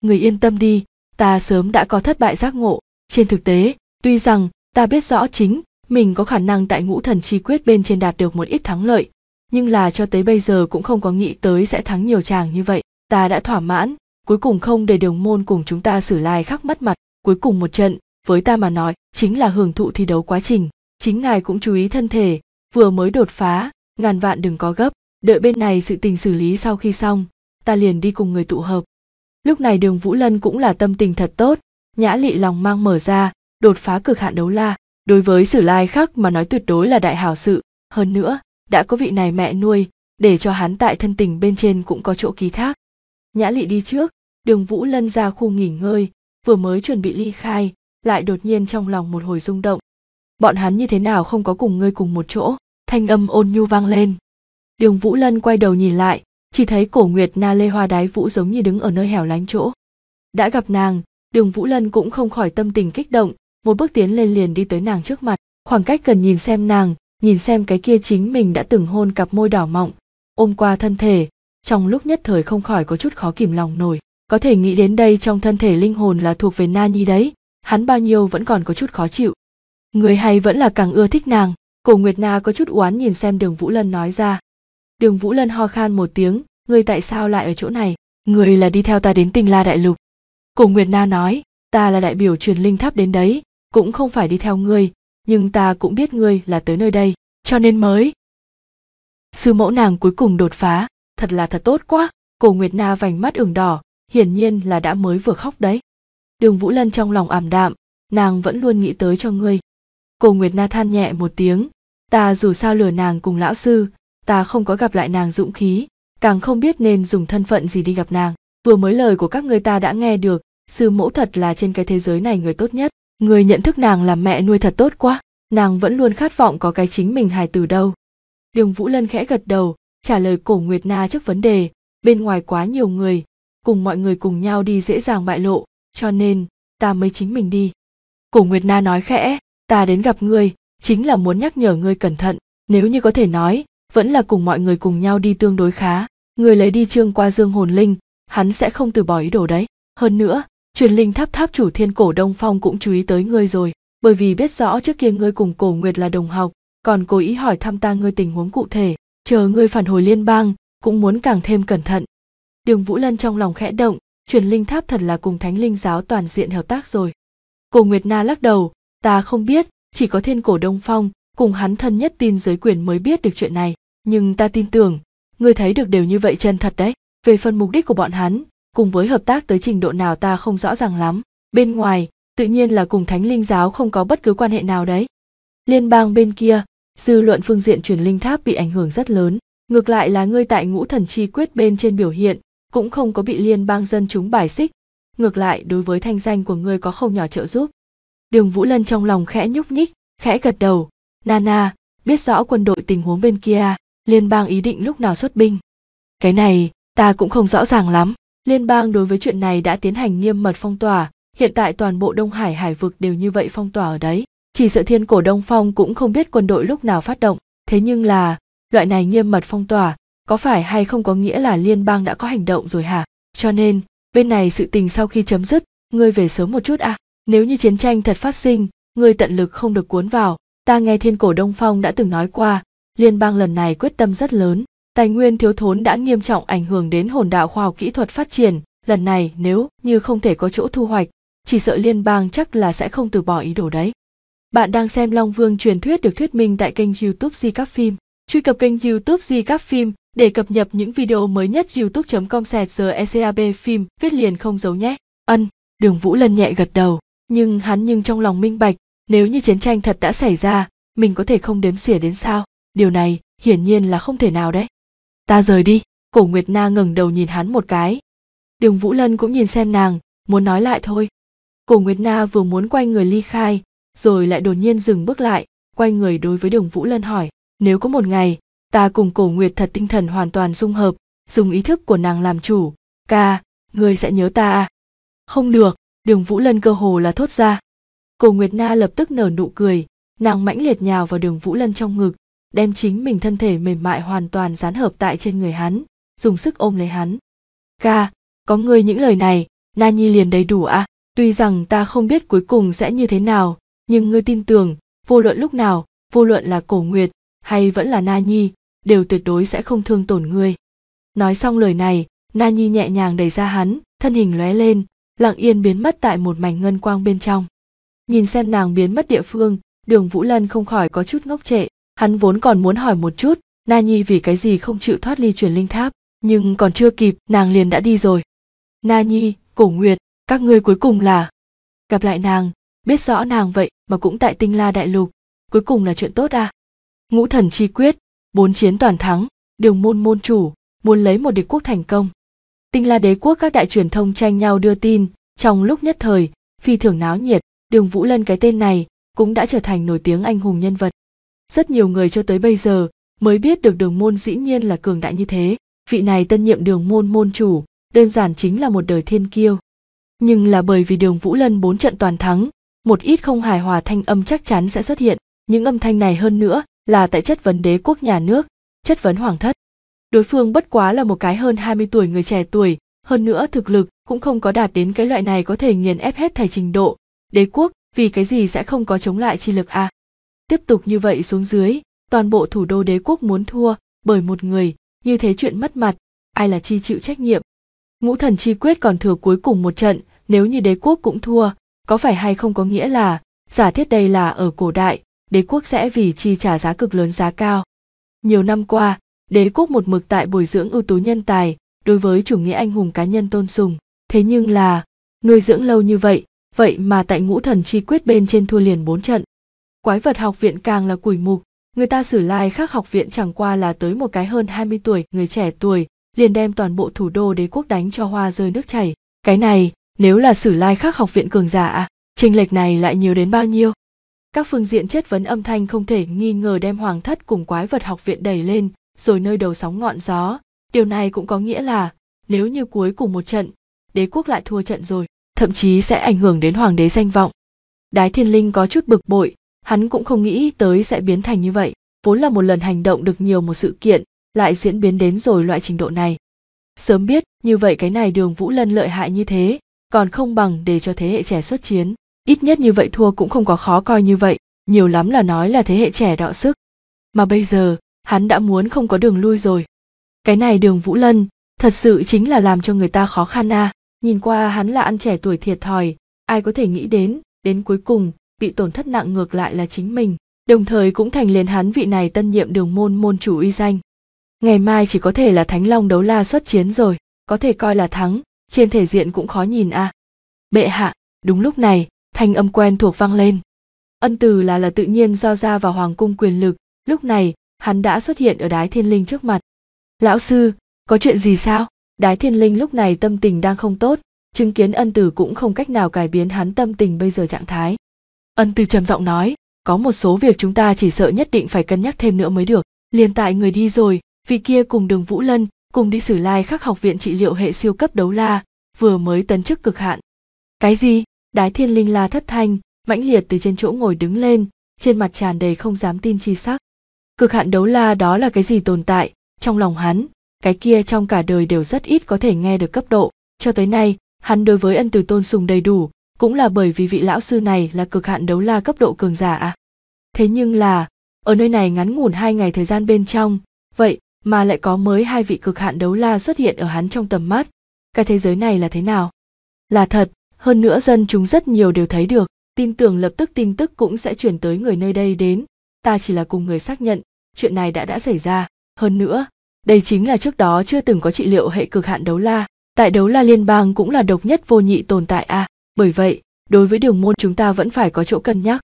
người yên tâm đi ta sớm đã có thất bại giác ngộ trên thực tế tuy rằng ta biết rõ chính mình có khả năng tại ngũ thần chi quyết bên trên đạt được một ít thắng lợi nhưng là cho tới bây giờ cũng không có nghĩ tới sẽ thắng nhiều chàng như vậy ta đã thỏa mãn cuối cùng không để đường môn cùng chúng ta xử lai khắc mất mặt cuối cùng một trận với ta mà nói chính là hưởng thụ thi đấu quá trình chính ngài cũng chú ý thân thể vừa mới đột phá ngàn vạn đừng có gấp đợi bên này sự tình xử lý sau khi xong ta liền đi cùng người tụ hợp lúc này đường vũ lân cũng là tâm tình thật tốt nhã lị lòng mang mở ra đột phá cực hạn đấu la đối với sử lai khác mà nói tuyệt đối là đại hảo sự hơn nữa đã có vị này mẹ nuôi để cho hắn tại thân tình bên trên cũng có chỗ ký thác nhã lị đi trước đường vũ lân ra khu nghỉ ngơi vừa mới chuẩn bị ly khai lại đột nhiên trong lòng một hồi rung động bọn hắn như thế nào không có cùng ngươi cùng một chỗ thanh âm ôn nhu vang lên đường vũ lân quay đầu nhìn lại chỉ thấy cổ nguyệt na lê hoa đái vũ giống như đứng ở nơi hẻo lánh chỗ đã gặp nàng đường vũ lân cũng không khỏi tâm tình kích động một bước tiến lên liền đi tới nàng trước mặt khoảng cách cần nhìn xem nàng nhìn xem cái kia chính mình đã từng hôn cặp môi đỏ mọng ôm qua thân thể trong lúc nhất thời không khỏi có chút khó kìm lòng nổi có thể nghĩ đến đây trong thân thể linh hồn là thuộc về na nhi đấy hắn bao nhiêu vẫn còn có chút khó chịu người hay vẫn là càng ưa thích nàng cổ nguyệt na có chút oán nhìn xem đường vũ lân nói ra đường vũ lân ho khan một tiếng người tại sao lại ở chỗ này người là đi theo ta đến tinh la đại lục cổ nguyệt na nói ta là đại biểu truyền linh tháp đến đấy cũng không phải đi theo ngươi nhưng ta cũng biết ngươi là tới nơi đây cho nên mới sư mẫu nàng cuối cùng đột phá thật là thật tốt quá cổ nguyệt na vành mắt ửng đỏ hiển nhiên là đã mới vừa khóc đấy Đường Vũ Lân trong lòng ảm đạm, nàng vẫn luôn nghĩ tới cho ngươi. Cô Nguyệt Na than nhẹ một tiếng, ta dù sao lừa nàng cùng lão sư, ta không có gặp lại nàng dũng khí, càng không biết nên dùng thân phận gì đi gặp nàng. Vừa mới lời của các ngươi ta đã nghe được, sư mẫu thật là trên cái thế giới này người tốt nhất, người nhận thức nàng là mẹ nuôi thật tốt quá, nàng vẫn luôn khát vọng có cái chính mình hài từ đâu. Đường Vũ Lân khẽ gật đầu, trả lời cổ Nguyệt Na trước vấn đề, bên ngoài quá nhiều người, cùng mọi người cùng nhau đi dễ dàng bại lộ, cho nên ta mới chính mình đi cổ nguyệt na nói khẽ ta đến gặp ngươi chính là muốn nhắc nhở ngươi cẩn thận nếu như có thể nói vẫn là cùng mọi người cùng nhau đi tương đối khá ngươi lấy đi trương qua dương hồn linh hắn sẽ không từ bỏ ý đồ đấy hơn nữa truyền linh tháp tháp chủ thiên cổ đông phong cũng chú ý tới ngươi rồi bởi vì biết rõ trước kia ngươi cùng cổ nguyệt là đồng học còn cố ý hỏi thăm ta ngươi tình huống cụ thể chờ ngươi phản hồi liên bang cũng muốn càng thêm cẩn thận đường vũ lân trong lòng khẽ động truyền linh tháp thật là cùng thánh linh giáo toàn diện hợp tác rồi Cổ nguyệt na lắc đầu ta không biết chỉ có thiên cổ đông phong cùng hắn thân nhất tin giới quyền mới biết được chuyện này nhưng ta tin tưởng người thấy được đều như vậy chân thật đấy về phần mục đích của bọn hắn cùng với hợp tác tới trình độ nào ta không rõ ràng lắm bên ngoài tự nhiên là cùng thánh linh giáo không có bất cứ quan hệ nào đấy liên bang bên kia dư luận phương diện truyền linh tháp bị ảnh hưởng rất lớn ngược lại là ngươi tại ngũ thần chi quyết bên trên biểu hiện cũng không có bị liên bang dân chúng bài xích ngược lại đối với thanh danh của ngươi có không nhỏ trợ giúp đường vũ lân trong lòng khẽ nhúc nhích khẽ gật đầu nana biết rõ quân đội tình huống bên kia liên bang ý định lúc nào xuất binh cái này ta cũng không rõ ràng lắm liên bang đối với chuyện này đã tiến hành nghiêm mật phong tỏa hiện tại toàn bộ đông hải hải vực đều như vậy phong tỏa ở đấy chỉ sợ thiên cổ đông phong cũng không biết quân đội lúc nào phát động thế nhưng là loại này nghiêm mật phong tỏa có phải hay không có nghĩa là liên bang đã có hành động rồi hả cho nên bên này sự tình sau khi chấm dứt ngươi về sớm một chút à nếu như chiến tranh thật phát sinh ngươi tận lực không được cuốn vào ta nghe thiên cổ đông phong đã từng nói qua liên bang lần này quyết tâm rất lớn tài nguyên thiếu thốn đã nghiêm trọng ảnh hưởng đến hồn đạo khoa học kỹ thuật phát triển lần này nếu như không thể có chỗ thu hoạch chỉ sợ liên bang chắc là sẽ không từ bỏ ý đồ đấy bạn đang xem long vương truyền thuyết được thuyết minh tại kênh youtube di các phim truy cập kênh youtube di các phim để cập nhật những video mới nhất youtube.com sẹt giờ ECAB phim viết liền không giấu nhé. Ân, đường Vũ Lân nhẹ gật đầu, nhưng hắn nhưng trong lòng minh bạch, nếu như chiến tranh thật đã xảy ra, mình có thể không đếm xỉa đến sao. Điều này hiển nhiên là không thể nào đấy. Ta rời đi, cổ Nguyệt Na ngẩng đầu nhìn hắn một cái. Đường Vũ Lân cũng nhìn xem nàng, muốn nói lại thôi. Cổ Nguyệt Na vừa muốn quay người ly khai, rồi lại đột nhiên dừng bước lại, quay người đối với đường Vũ Lân hỏi, nếu có một ngày ta cùng cổ nguyệt thật tinh thần hoàn toàn dung hợp dùng ý thức của nàng làm chủ ca ngươi sẽ nhớ ta à không được đường vũ lân cơ hồ là thốt ra cổ nguyệt na lập tức nở nụ cười nàng mãnh liệt nhào vào đường vũ lân trong ngực đem chính mình thân thể mềm mại hoàn toàn dán hợp tại trên người hắn dùng sức ôm lấy hắn ca có ngươi những lời này na nhi liền đầy đủ à tuy rằng ta không biết cuối cùng sẽ như thế nào nhưng ngươi tin tưởng vô luận lúc nào vô luận là cổ nguyệt hay vẫn là na nhi đều tuyệt đối sẽ không thương tổn ngươi nói xong lời này na nhi nhẹ nhàng đẩy ra hắn thân hình lóe lên lặng yên biến mất tại một mảnh ngân quang bên trong nhìn xem nàng biến mất địa phương đường vũ lân không khỏi có chút ngốc trệ hắn vốn còn muốn hỏi một chút na nhi vì cái gì không chịu thoát ly truyền linh tháp nhưng còn chưa kịp nàng liền đã đi rồi na nhi cổ nguyệt các ngươi cuối cùng là gặp lại nàng biết rõ nàng vậy mà cũng tại tinh la đại lục cuối cùng là chuyện tốt à ngũ thần chi quyết bốn chiến toàn thắng đường môn môn chủ muốn lấy một địch quốc thành công tinh la đế quốc các đại truyền thông tranh nhau đưa tin trong lúc nhất thời phi thường náo nhiệt đường vũ lân cái tên này cũng đã trở thành nổi tiếng anh hùng nhân vật rất nhiều người cho tới bây giờ mới biết được đường môn dĩ nhiên là cường đại như thế vị này tân nhiệm đường môn môn chủ đơn giản chính là một đời thiên kiêu nhưng là bởi vì đường vũ lân bốn trận toàn thắng một ít không hài hòa thanh âm chắc chắn sẽ xuất hiện những âm thanh này hơn nữa là tại chất vấn đế quốc nhà nước, chất vấn hoàng thất. Đối phương bất quá là một cái hơn 20 tuổi người trẻ tuổi, hơn nữa thực lực cũng không có đạt đến cái loại này có thể nghiền ép hết thầy trình độ. Đế quốc vì cái gì sẽ không có chống lại chi lực à? Tiếp tục như vậy xuống dưới, toàn bộ thủ đô đế quốc muốn thua bởi một người, như thế chuyện mất mặt, ai là chi chịu trách nhiệm. Ngũ thần chi quyết còn thừa cuối cùng một trận, nếu như đế quốc cũng thua, có phải hay không có nghĩa là, giả thiết đây là ở cổ đại, đế quốc sẽ vì chi trả giá cực lớn giá cao. Nhiều năm qua, đế quốc một mực tại bồi dưỡng ưu tú nhân tài, đối với chủ nghĩa anh hùng cá nhân tôn sùng, thế nhưng là nuôi dưỡng lâu như vậy, vậy mà tại ngũ thần chi quyết bên trên thua liền bốn trận. Quái vật học viện càng là củi mục, người ta xử lai khác học viện chẳng qua là tới một cái hơn 20 tuổi, người trẻ tuổi, liền đem toàn bộ thủ đô đế quốc đánh cho hoa rơi nước chảy. Cái này, nếu là sử lai khác học viện cường giả à, chênh lệch này lại nhiều đến bao nhiêu? các phương diện chất vấn âm thanh không thể nghi ngờ đem hoàng thất cùng quái vật học viện đẩy lên rồi nơi đầu sóng ngọn gió điều này cũng có nghĩa là nếu như cuối cùng một trận đế quốc lại thua trận rồi thậm chí sẽ ảnh hưởng đến hoàng đế danh vọng đái thiên linh có chút bực bội hắn cũng không nghĩ tới sẽ biến thành như vậy vốn là một lần hành động được nhiều một sự kiện lại diễn biến đến rồi loại trình độ này sớm biết như vậy cái này đường vũ lân lợi hại như thế còn không bằng để cho thế hệ trẻ xuất chiến ít nhất như vậy thua cũng không có khó coi như vậy nhiều lắm là nói là thế hệ trẻ đọ sức mà bây giờ hắn đã muốn không có đường lui rồi cái này đường vũ lân thật sự chính là làm cho người ta khó khăn a à. nhìn qua hắn là ăn trẻ tuổi thiệt thòi ai có thể nghĩ đến đến cuối cùng bị tổn thất nặng ngược lại là chính mình đồng thời cũng thành liền hắn vị này tân nhiệm đường môn môn chủ uy danh ngày mai chỉ có thể là thánh long đấu la xuất chiến rồi có thể coi là thắng trên thể diện cũng khó nhìn a à. bệ hạ đúng lúc này thanh âm quen thuộc vang lên ân từ là là tự nhiên do ra vào hoàng cung quyền lực lúc này hắn đã xuất hiện ở đái thiên linh trước mặt lão sư có chuyện gì sao đái thiên linh lúc này tâm tình đang không tốt chứng kiến ân từ cũng không cách nào cải biến hắn tâm tình bây giờ trạng thái ân từ trầm giọng nói có một số việc chúng ta chỉ sợ nhất định phải cân nhắc thêm nữa mới được liền tại người đi rồi vì kia cùng đường vũ lân cùng đi xử lai khắc học viện trị liệu hệ siêu cấp đấu la vừa mới tấn chức cực hạn cái gì đái thiên linh la thất thanh mãnh liệt từ trên chỗ ngồi đứng lên trên mặt tràn đầy không dám tin chi sắc cực hạn đấu la đó là cái gì tồn tại trong lòng hắn cái kia trong cả đời đều rất ít có thể nghe được cấp độ cho tới nay hắn đối với ân từ tôn sùng đầy đủ cũng là bởi vì vị lão sư này là cực hạn đấu la cấp độ cường giả à? thế nhưng là ở nơi này ngắn ngủn hai ngày thời gian bên trong vậy mà lại có mới hai vị cực hạn đấu la xuất hiện ở hắn trong tầm mắt cái thế giới này là thế nào là thật hơn nữa dân chúng rất nhiều đều thấy được, tin tưởng lập tức tin tức cũng sẽ chuyển tới người nơi đây đến. Ta chỉ là cùng người xác nhận, chuyện này đã đã xảy ra. Hơn nữa, đây chính là trước đó chưa từng có trị liệu hệ cực hạn đấu la. Tại đấu la liên bang cũng là độc nhất vô nhị tồn tại a. À. Bởi vậy, đối với đường môn chúng ta vẫn phải có chỗ cân nhắc.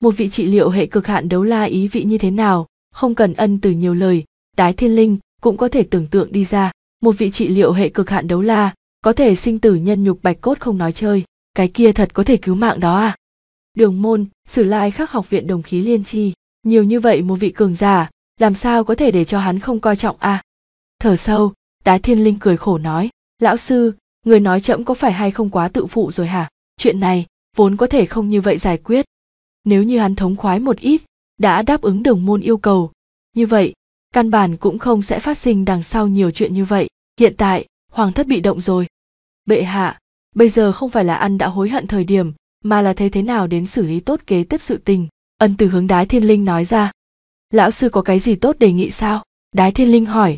Một vị trị liệu hệ cực hạn đấu la ý vị như thế nào, không cần ân từ nhiều lời, đái thiên linh cũng có thể tưởng tượng đi ra. Một vị trị liệu hệ cực hạn đấu la có thể sinh tử nhân nhục bạch cốt không nói chơi cái kia thật có thể cứu mạng đó à đường môn sử lai khắc học viện đồng khí liên chi nhiều như vậy một vị cường giả làm sao có thể để cho hắn không coi trọng a à? thở sâu đá thiên linh cười khổ nói lão sư người nói chậm có phải hay không quá tự phụ rồi hả chuyện này vốn có thể không như vậy giải quyết nếu như hắn thống khoái một ít đã đáp ứng đường môn yêu cầu như vậy căn bản cũng không sẽ phát sinh đằng sau nhiều chuyện như vậy hiện tại hoàng thất bị động rồi bệ hạ bây giờ không phải là ăn đã hối hận thời điểm mà là thấy thế nào đến xử lý tốt kế tiếp sự tình ân từ hướng đái thiên linh nói ra lão sư có cái gì tốt đề nghị sao đái thiên linh hỏi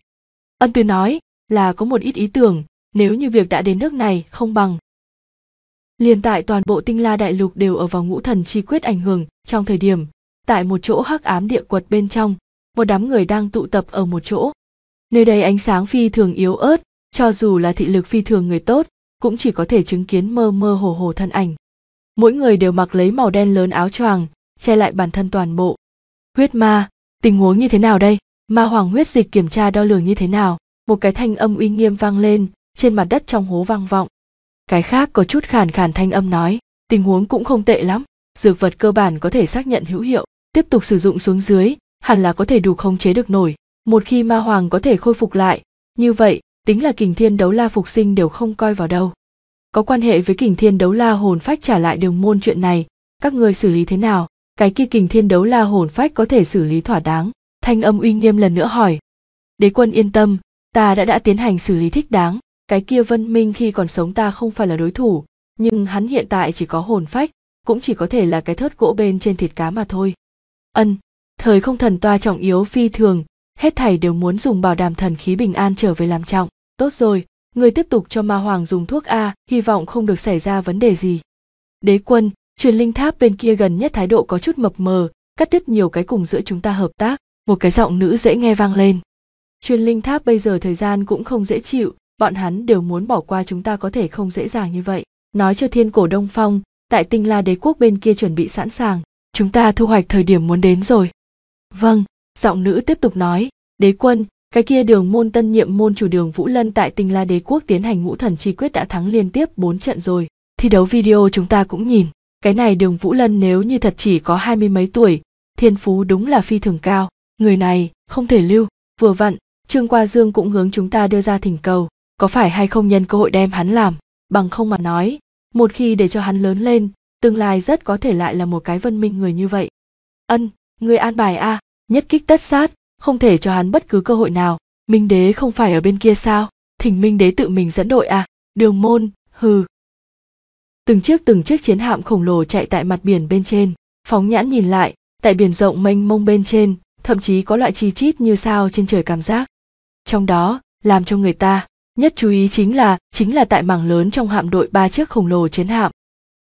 ân từ nói là có một ít ý tưởng nếu như việc đã đến nước này không bằng liền tại toàn bộ tinh la đại lục đều ở vào ngũ thần chi quyết ảnh hưởng trong thời điểm tại một chỗ hắc ám địa quật bên trong một đám người đang tụ tập ở một chỗ nơi đây ánh sáng phi thường yếu ớt cho dù là thị lực phi thường người tốt cũng chỉ có thể chứng kiến mơ mơ hồ hồ thân ảnh mỗi người đều mặc lấy màu đen lớn áo choàng che lại bản thân toàn bộ huyết ma tình huống như thế nào đây ma hoàng huyết dịch kiểm tra đo lường như thế nào một cái thanh âm uy nghiêm vang lên trên mặt đất trong hố vang vọng cái khác có chút khàn khàn thanh âm nói tình huống cũng không tệ lắm dược vật cơ bản có thể xác nhận hữu hiệu tiếp tục sử dụng xuống dưới hẳn là có thể đủ khống chế được nổi một khi ma hoàng có thể khôi phục lại như vậy tính là kình thiên đấu la phục sinh đều không coi vào đâu có quan hệ với kình thiên đấu la hồn phách trả lại đường môn chuyện này các ngươi xử lý thế nào cái kia kình thiên đấu la hồn phách có thể xử lý thỏa đáng thanh âm uy nghiêm lần nữa hỏi đế quân yên tâm ta đã đã tiến hành xử lý thích đáng cái kia vân minh khi còn sống ta không phải là đối thủ nhưng hắn hiện tại chỉ có hồn phách cũng chỉ có thể là cái thớt gỗ bên trên thịt cá mà thôi ân thời không thần toa trọng yếu phi thường hết thảy đều muốn dùng bảo đảm thần khí bình an trở về làm trọng tốt rồi người tiếp tục cho ma hoàng dùng thuốc a hy vọng không được xảy ra vấn đề gì đế quân truyền linh tháp bên kia gần nhất thái độ có chút mập mờ cắt đứt nhiều cái cùng giữa chúng ta hợp tác một cái giọng nữ dễ nghe vang lên truyền linh tháp bây giờ thời gian cũng không dễ chịu bọn hắn đều muốn bỏ qua chúng ta có thể không dễ dàng như vậy nói cho thiên cổ đông phong tại tinh la đế quốc bên kia chuẩn bị sẵn sàng chúng ta thu hoạch thời điểm muốn đến rồi vâng giọng nữ tiếp tục nói đế quân cái kia đường môn tân nhiệm môn chủ đường Vũ Lân tại Tinh La Đế quốc tiến hành ngũ thần chi quyết đã thắng liên tiếp 4 trận rồi. Thi đấu video chúng ta cũng nhìn, cái này đường Vũ Lân nếu như thật chỉ có hai mươi mấy tuổi, thiên phú đúng là phi thường cao, người này không thể lưu, vừa vặn, Trương Qua Dương cũng hướng chúng ta đưa ra thỉnh cầu, có phải hay không nhân cơ hội đem hắn làm, bằng không mà nói, một khi để cho hắn lớn lên, tương lai rất có thể lại là một cái vân minh người như vậy. Ân, người an bài a, à, nhất kích tất sát, không thể cho hắn bất cứ cơ hội nào minh đế không phải ở bên kia sao thỉnh minh đế tự mình dẫn đội à đường môn hừ từng chiếc từng chiếc chiến hạm khổng lồ chạy tại mặt biển bên trên phóng nhãn nhìn lại tại biển rộng mênh mông bên trên thậm chí có loại chi chít như sao trên trời cảm giác trong đó làm cho người ta nhất chú ý chính là chính là tại mảng lớn trong hạm đội ba chiếc khổng lồ chiến hạm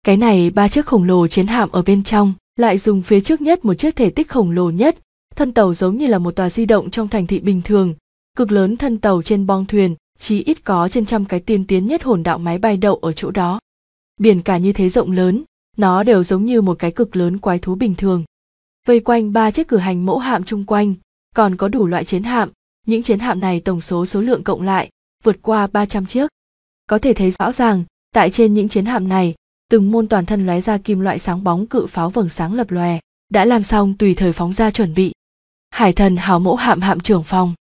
cái này ba chiếc khổng lồ chiến hạm ở bên trong lại dùng phía trước nhất một chiếc thể tích khổng lồ nhất thân tàu giống như là một tòa di động trong thành thị bình thường cực lớn thân tàu trên bong thuyền chí ít có trên trăm cái tiên tiến nhất hồn đạo máy bay đậu ở chỗ đó biển cả như thế rộng lớn nó đều giống như một cái cực lớn quái thú bình thường vây quanh ba chiếc cửa hành mẫu hạm chung quanh còn có đủ loại chiến hạm những chiến hạm này tổng số số lượng cộng lại vượt qua 300 chiếc có thể thấy rõ ràng tại trên những chiến hạm này từng môn toàn thân lóe ra kim loại sáng bóng cự pháo vầng sáng lập lòe đã làm xong tùy thời phóng ra chuẩn bị hải thần hào mẫu hạm hạm trưởng phòng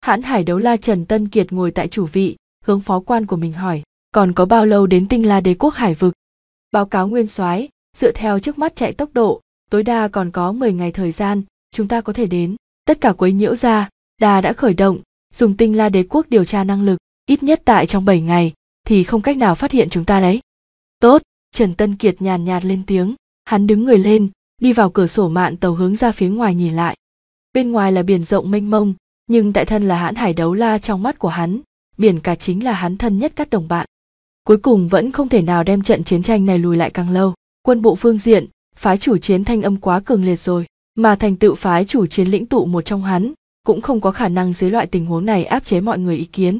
hãn hải đấu la trần tân kiệt ngồi tại chủ vị hướng phó quan của mình hỏi còn có bao lâu đến tinh la đế quốc hải vực báo cáo nguyên soái dựa theo trước mắt chạy tốc độ tối đa còn có 10 ngày thời gian chúng ta có thể đến tất cả quấy nhiễu ra đà đã khởi động dùng tinh la đế quốc điều tra năng lực ít nhất tại trong 7 ngày thì không cách nào phát hiện chúng ta đấy tốt trần tân kiệt nhàn nhạt lên tiếng hắn đứng người lên đi vào cửa sổ mạn tàu hướng ra phía ngoài nhìn lại bên ngoài là biển rộng mênh mông nhưng tại thân là hãn hải đấu la trong mắt của hắn biển cả chính là hắn thân nhất các đồng bạn cuối cùng vẫn không thể nào đem trận chiến tranh này lùi lại càng lâu quân bộ phương diện phái chủ chiến thanh âm quá cường liệt rồi mà thành tựu phái chủ chiến lĩnh tụ một trong hắn cũng không có khả năng dưới loại tình huống này áp chế mọi người ý kiến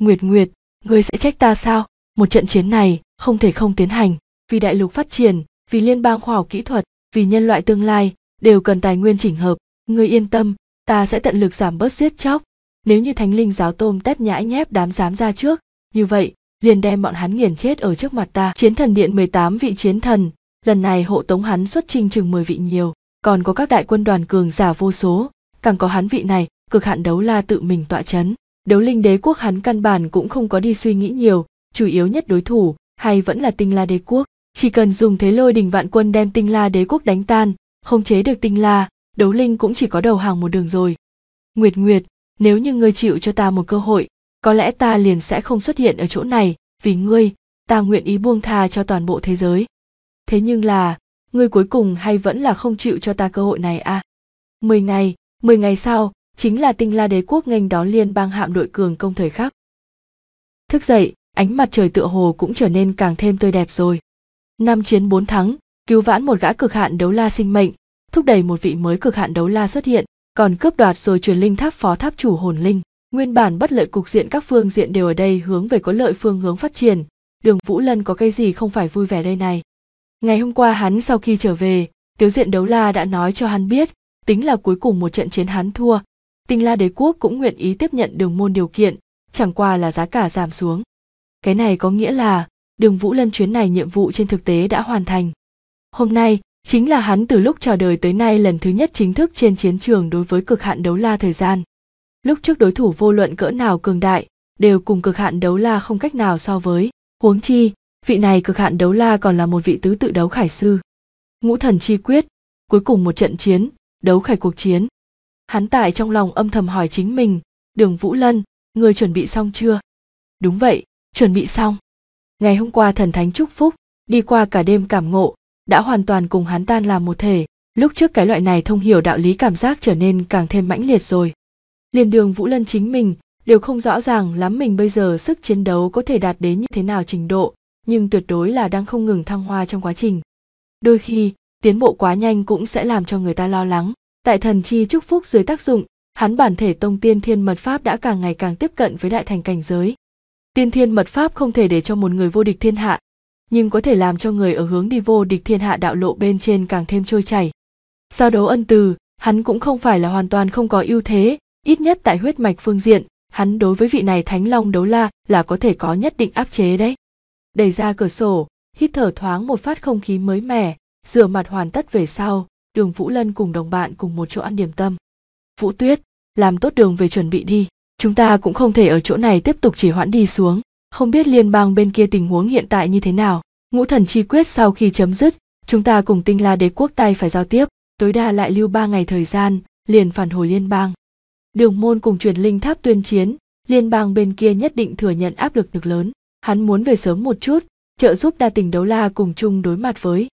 nguyệt nguyệt ngươi sẽ trách ta sao một trận chiến này không thể không tiến hành vì đại lục phát triển vì liên bang khoa học kỹ thuật vì nhân loại tương lai đều cần tài nguyên chỉnh hợp ngươi yên tâm ta sẽ tận lực giảm bớt giết chóc nếu như thánh linh giáo tôm tép nhãi nhép đám dám ra trước như vậy liền đem bọn hắn nghiền chết ở trước mặt ta chiến thần điện 18 vị chiến thần lần này hộ tống hắn xuất trình chừng 10 vị nhiều còn có các đại quân đoàn cường giả vô số càng có hắn vị này cực hạn đấu la tự mình tọa chấn đấu linh đế quốc hắn căn bản cũng không có đi suy nghĩ nhiều chủ yếu nhất đối thủ hay vẫn là tinh la đế quốc chỉ cần dùng thế lôi đình vạn quân đem tinh la đế quốc đánh tan không chế được tinh la đấu linh cũng chỉ có đầu hàng một đường rồi nguyệt nguyệt nếu như ngươi chịu cho ta một cơ hội có lẽ ta liền sẽ không xuất hiện ở chỗ này vì ngươi ta nguyện ý buông tha cho toàn bộ thế giới thế nhưng là ngươi cuối cùng hay vẫn là không chịu cho ta cơ hội này à mười ngày mười ngày sau chính là tinh la đế quốc nghênh đón liên bang hạm đội cường công thời khắc thức dậy ánh mặt trời tựa hồ cũng trở nên càng thêm tươi đẹp rồi năm chiến bốn thắng cứu vãn một gã cực hạn đấu la sinh mệnh thúc đẩy một vị mới cực hạn đấu la xuất hiện, còn cướp đoạt rồi truyền linh tháp phó tháp chủ hồn linh. Nguyên bản bất lợi cục diện các phương diện đều ở đây hướng về có lợi phương hướng phát triển, đường Vũ Lân có cái gì không phải vui vẻ đây này. Ngày hôm qua hắn sau khi trở về, tiếu diện đấu la đã nói cho hắn biết, tính là cuối cùng một trận chiến hắn thua, tinh la đế quốc cũng nguyện ý tiếp nhận đường môn điều kiện, chẳng qua là giá cả giảm xuống. Cái này có nghĩa là, đường Vũ Lân chuyến này nhiệm vụ trên thực tế đã hoàn thành. Hôm nay, Chính là hắn từ lúc chào đời tới nay lần thứ nhất chính thức trên chiến trường đối với cực hạn đấu la thời gian. Lúc trước đối thủ vô luận cỡ nào cường đại, đều cùng cực hạn đấu la không cách nào so với. Huống chi, vị này cực hạn đấu la còn là một vị tứ tự đấu khải sư. Ngũ thần chi quyết, cuối cùng một trận chiến, đấu khải cuộc chiến. Hắn tại trong lòng âm thầm hỏi chính mình, đường Vũ Lân, người chuẩn bị xong chưa? Đúng vậy, chuẩn bị xong. Ngày hôm qua thần thánh chúc phúc, đi qua cả đêm cảm ngộ, đã hoàn toàn cùng hắn tan làm một thể lúc trước cái loại này thông hiểu đạo lý cảm giác trở nên càng thêm mãnh liệt rồi liền đường vũ lân chính mình đều không rõ ràng lắm mình bây giờ sức chiến đấu có thể đạt đến như thế nào trình độ nhưng tuyệt đối là đang không ngừng thăng hoa trong quá trình đôi khi tiến bộ quá nhanh cũng sẽ làm cho người ta lo lắng tại thần chi chúc phúc dưới tác dụng hắn bản thể tông tiên thiên mật pháp đã càng ngày càng tiếp cận với đại thành cảnh giới tiên thiên mật pháp không thể để cho một người vô địch thiên hạ nhưng có thể làm cho người ở hướng đi vô địch thiên hạ đạo lộ bên trên càng thêm trôi chảy. Sau đấu ân từ, hắn cũng không phải là hoàn toàn không có ưu thế, ít nhất tại huyết mạch phương diện, hắn đối với vị này thánh long đấu la là có thể có nhất định áp chế đấy. Đẩy ra cửa sổ, hít thở thoáng một phát không khí mới mẻ, rửa mặt hoàn tất về sau, đường Vũ Lân cùng đồng bạn cùng một chỗ ăn điểm tâm. Vũ Tuyết, làm tốt đường về chuẩn bị đi, chúng ta cũng không thể ở chỗ này tiếp tục chỉ hoãn đi xuống không biết liên bang bên kia tình huống hiện tại như thế nào ngũ thần chi quyết sau khi chấm dứt chúng ta cùng tinh la đế quốc tay phải giao tiếp tối đa lại lưu ba ngày thời gian liền phản hồi liên bang đường môn cùng truyền linh tháp tuyên chiến liên bang bên kia nhất định thừa nhận áp lực cực lớn hắn muốn về sớm một chút trợ giúp đa tình đấu la cùng chung đối mặt với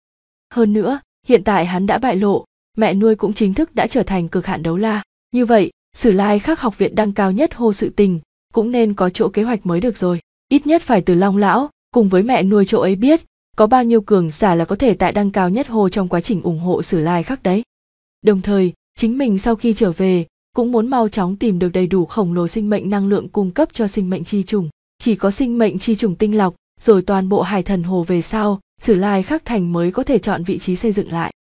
hơn nữa hiện tại hắn đã bại lộ mẹ nuôi cũng chính thức đã trở thành cực hạn đấu la như vậy sử lai khắc học viện đăng cao nhất hô sự tình cũng nên có chỗ kế hoạch mới được rồi ít nhất phải từ long lão cùng với mẹ nuôi chỗ ấy biết có bao nhiêu cường giả là có thể tại đăng cao nhất hồ trong quá trình ủng hộ sử lai khắc đấy đồng thời chính mình sau khi trở về cũng muốn mau chóng tìm được đầy đủ khổng lồ sinh mệnh năng lượng cung cấp cho sinh mệnh chi trùng chỉ có sinh mệnh chi trùng tinh lọc rồi toàn bộ hải thần hồ về sau sử lai khắc thành mới có thể chọn vị trí xây dựng lại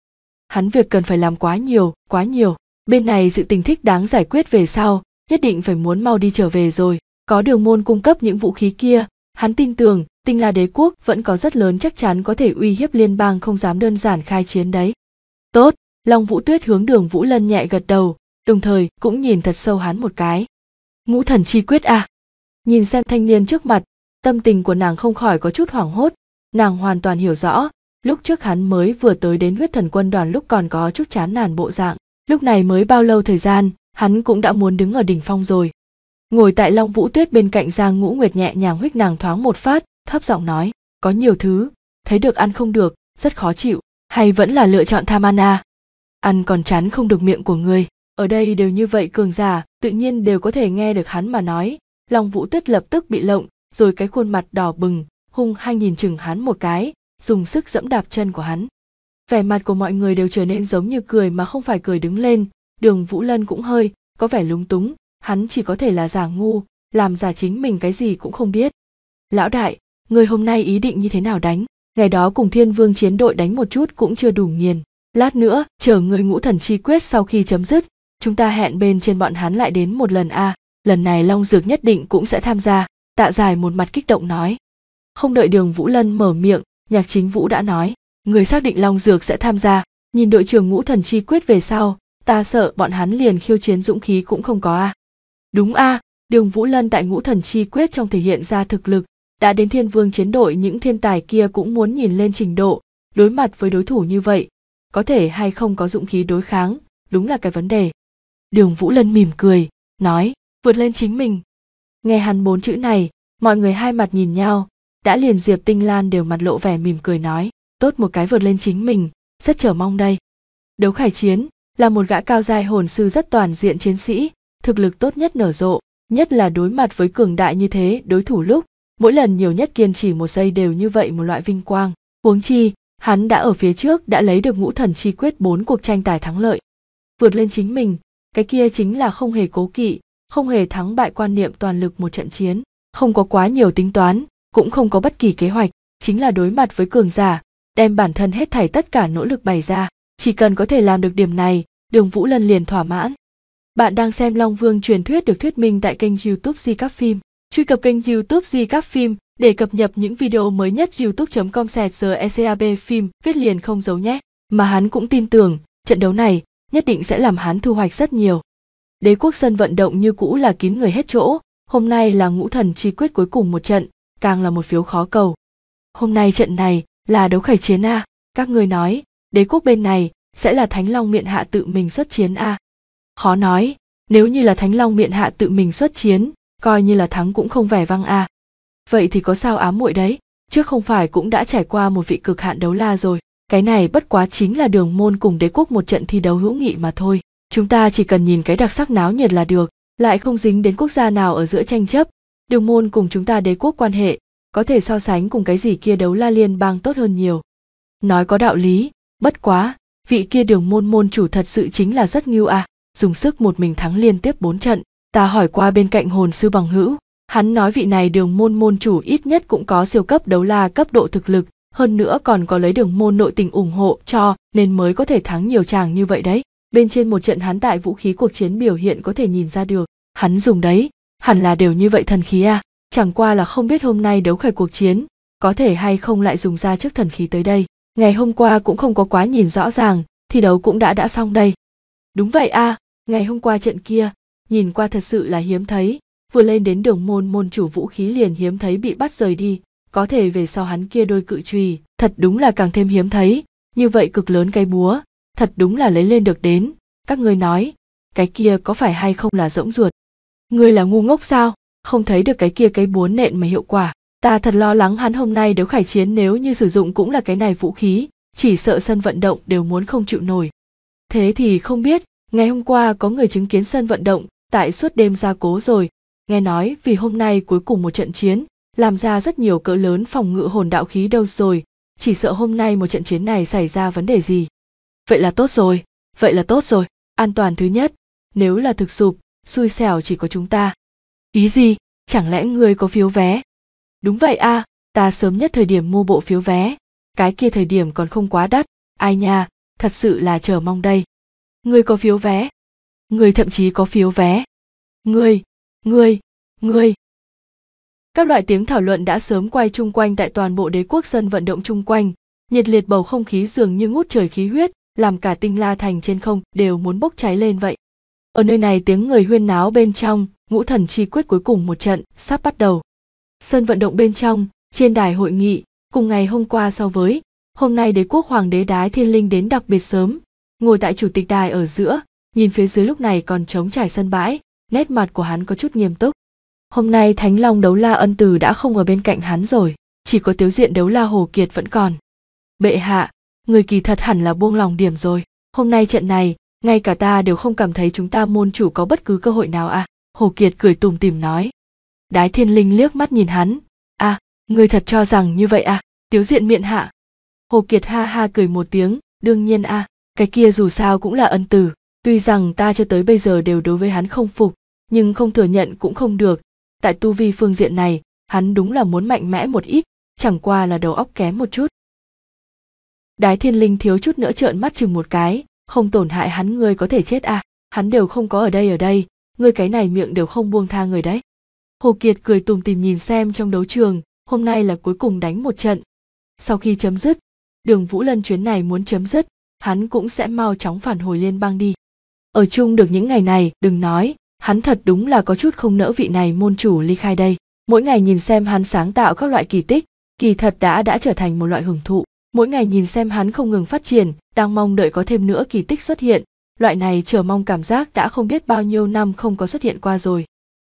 hắn việc cần phải làm quá nhiều quá nhiều bên này sự tình thích đáng giải quyết về sau nhất định phải muốn mau đi trở về rồi có đường môn cung cấp những vũ khí kia hắn tin tưởng tinh la đế quốc vẫn có rất lớn chắc chắn có thể uy hiếp liên bang không dám đơn giản khai chiến đấy tốt long vũ tuyết hướng đường vũ lân nhẹ gật đầu đồng thời cũng nhìn thật sâu hắn một cái ngũ thần chi quyết à nhìn xem thanh niên trước mặt tâm tình của nàng không khỏi có chút hoảng hốt nàng hoàn toàn hiểu rõ lúc trước hắn mới vừa tới đến huyết thần quân đoàn lúc còn có chút chán nản bộ dạng lúc này mới bao lâu thời gian hắn cũng đã muốn đứng ở đỉnh phong rồi ngồi tại long vũ tuyết bên cạnh giang ngũ nguyệt nhẹ nhàng huých nàng thoáng một phát thấp giọng nói có nhiều thứ thấy được ăn không được rất khó chịu hay vẫn là lựa chọn tham ăn à? ăn còn chán không được miệng của người ở đây đều như vậy cường giả tự nhiên đều có thể nghe được hắn mà nói long vũ tuyết lập tức bị lộng rồi cái khuôn mặt đỏ bừng hung hăng nhìn chừng hắn một cái dùng sức dẫm đạp chân của hắn vẻ mặt của mọi người đều trở nên giống như cười mà không phải cười đứng lên đường vũ lân cũng hơi có vẻ lúng túng hắn chỉ có thể là giả ngu làm giả chính mình cái gì cũng không biết lão đại người hôm nay ý định như thế nào đánh ngày đó cùng thiên vương chiến đội đánh một chút cũng chưa đủ nghiền lát nữa chờ người ngũ thần chi quyết sau khi chấm dứt chúng ta hẹn bên trên bọn hắn lại đến một lần a lần này long dược nhất định cũng sẽ tham gia tạ dài một mặt kích động nói không đợi đường vũ lân mở miệng nhạc chính vũ đã nói người xác định long dược sẽ tham gia nhìn đội trưởng ngũ thần chi quyết về sau ta sợ bọn hắn liền khiêu chiến dũng khí cũng không có a à. Đúng a, Đường Vũ Lân tại Ngũ Thần Chi Quyết trong thể hiện ra thực lực, đã đến thiên vương chiến đội những thiên tài kia cũng muốn nhìn lên trình độ, đối mặt với đối thủ như vậy, có thể hay không có dụng khí đối kháng, đúng là cái vấn đề. Đường Vũ Lân mỉm cười, nói, vượt lên chính mình. Nghe hắn bốn chữ này, mọi người hai mặt nhìn nhau, đã liền Diệp Tinh Lan đều mặt lộ vẻ mỉm cười nói, tốt một cái vượt lên chính mình, rất chờ mong đây. Đấu khải chiến là một gã cao giai hồn sư rất toàn diện chiến sĩ, thực lực tốt nhất nở rộ, nhất là đối mặt với cường đại như thế đối thủ lúc, mỗi lần nhiều nhất kiên trì một giây đều như vậy một loại vinh quang. Huống chi, hắn đã ở phía trước đã lấy được ngũ thần chi quyết bốn cuộc tranh tài thắng lợi. Vượt lên chính mình, cái kia chính là không hề cố kỵ, không hề thắng bại quan niệm toàn lực một trận chiến, không có quá nhiều tính toán, cũng không có bất kỳ kế hoạch, chính là đối mặt với cường giả, đem bản thân hết thảy tất cả nỗ lực bày ra, chỉ cần có thể làm được điểm này, Đường Vũ Lân liền thỏa mãn. Bạn đang xem Long Vương truyền thuyết được thuyết minh tại kênh YouTube Di Các Phim. Truy cập kênh YouTube Di Các Phim để cập nhật những video mới nhất youtube.com sẹt ECAB phim viết liền không giấu nhé. Mà hắn cũng tin tưởng, trận đấu này nhất định sẽ làm hắn thu hoạch rất nhiều. Đế quốc sân vận động như cũ là kín người hết chỗ, hôm nay là ngũ thần chi quyết cuối cùng một trận, càng là một phiếu khó cầu. Hôm nay trận này là đấu khải chiến a, các người nói, đế quốc bên này sẽ là Thánh Long miệng hạ tự mình xuất chiến a khó nói nếu như là thánh long miệng hạ tự mình xuất chiến coi như là thắng cũng không vẻ vang a à. vậy thì có sao ám muội đấy trước không phải cũng đã trải qua một vị cực hạn đấu la rồi cái này bất quá chính là đường môn cùng đế quốc một trận thi đấu hữu nghị mà thôi chúng ta chỉ cần nhìn cái đặc sắc náo nhiệt là được lại không dính đến quốc gia nào ở giữa tranh chấp đường môn cùng chúng ta đế quốc quan hệ có thể so sánh cùng cái gì kia đấu la liên bang tốt hơn nhiều nói có đạo lý bất quá vị kia đường môn môn chủ thật sự chính là rất nghiêu à dùng sức một mình thắng liên tiếp bốn trận. Ta hỏi qua bên cạnh hồn sư bằng hữu, hắn nói vị này đường môn môn chủ ít nhất cũng có siêu cấp đấu la cấp độ thực lực, hơn nữa còn có lấy đường môn nội tình ủng hộ cho nên mới có thể thắng nhiều chàng như vậy đấy. Bên trên một trận hắn tại vũ khí cuộc chiến biểu hiện có thể nhìn ra được, hắn dùng đấy, hẳn là đều như vậy thần khí à, chẳng qua là không biết hôm nay đấu khởi cuộc chiến, có thể hay không lại dùng ra trước thần khí tới đây. Ngày hôm qua cũng không có quá nhìn rõ ràng, thi đấu cũng đã đã xong đây. Đúng vậy a, à, ngày hôm qua trận kia nhìn qua thật sự là hiếm thấy vừa lên đến đường môn môn chủ vũ khí liền hiếm thấy bị bắt rời đi có thể về sau hắn kia đôi cự trùy thật đúng là càng thêm hiếm thấy như vậy cực lớn cây búa thật đúng là lấy lên được đến các ngươi nói cái kia có phải hay không là rỗng ruột ngươi là ngu ngốc sao không thấy được cái kia cái búa nện mà hiệu quả ta thật lo lắng hắn hôm nay đấu khải chiến nếu như sử dụng cũng là cái này vũ khí chỉ sợ sân vận động đều muốn không chịu nổi thế thì không biết Ngày hôm qua có người chứng kiến sân vận động tại suốt đêm ra cố rồi, nghe nói vì hôm nay cuối cùng một trận chiến, làm ra rất nhiều cỡ lớn phòng ngự hồn đạo khí đâu rồi, chỉ sợ hôm nay một trận chiến này xảy ra vấn đề gì. Vậy là tốt rồi, vậy là tốt rồi, an toàn thứ nhất, nếu là thực sụp, xui xẻo chỉ có chúng ta. Ý gì, chẳng lẽ ngươi có phiếu vé? Đúng vậy a, à, ta sớm nhất thời điểm mua bộ phiếu vé, cái kia thời điểm còn không quá đắt, ai nha, thật sự là chờ mong đây người có phiếu vé người thậm chí có phiếu vé người người người các loại tiếng thảo luận đã sớm quay chung quanh tại toàn bộ đế quốc sân vận động chung quanh nhiệt liệt bầu không khí dường như ngút trời khí huyết làm cả tinh la thành trên không đều muốn bốc cháy lên vậy ở nơi này tiếng người huyên náo bên trong ngũ thần chi quyết cuối cùng một trận sắp bắt đầu sân vận động bên trong trên đài hội nghị cùng ngày hôm qua so với hôm nay đế quốc hoàng đế đái thiên linh đến đặc biệt sớm ngồi tại chủ tịch đài ở giữa nhìn phía dưới lúc này còn trống trải sân bãi nét mặt của hắn có chút nghiêm túc hôm nay thánh long đấu la ân từ đã không ở bên cạnh hắn rồi chỉ có tiếu diện đấu la hồ kiệt vẫn còn bệ hạ người kỳ thật hẳn là buông lòng điểm rồi hôm nay trận này ngay cả ta đều không cảm thấy chúng ta môn chủ có bất cứ cơ hội nào à hồ kiệt cười tùm tìm nói đái thiên linh liếc mắt nhìn hắn a à, người thật cho rằng như vậy à tiếu diện miệng hạ hồ kiệt ha ha cười một tiếng đương nhiên a à cái kia dù sao cũng là ân tử tuy rằng ta cho tới bây giờ đều đối với hắn không phục nhưng không thừa nhận cũng không được tại tu vi phương diện này hắn đúng là muốn mạnh mẽ một ít chẳng qua là đầu óc kém một chút đái thiên linh thiếu chút nữa trợn mắt chừng một cái không tổn hại hắn ngươi có thể chết à hắn đều không có ở đây ở đây ngươi cái này miệng đều không buông tha người đấy hồ kiệt cười tùm tìm nhìn xem trong đấu trường hôm nay là cuối cùng đánh một trận sau khi chấm dứt đường vũ lân chuyến này muốn chấm dứt hắn cũng sẽ mau chóng phản hồi liên bang đi ở chung được những ngày này đừng nói hắn thật đúng là có chút không nỡ vị này môn chủ ly khai đây mỗi ngày nhìn xem hắn sáng tạo các loại kỳ tích kỳ thật đã đã trở thành một loại hưởng thụ mỗi ngày nhìn xem hắn không ngừng phát triển đang mong đợi có thêm nữa kỳ tích xuất hiện loại này chờ mong cảm giác đã không biết bao nhiêu năm không có xuất hiện qua rồi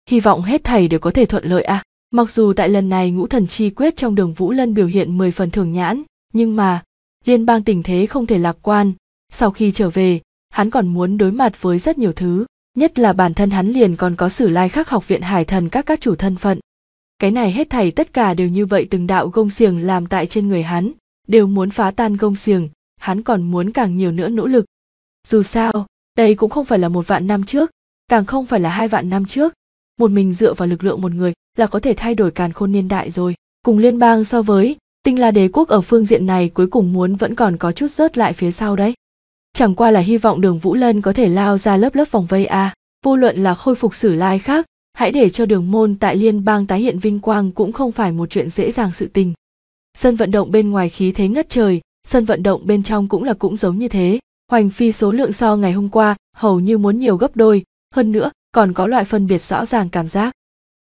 hy vọng hết thầy đều có thể thuận lợi à mặc dù tại lần này ngũ thần chi quyết trong đường vũ lân biểu hiện 10 phần thường nhãn nhưng mà liên bang tình thế không thể lạc quan sau khi trở về hắn còn muốn đối mặt với rất nhiều thứ nhất là bản thân hắn liền còn có sử lai khắc học viện hải thần các các chủ thân phận cái này hết thảy tất cả đều như vậy từng đạo gông xiềng làm tại trên người hắn đều muốn phá tan gông xiềng hắn còn muốn càng nhiều nữa nỗ lực dù sao đây cũng không phải là một vạn năm trước càng không phải là hai vạn năm trước một mình dựa vào lực lượng một người là có thể thay đổi càn khôn niên đại rồi cùng liên bang so với Tinh la đế quốc ở phương diện này cuối cùng muốn vẫn còn có chút rớt lại phía sau đấy. Chẳng qua là hy vọng đường Vũ Lân có thể lao ra lớp lớp vòng vây A, vô luận là khôi phục sử lai khác, hãy để cho đường môn tại liên bang tái hiện vinh quang cũng không phải một chuyện dễ dàng sự tình. Sân vận động bên ngoài khí thế ngất trời, sân vận động bên trong cũng là cũng giống như thế. Hoành phi số lượng so ngày hôm qua hầu như muốn nhiều gấp đôi, hơn nữa còn có loại phân biệt rõ ràng cảm giác.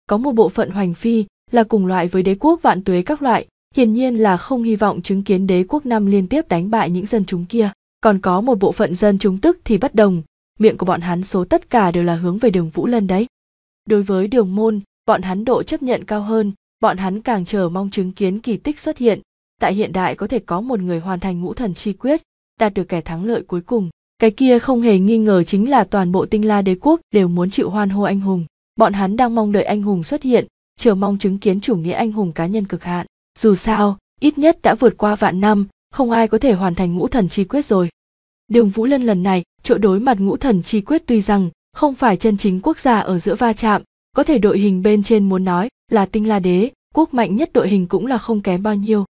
Có một bộ phận hoành phi là cùng loại với đế quốc vạn tuế các loại, hiển nhiên là không hy vọng chứng kiến đế quốc năm liên tiếp đánh bại những dân chúng kia còn có một bộ phận dân chúng tức thì bất đồng miệng của bọn hắn số tất cả đều là hướng về đường vũ lân đấy đối với đường môn bọn hắn độ chấp nhận cao hơn bọn hắn càng chờ mong chứng kiến kỳ tích xuất hiện tại hiện đại có thể có một người hoàn thành ngũ thần chi quyết đạt được kẻ thắng lợi cuối cùng cái kia không hề nghi ngờ chính là toàn bộ tinh la đế quốc đều muốn chịu hoan hô anh hùng bọn hắn đang mong đợi anh hùng xuất hiện chờ mong chứng kiến chủ nghĩa anh hùng cá nhân cực hạn dù sao ít nhất đã vượt qua vạn năm không ai có thể hoàn thành ngũ thần chi quyết rồi đường vũ lân lần này chỗ đối mặt ngũ thần chi quyết tuy rằng không phải chân chính quốc gia ở giữa va chạm có thể đội hình bên trên muốn nói là tinh la đế quốc mạnh nhất đội hình cũng là không kém bao nhiêu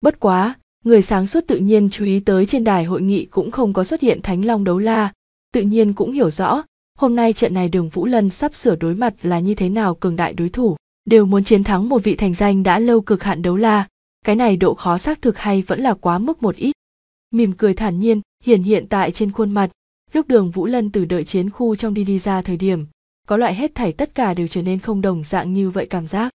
bất quá người sáng suốt tự nhiên chú ý tới trên đài hội nghị cũng không có xuất hiện thánh long đấu la tự nhiên cũng hiểu rõ hôm nay trận này đường vũ lân sắp sửa đối mặt là như thế nào cường đại đối thủ đều muốn chiến thắng một vị thành danh đã lâu cực hạn đấu la cái này độ khó xác thực hay vẫn là quá mức một ít mỉm cười thản nhiên hiển hiện tại trên khuôn mặt lúc đường vũ lân từ đợi chiến khu trong đi đi ra thời điểm có loại hết thảy tất cả đều trở nên không đồng dạng như vậy cảm giác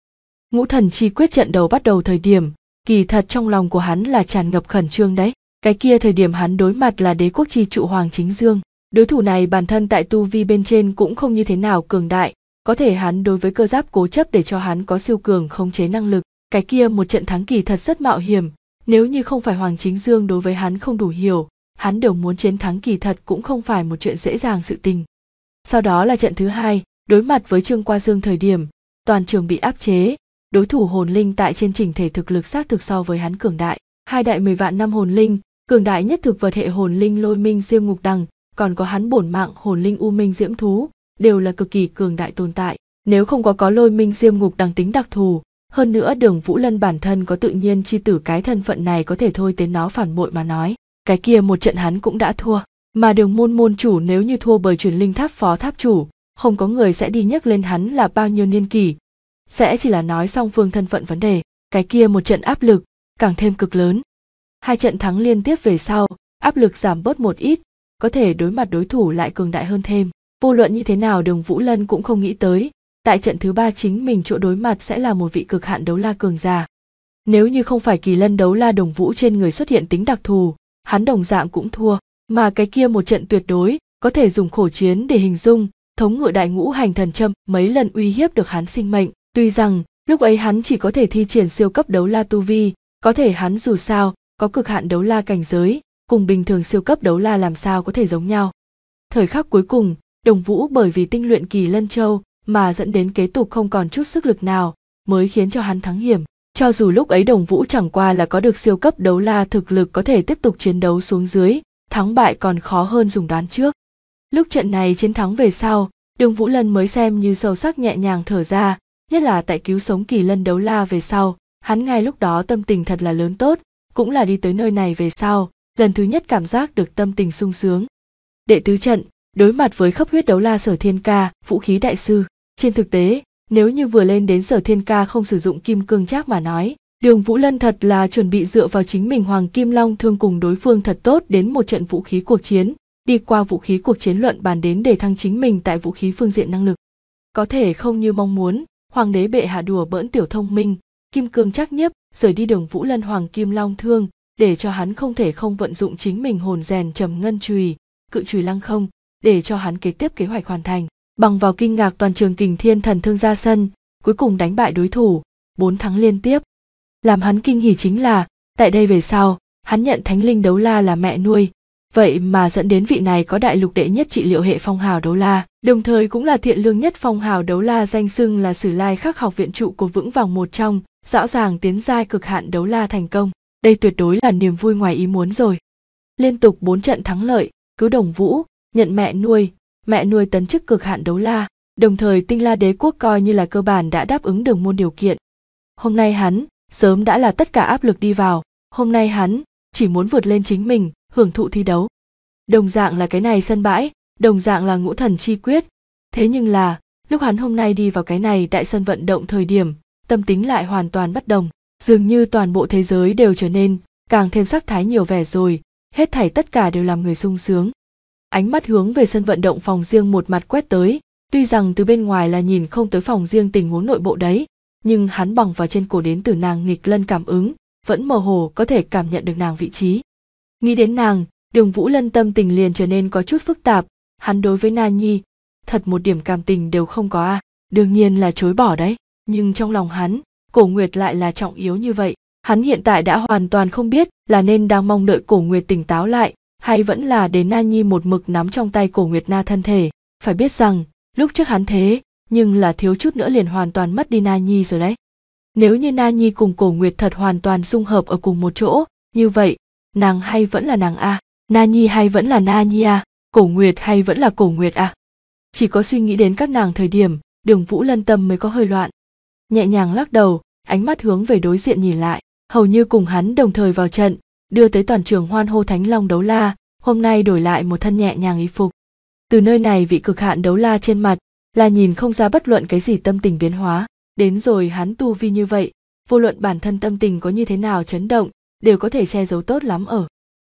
ngũ thần chi quyết trận đầu bắt đầu thời điểm kỳ thật trong lòng của hắn là tràn ngập khẩn trương đấy cái kia thời điểm hắn đối mặt là đế quốc chi trụ hoàng chính dương đối thủ này bản thân tại tu vi bên trên cũng không như thế nào cường đại có thể hắn đối với cơ giáp cố chấp để cho hắn có siêu cường khống chế năng lực cái kia một trận thắng kỳ thật rất mạo hiểm nếu như không phải hoàng chính dương đối với hắn không đủ hiểu hắn đều muốn chiến thắng kỳ thật cũng không phải một chuyện dễ dàng sự tình sau đó là trận thứ hai đối mặt với trương qua dương thời điểm toàn trường bị áp chế đối thủ hồn linh tại trên trình thể thực lực xác thực so với hắn cường đại hai đại mười vạn năm hồn linh cường đại nhất thực vật hệ hồn linh lôi minh diêm ngục đằng còn có hắn bổn mạng hồn linh u minh diễm thú đều là cực kỳ cường đại tồn tại nếu không có có lôi minh diêm ngục đặc tính đặc thù hơn nữa đường vũ lân bản thân có tự nhiên chi tử cái thân phận này có thể thôi đến nó phản bội mà nói cái kia một trận hắn cũng đã thua mà đường môn môn chủ nếu như thua bởi truyền linh tháp phó tháp chủ không có người sẽ đi nhắc lên hắn là bao nhiêu niên kỷ sẽ chỉ là nói song phương thân phận vấn đề cái kia một trận áp lực càng thêm cực lớn hai trận thắng liên tiếp về sau áp lực giảm bớt một ít có thể đối mặt đối thủ lại cường đại hơn thêm vô luận như thế nào đường vũ lân cũng không nghĩ tới tại trận thứ ba chính mình chỗ đối mặt sẽ là một vị cực hạn đấu la cường già nếu như không phải kỳ lân đấu la đồng vũ trên người xuất hiện tính đặc thù hắn đồng dạng cũng thua mà cái kia một trận tuyệt đối có thể dùng khổ chiến để hình dung thống ngựa đại ngũ hành thần châm mấy lần uy hiếp được hắn sinh mệnh tuy rằng lúc ấy hắn chỉ có thể thi triển siêu cấp đấu la tu vi có thể hắn dù sao có cực hạn đấu la cảnh giới cùng bình thường siêu cấp đấu la làm sao có thể giống nhau thời khắc cuối cùng đồng vũ bởi vì tinh luyện kỳ lân châu mà dẫn đến kế tục không còn chút sức lực nào mới khiến cho hắn thắng hiểm cho dù lúc ấy đồng vũ chẳng qua là có được siêu cấp đấu la thực lực có thể tiếp tục chiến đấu xuống dưới thắng bại còn khó hơn dùng đoán trước lúc trận này chiến thắng về sau đường vũ lân mới xem như sâu sắc nhẹ nhàng thở ra nhất là tại cứu sống kỳ lân đấu la về sau hắn ngay lúc đó tâm tình thật là lớn tốt cũng là đi tới nơi này về sau lần thứ nhất cảm giác được tâm tình sung sướng đệ tứ trận đối mặt với khắp huyết đấu la sở thiên ca vũ khí đại sư trên thực tế nếu như vừa lên đến sở thiên ca không sử dụng kim cương trác mà nói đường vũ lân thật là chuẩn bị dựa vào chính mình hoàng kim long thương cùng đối phương thật tốt đến một trận vũ khí cuộc chiến đi qua vũ khí cuộc chiến luận bàn đến để thăng chính mình tại vũ khí phương diện năng lực có thể không như mong muốn hoàng đế bệ hạ đùa bỡn tiểu thông minh kim cương trác nhiếp rời đi đường vũ lân hoàng kim long thương để cho hắn không thể không vận dụng chính mình hồn rèn trầm ngân chùy cự chùy lăng không để cho hắn kế tiếp kế hoạch hoàn thành. Bằng vào kinh ngạc toàn trường kình thiên thần thương ra sân, cuối cùng đánh bại đối thủ, 4 thắng liên tiếp. Làm hắn kinh hỉ chính là, tại đây về sau, hắn nhận thánh linh đấu la là mẹ nuôi, vậy mà dẫn đến vị này có đại lục đệ nhất trị liệu hệ phong hào đấu la đồng thời cũng là thiện lương nhất phong hào đấu la danh xưng là sử lai khắc học viện trụ của vững vàng một trong rõ ràng tiến giai cực hạn đấu la thành công đây tuyệt đối là niềm vui ngoài ý muốn rồi liên tục bốn trận thắng lợi cứ đồng vũ nhận mẹ nuôi mẹ nuôi tấn chức cực hạn đấu la đồng thời tinh la đế quốc coi như là cơ bản đã đáp ứng đường môn điều kiện hôm nay hắn sớm đã là tất cả áp lực đi vào hôm nay hắn chỉ muốn vượt lên chính mình hưởng thụ thi đấu đồng dạng là cái này sân bãi đồng dạng là ngũ thần chi quyết thế nhưng là lúc hắn hôm nay đi vào cái này đại sân vận động thời điểm tâm tính lại hoàn toàn bất đồng dường như toàn bộ thế giới đều trở nên càng thêm sắc thái nhiều vẻ rồi hết thảy tất cả đều làm người sung sướng ánh mắt hướng về sân vận động phòng riêng một mặt quét tới tuy rằng từ bên ngoài là nhìn không tới phòng riêng tình huống nội bộ đấy nhưng hắn bằng vào trên cổ đến từ nàng nghịch lân cảm ứng vẫn mơ hồ có thể cảm nhận được nàng vị trí nghĩ đến nàng đường vũ lân tâm tình liền trở nên có chút phức tạp hắn đối với na nhi thật một điểm cảm tình đều không có a à. đương nhiên là chối bỏ đấy nhưng trong lòng hắn cổ nguyệt lại là trọng yếu như vậy hắn hiện tại đã hoàn toàn không biết là nên đang mong đợi cổ nguyệt tỉnh táo lại hay vẫn là đến Na Nhi một mực nắm trong tay cổ Nguyệt Na thân thể. Phải biết rằng, lúc trước hắn thế, nhưng là thiếu chút nữa liền hoàn toàn mất đi Na Nhi rồi đấy. Nếu như Na Nhi cùng cổ Nguyệt thật hoàn toàn dung hợp ở cùng một chỗ, như vậy, nàng hay vẫn là nàng a, Na Nhi hay vẫn là Na Nhi a, cổ Nguyệt hay vẫn là cổ Nguyệt a. Chỉ có suy nghĩ đến các nàng thời điểm, đường Vũ Lân Tâm mới có hơi loạn. Nhẹ nhàng lắc đầu, ánh mắt hướng về đối diện nhìn lại, hầu như cùng hắn đồng thời vào trận, đưa tới toàn trường hoan hô thánh long đấu la hôm nay đổi lại một thân nhẹ nhàng y phục từ nơi này vị cực hạn đấu la trên mặt là nhìn không ra bất luận cái gì tâm tình biến hóa đến rồi hắn tu vi như vậy vô luận bản thân tâm tình có như thế nào chấn động đều có thể che giấu tốt lắm ở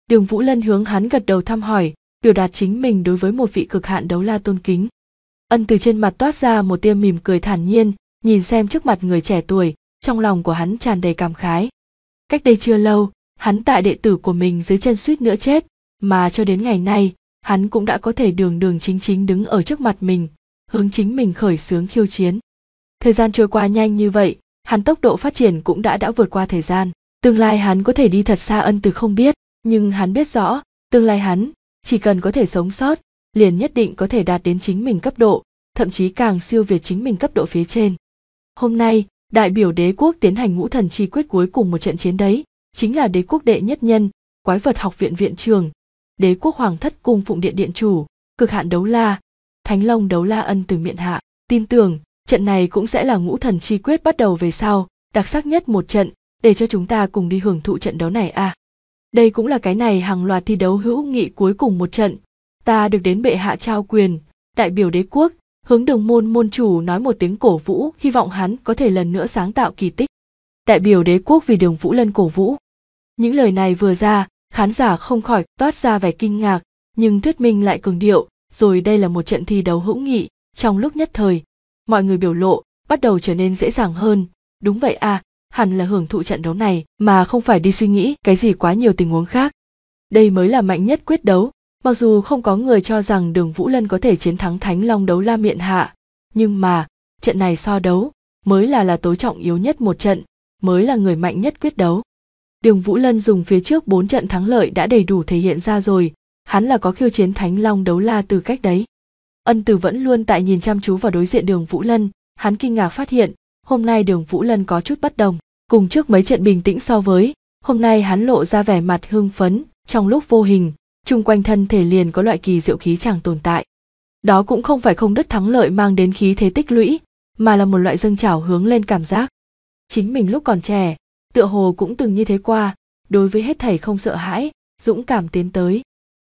đường vũ lân hướng hắn gật đầu thăm hỏi biểu đạt chính mình đối với một vị cực hạn đấu la tôn kính ân từ trên mặt toát ra một tia mỉm cười thản nhiên nhìn xem trước mặt người trẻ tuổi trong lòng của hắn tràn đầy cảm khái cách đây chưa lâu hắn tại đệ tử của mình dưới chân suýt nữa chết mà cho đến ngày nay hắn cũng đã có thể đường đường chính chính đứng ở trước mặt mình hướng chính mình khởi xướng khiêu chiến thời gian trôi qua nhanh như vậy hắn tốc độ phát triển cũng đã đã vượt qua thời gian tương lai hắn có thể đi thật xa ân từ không biết nhưng hắn biết rõ tương lai hắn chỉ cần có thể sống sót liền nhất định có thể đạt đến chính mình cấp độ thậm chí càng siêu việt chính mình cấp độ phía trên hôm nay đại biểu đế quốc tiến hành ngũ thần chi quyết cuối cùng một trận chiến đấy chính là đế quốc đệ nhất nhân quái vật học viện viện trường đế quốc hoàng thất cung phụng điện điện chủ cực hạn đấu la thánh long đấu la ân từ miệng hạ tin tưởng trận này cũng sẽ là ngũ thần chi quyết bắt đầu về sau đặc sắc nhất một trận để cho chúng ta cùng đi hưởng thụ trận đấu này à đây cũng là cái này hàng loạt thi đấu hữu nghị cuối cùng một trận ta được đến bệ hạ trao quyền đại biểu đế quốc hướng đường môn môn chủ nói một tiếng cổ vũ hy vọng hắn có thể lần nữa sáng tạo kỳ tích đại biểu đế quốc vì đường Vũ Lân cổ vũ. Những lời này vừa ra, khán giả không khỏi toát ra vẻ kinh ngạc, nhưng Thuyết Minh lại cường điệu, rồi đây là một trận thi đấu hữu nghị, trong lúc nhất thời, mọi người biểu lộ bắt đầu trở nên dễ dàng hơn, đúng vậy à, hẳn là hưởng thụ trận đấu này mà không phải đi suy nghĩ cái gì quá nhiều tình huống khác. Đây mới là mạnh nhất quyết đấu, mặc dù không có người cho rằng Đường Vũ Lân có thể chiến thắng Thánh Long đấu La Miện Hạ, nhưng mà, trận này so đấu mới là là tối trọng yếu nhất một trận, mới là người mạnh nhất quyết đấu. Đường Vũ Lân dùng phía trước 4 trận thắng lợi đã đầy đủ thể hiện ra rồi, hắn là có khiêu chiến Thánh Long đấu la từ cách đấy. Ân Từ vẫn luôn tại nhìn chăm chú vào đối diện Đường Vũ Lân, hắn kinh ngạc phát hiện, hôm nay Đường Vũ Lân có chút bất đồng, cùng trước mấy trận bình tĩnh so với, hôm nay hắn lộ ra vẻ mặt hưng phấn, trong lúc vô hình, chung quanh thân thể liền có loại kỳ diệu khí chẳng tồn tại. Đó cũng không phải không đứt thắng lợi mang đến khí thế tích lũy, mà là một loại dâng trào hướng lên cảm giác chính mình lúc còn trẻ tựa hồ cũng từng như thế qua đối với hết thảy không sợ hãi dũng cảm tiến tới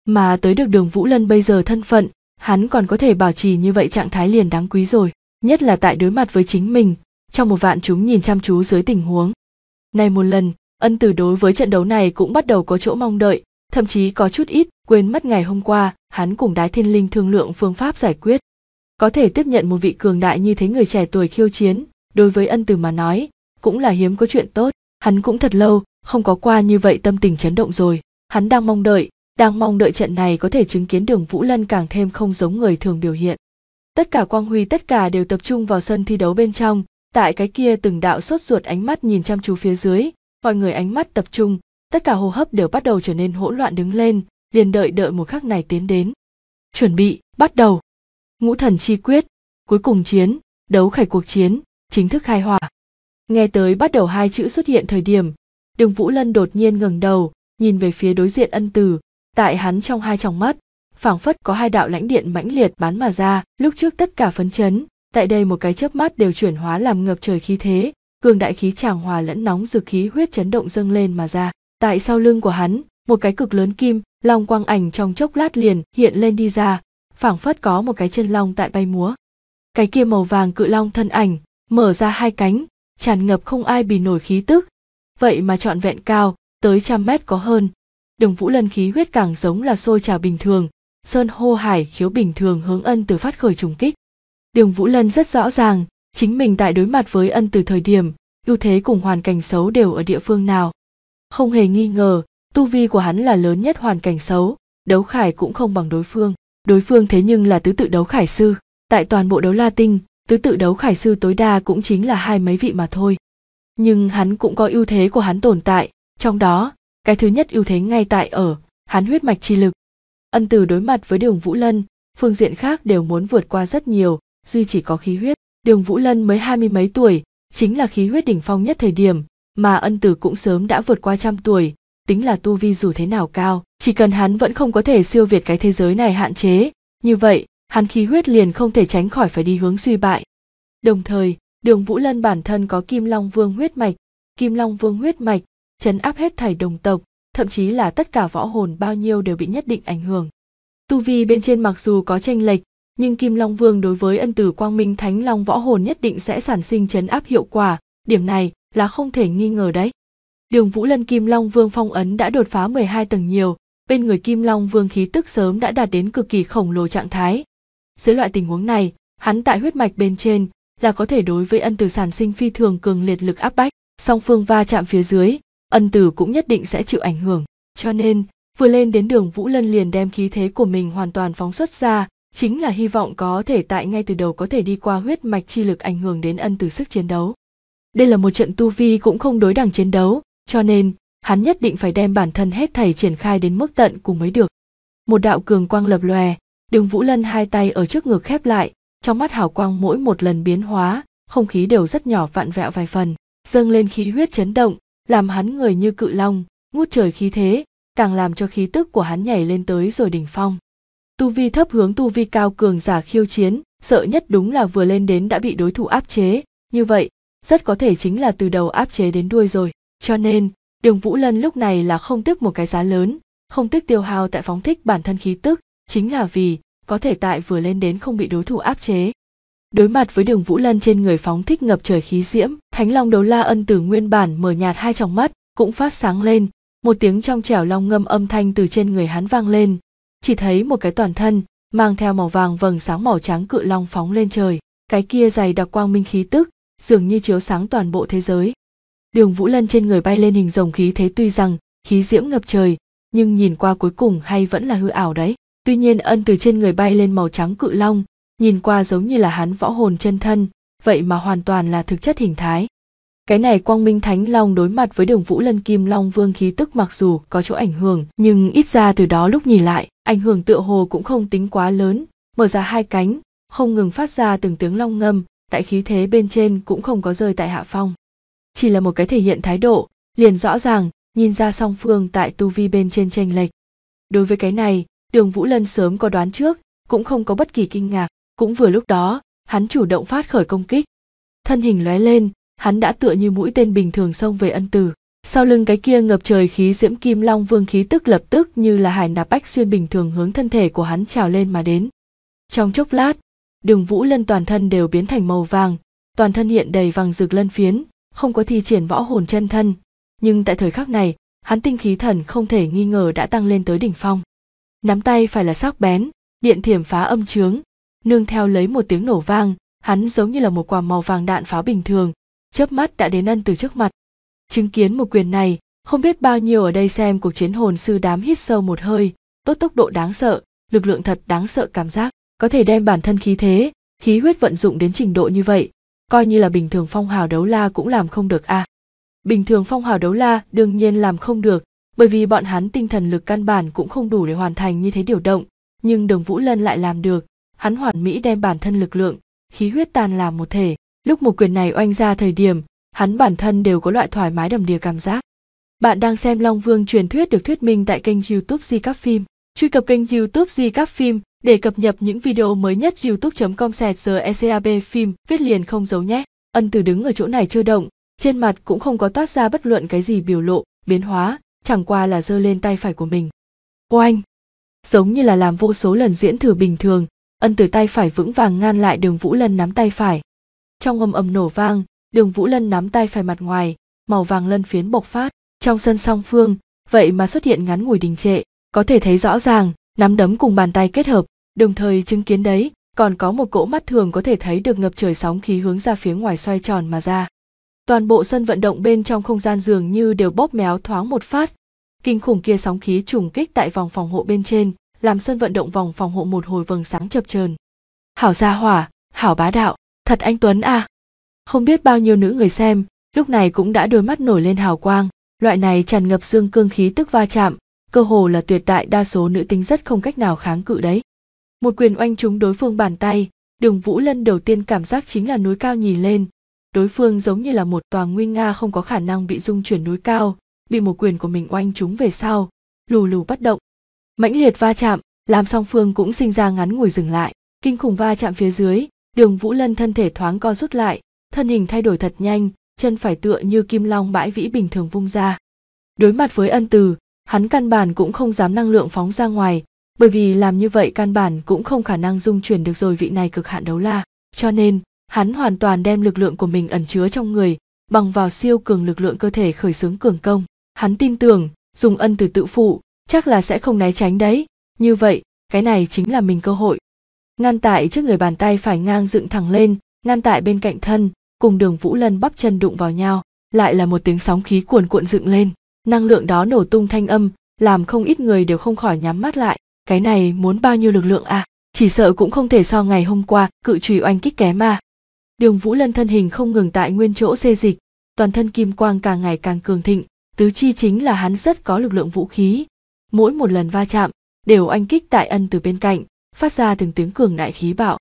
mà tới được đường vũ lân bây giờ thân phận hắn còn có thể bảo trì như vậy trạng thái liền đáng quý rồi nhất là tại đối mặt với chính mình trong một vạn chúng nhìn chăm chú dưới tình huống này một lần ân tử đối với trận đấu này cũng bắt đầu có chỗ mong đợi thậm chí có chút ít quên mất ngày hôm qua hắn cùng đái thiên linh thương lượng phương pháp giải quyết có thể tiếp nhận một vị cường đại như thế người trẻ tuổi khiêu chiến đối với ân từ mà nói cũng là hiếm có chuyện tốt hắn cũng thật lâu không có qua như vậy tâm tình chấn động rồi hắn đang mong đợi đang mong đợi trận này có thể chứng kiến đường vũ lân càng thêm không giống người thường biểu hiện tất cả quang huy tất cả đều tập trung vào sân thi đấu bên trong tại cái kia từng đạo sốt ruột ánh mắt nhìn chăm chú phía dưới mọi người ánh mắt tập trung tất cả hô hấp đều bắt đầu trở nên hỗn loạn đứng lên liền đợi đợi một khắc này tiến đến chuẩn bị bắt đầu ngũ thần chi quyết cuối cùng chiến đấu khải cuộc chiến chính thức khai hỏa nghe tới bắt đầu hai chữ xuất hiện thời điểm đường vũ lân đột nhiên ngẩng đầu nhìn về phía đối diện ân từ tại hắn trong hai tròng mắt phảng phất có hai đạo lãnh điện mãnh liệt bắn mà ra lúc trước tất cả phấn chấn tại đây một cái chớp mắt đều chuyển hóa làm ngập trời khí thế cường đại khí tràng hòa lẫn nóng dược khí huyết chấn động dâng lên mà ra tại sau lưng của hắn một cái cực lớn kim long quang ảnh trong chốc lát liền hiện lên đi ra phảng phất có một cái chân long tại bay múa cái kia màu vàng cự long thân ảnh mở ra hai cánh tràn ngập không ai bì nổi khí tức vậy mà trọn vẹn cao tới trăm mét có hơn đường vũ lân khí huyết càng giống là sôi trào bình thường sơn hô hải khiếu bình thường hướng ân từ phát khởi trùng kích đường vũ lân rất rõ ràng chính mình tại đối mặt với ân từ thời điểm ưu thế cùng hoàn cảnh xấu đều ở địa phương nào không hề nghi ngờ tu vi của hắn là lớn nhất hoàn cảnh xấu đấu khải cũng không bằng đối phương đối phương thế nhưng là tứ tự đấu khải sư tại toàn bộ đấu la tinh tứ tự đấu khải sư tối đa cũng chính là hai mấy vị mà thôi nhưng hắn cũng có ưu thế của hắn tồn tại trong đó cái thứ nhất ưu thế ngay tại ở hắn huyết mạch chi lực ân từ đối mặt với đường vũ lân phương diện khác đều muốn vượt qua rất nhiều duy chỉ có khí huyết đường vũ lân mới hai mươi mấy tuổi chính là khí huyết đỉnh phong nhất thời điểm mà ân tử cũng sớm đã vượt qua trăm tuổi tính là tu vi dù thế nào cao chỉ cần hắn vẫn không có thể siêu việt cái thế giới này hạn chế như vậy hắn khí huyết liền không thể tránh khỏi phải đi hướng suy bại. Đồng thời, Đường Vũ Lân bản thân có Kim Long Vương huyết mạch, Kim Long Vương huyết mạch chấn áp hết thảy đồng tộc, thậm chí là tất cả võ hồn bao nhiêu đều bị nhất định ảnh hưởng. Tu vi bên trên mặc dù có tranh lệch, nhưng Kim Long Vương đối với ân tử Quang Minh Thánh Long võ hồn nhất định sẽ sản sinh chấn áp hiệu quả, điểm này là không thể nghi ngờ đấy. Đường Vũ Lân Kim Long Vương phong ấn đã đột phá 12 tầng nhiều, bên người Kim Long Vương khí tức sớm đã đạt đến cực kỳ khổng lồ trạng thái, dưới loại tình huống này hắn tại huyết mạch bên trên là có thể đối với ân tử sản sinh phi thường cường liệt lực áp bách song phương va chạm phía dưới ân tử cũng nhất định sẽ chịu ảnh hưởng cho nên vừa lên đến đường vũ lân liền đem khí thế của mình hoàn toàn phóng xuất ra chính là hy vọng có thể tại ngay từ đầu có thể đi qua huyết mạch chi lực ảnh hưởng đến ân tử sức chiến đấu đây là một trận tu vi cũng không đối đẳng chiến đấu cho nên hắn nhất định phải đem bản thân hết thảy triển khai đến mức tận cùng mới được một đạo cường quang lập lòe Đường Vũ Lân hai tay ở trước ngực khép lại, trong mắt hào quang mỗi một lần biến hóa, không khí đều rất nhỏ vạn vẹo vài phần, dâng lên khí huyết chấn động, làm hắn người như cự long, ngút trời khí thế, càng làm cho khí tức của hắn nhảy lên tới rồi đỉnh phong. Tu vi thấp hướng tu vi cao cường giả khiêu chiến, sợ nhất đúng là vừa lên đến đã bị đối thủ áp chế, như vậy, rất có thể chính là từ đầu áp chế đến đuôi rồi. Cho nên, Đường Vũ Lân lúc này là không tiếc một cái giá lớn, không tiếc tiêu hao tại phóng thích bản thân khí tức, chính là vì có thể tại vừa lên đến không bị đối thủ áp chế. Đối mặt với đường Vũ Lân trên người phóng thích ngập trời khí diễm, Thánh Long Đấu La Ân Tử nguyên bản mở nhạt hai tròng mắt, cũng phát sáng lên, một tiếng trong trẻo long ngâm âm thanh từ trên người hắn vang lên, chỉ thấy một cái toàn thân mang theo màu vàng vầng sáng màu trắng cự long phóng lên trời, cái kia dày đặc quang minh khí tức, dường như chiếu sáng toàn bộ thế giới. Đường Vũ Lân trên người bay lên hình rồng khí thế tuy rằng khí diễm ngập trời, nhưng nhìn qua cuối cùng hay vẫn là hư ảo đấy tuy nhiên ân từ trên người bay lên màu trắng cự long nhìn qua giống như là hắn võ hồn chân thân vậy mà hoàn toàn là thực chất hình thái cái này quang minh thánh long đối mặt với đường vũ lân kim long vương khí tức mặc dù có chỗ ảnh hưởng nhưng ít ra từ đó lúc nhìn lại ảnh hưởng tựa hồ cũng không tính quá lớn mở ra hai cánh không ngừng phát ra từng tiếng long ngâm tại khí thế bên trên cũng không có rơi tại hạ phong chỉ là một cái thể hiện thái độ liền rõ ràng nhìn ra song phương tại tu vi bên trên tranh lệch đối với cái này Đường Vũ Lân sớm có đoán trước, cũng không có bất kỳ kinh ngạc, cũng vừa lúc đó, hắn chủ động phát khởi công kích. Thân hình lóe lên, hắn đã tựa như mũi tên bình thường xông về ân tử. Sau lưng cái kia ngập trời khí diễm kim long vương khí tức lập tức như là hải nạp bách xuyên bình thường hướng thân thể của hắn trào lên mà đến. Trong chốc lát, đường vũ lân toàn thân đều biến thành màu vàng, toàn thân hiện đầy vàng rực lân phiến, không có thi triển võ hồn chân thân. Nhưng tại thời khắc này, hắn tinh khí thần không thể nghi ngờ đã tăng lên tới đỉnh phong nắm tay phải là sắc bén điện thiểm phá âm trướng nương theo lấy một tiếng nổ vang hắn giống như là một quả màu vàng đạn pháo bình thường chớp mắt đã đến ân từ trước mặt chứng kiến một quyền này không biết bao nhiêu ở đây xem cuộc chiến hồn sư đám hít sâu một hơi tốt tốc độ đáng sợ lực lượng thật đáng sợ cảm giác có thể đem bản thân khí thế khí huyết vận dụng đến trình độ như vậy coi như là bình thường phong hào đấu la cũng làm không được a à. bình thường phong hào đấu la đương nhiên làm không được bởi vì bọn hắn tinh thần lực căn bản cũng không đủ để hoàn thành như thế điều động, nhưng Đường Vũ Lân lại làm được, hắn hoàn mỹ đem bản thân lực lượng, khí huyết tàn làm một thể, lúc một quyền này oanh ra thời điểm, hắn bản thân đều có loại thoải mái đầm đìa cảm giác. Bạn đang xem Long Vương truyền thuyết được thuyết minh tại kênh YouTube Di Các Phim. Truy cập kênh YouTube Di Các Phim để cập nhật những video mới nhất youtube.com sẹt ECAB phim viết liền không giấu nhé. Ân từ đứng ở chỗ này chưa động, trên mặt cũng không có toát ra bất luận cái gì biểu lộ, biến hóa, chẳng qua là giơ lên tay phải của mình oanh giống như là làm vô số lần diễn thử bình thường ân từ tay phải vững vàng ngăn lại đường vũ lân nắm tay phải trong âm ầm nổ vang đường vũ lân nắm tay phải mặt ngoài màu vàng lân phiến bộc phát trong sân song phương vậy mà xuất hiện ngắn ngủi đình trệ có thể thấy rõ ràng nắm đấm cùng bàn tay kết hợp đồng thời chứng kiến đấy còn có một cỗ mắt thường có thể thấy được ngập trời sóng khí hướng ra phía ngoài xoay tròn mà ra toàn bộ sân vận động bên trong không gian dường như đều bóp méo thoáng một phát kinh khủng kia sóng khí trùng kích tại vòng phòng hộ bên trên làm sân vận động vòng phòng hộ một hồi vầng sáng chập chờn hảo gia hỏa hảo bá đạo thật anh tuấn à không biết bao nhiêu nữ người xem lúc này cũng đã đôi mắt nổi lên hào quang loại này tràn ngập xương cương khí tức va chạm cơ hồ là tuyệt đại đa số nữ tính rất không cách nào kháng cự đấy một quyền oanh trúng đối phương bàn tay đường vũ lân đầu tiên cảm giác chính là núi cao nhìn lên đối phương giống như là một tòa nguy nga không có khả năng bị dung chuyển núi cao bị một quyền của mình oanh chúng về sau lù lù bất động mãnh liệt va chạm làm song phương cũng sinh ra ngắn ngủi dừng lại kinh khủng va chạm phía dưới đường vũ lân thân thể thoáng co rút lại thân hình thay đổi thật nhanh chân phải tựa như kim long bãi vĩ bình thường vung ra đối mặt với ân từ hắn căn bản cũng không dám năng lượng phóng ra ngoài bởi vì làm như vậy căn bản cũng không khả năng dung chuyển được rồi vị này cực hạn đấu la cho nên hắn hoàn toàn đem lực lượng của mình ẩn chứa trong người bằng vào siêu cường lực lượng cơ thể khởi xướng cường công hắn tin tưởng dùng ân từ tự phụ chắc là sẽ không né tránh đấy như vậy cái này chính là mình cơ hội ngăn tại trước người bàn tay phải ngang dựng thẳng lên ngăn tại bên cạnh thân cùng đường vũ lân bắp chân đụng vào nhau lại là một tiếng sóng khí cuồn cuộn dựng lên năng lượng đó nổ tung thanh âm làm không ít người đều không khỏi nhắm mắt lại cái này muốn bao nhiêu lực lượng à chỉ sợ cũng không thể so ngày hôm qua cự trùy oanh kích kém à Đường Vũ Lân thân hình không ngừng tại nguyên chỗ xê dịch, toàn thân kim quang càng ngày càng cường thịnh, tứ chi chính là hắn rất có lực lượng vũ khí. Mỗi một lần va chạm, đều anh kích tại ân từ bên cạnh, phát ra từng tiếng cường đại khí bạo.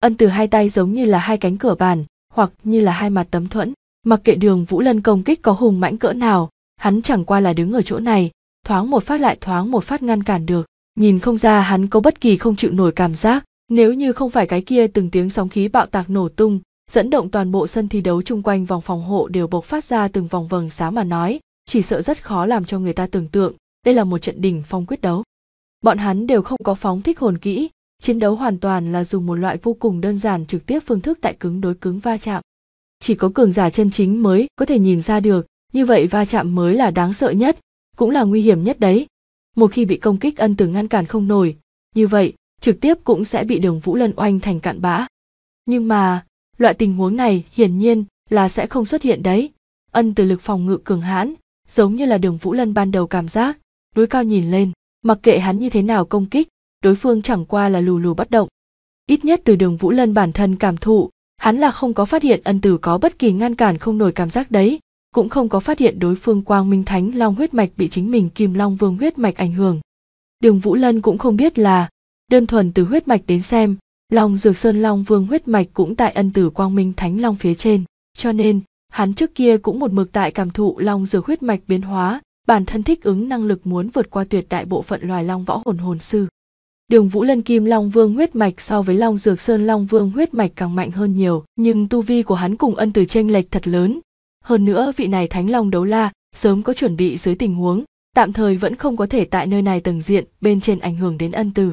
Ân từ hai tay giống như là hai cánh cửa bàn, hoặc như là hai mặt tấm thuẫn, mặc kệ đường Vũ Lân công kích có hùng mãnh cỡ nào, hắn chẳng qua là đứng ở chỗ này, thoáng một phát lại thoáng một phát ngăn cản được, nhìn không ra hắn có bất kỳ không chịu nổi cảm giác, nếu như không phải cái kia từng tiếng sóng khí bạo tạc nổ tung, dẫn động toàn bộ sân thi đấu chung quanh vòng phòng hộ đều bộc phát ra từng vòng vầng sáng mà nói, chỉ sợ rất khó làm cho người ta tưởng tượng, đây là một trận đỉnh phong quyết đấu. Bọn hắn đều không có phóng thích hồn kỹ, chiến đấu hoàn toàn là dùng một loại vô cùng đơn giản trực tiếp phương thức tại cứng đối cứng va chạm. Chỉ có cường giả chân chính mới có thể nhìn ra được, như vậy va chạm mới là đáng sợ nhất, cũng là nguy hiểm nhất đấy. Một khi bị công kích ân từ ngăn cản không nổi, như vậy trực tiếp cũng sẽ bị đường Vũ Lân oanh thành cạn bã. Nhưng mà, loại tình huống này hiển nhiên là sẽ không xuất hiện đấy ân từ lực phòng ngự cường hãn giống như là đường vũ lân ban đầu cảm giác núi cao nhìn lên mặc kệ hắn như thế nào công kích đối phương chẳng qua là lù lù bất động ít nhất từ đường vũ lân bản thân cảm thụ hắn là không có phát hiện ân tử có bất kỳ ngăn cản không nổi cảm giác đấy cũng không có phát hiện đối phương quang minh thánh long huyết mạch bị chính mình kim long vương huyết mạch ảnh hưởng đường vũ lân cũng không biết là đơn thuần từ huyết mạch đến xem Long Dược Sơn Long Vương huyết mạch cũng tại ân tử Quang Minh Thánh Long phía trên, cho nên hắn trước kia cũng một mực tại cảm thụ Long Dược huyết mạch biến hóa, bản thân thích ứng năng lực muốn vượt qua tuyệt đại bộ phận loài long võ hồn hồn sư. Đường Vũ Lân Kim Long Vương huyết mạch so với Long Dược Sơn Long Vương huyết mạch càng mạnh hơn nhiều, nhưng tu vi của hắn cùng ân tử tranh lệch thật lớn. Hơn nữa vị này Thánh Long đấu la sớm có chuẩn bị dưới tình huống, tạm thời vẫn không có thể tại nơi này tầng diện bên trên ảnh hưởng đến ân tử.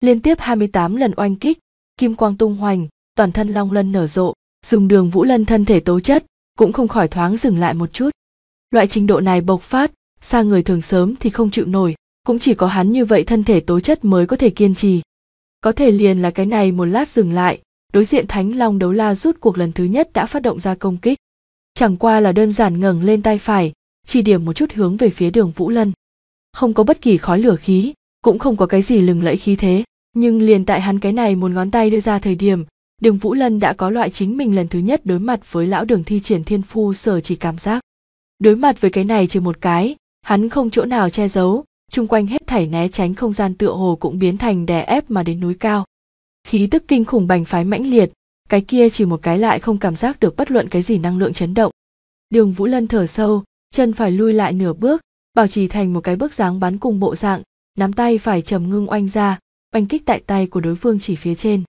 Liên tiếp 28 lần oanh kích, kim quang tung hoành toàn thân long lân nở rộ dùng đường vũ lân thân thể tố chất cũng không khỏi thoáng dừng lại một chút loại trình độ này bộc phát xa người thường sớm thì không chịu nổi cũng chỉ có hắn như vậy thân thể tố chất mới có thể kiên trì có thể liền là cái này một lát dừng lại đối diện thánh long đấu la rút cuộc lần thứ nhất đã phát động ra công kích chẳng qua là đơn giản ngẩng lên tay phải chỉ điểm một chút hướng về phía đường vũ lân không có bất kỳ khói lửa khí cũng không có cái gì lừng lẫy khí thế nhưng liền tại hắn cái này một ngón tay đưa ra thời điểm đường vũ lân đã có loại chính mình lần thứ nhất đối mặt với lão đường thi triển thiên phu sở chỉ cảm giác đối mặt với cái này chỉ một cái hắn không chỗ nào che giấu chung quanh hết thảy né tránh không gian tựa hồ cũng biến thành đè ép mà đến núi cao khí tức kinh khủng bành phái mãnh liệt cái kia chỉ một cái lại không cảm giác được bất luận cái gì năng lượng chấn động đường vũ lân thở sâu chân phải lui lại nửa bước bảo trì thành một cái bước dáng bắn cùng bộ dạng nắm tay phải trầm ngưng oanh ra oanh kích tại tay của đối phương chỉ phía trên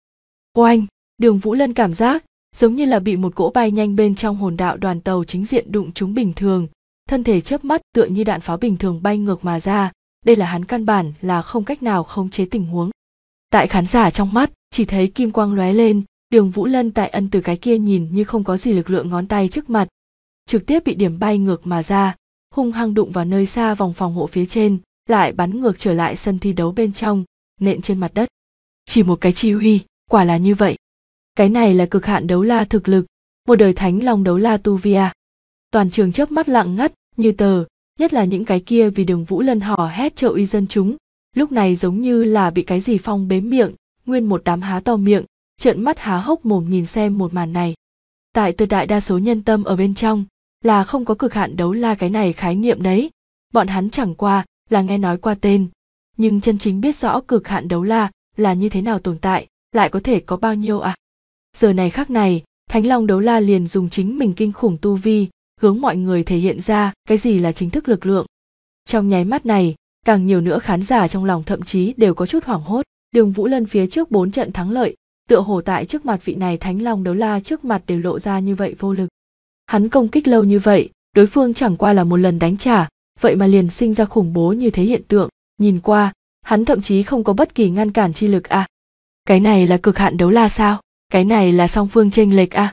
oanh đường vũ lân cảm giác giống như là bị một cỗ bay nhanh bên trong hồn đạo đoàn tàu chính diện đụng chúng bình thường thân thể chớp mắt tựa như đạn pháo bình thường bay ngược mà ra đây là hắn căn bản là không cách nào khống chế tình huống tại khán giả trong mắt chỉ thấy kim quang lóe lên đường vũ lân tại ân từ cái kia nhìn như không có gì lực lượng ngón tay trước mặt trực tiếp bị điểm bay ngược mà ra hung hăng đụng vào nơi xa vòng phòng hộ phía trên lại bắn ngược trở lại sân thi đấu bên trong nện trên mặt đất chỉ một cái chi huy quả là như vậy cái này là cực hạn đấu la thực lực một đời thánh long đấu la tu via à. toàn trường chớp mắt lặng ngắt như tờ nhất là những cái kia vì đường vũ lân hò hét trợ uy dân chúng lúc này giống như là bị cái gì phong bế miệng nguyên một đám há to miệng trợn mắt há hốc mồm nhìn xem một màn này tại tuyệt đại đa số nhân tâm ở bên trong là không có cực hạn đấu la cái này khái niệm đấy bọn hắn chẳng qua là nghe nói qua tên nhưng chân chính biết rõ cực hạn đấu la là như thế nào tồn tại lại có thể có bao nhiêu à giờ này khác này thánh long đấu la liền dùng chính mình kinh khủng tu vi hướng mọi người thể hiện ra cái gì là chính thức lực lượng trong nháy mắt này càng nhiều nữa khán giả trong lòng thậm chí đều có chút hoảng hốt đường vũ lân phía trước bốn trận thắng lợi tựa hồ tại trước mặt vị này thánh long đấu la trước mặt đều lộ ra như vậy vô lực hắn công kích lâu như vậy đối phương chẳng qua là một lần đánh trả vậy mà liền sinh ra khủng bố như thế hiện tượng nhìn qua hắn thậm chí không có bất kỳ ngăn cản chi lực à cái này là cực hạn đấu la sao cái này là song phương chênh lệch à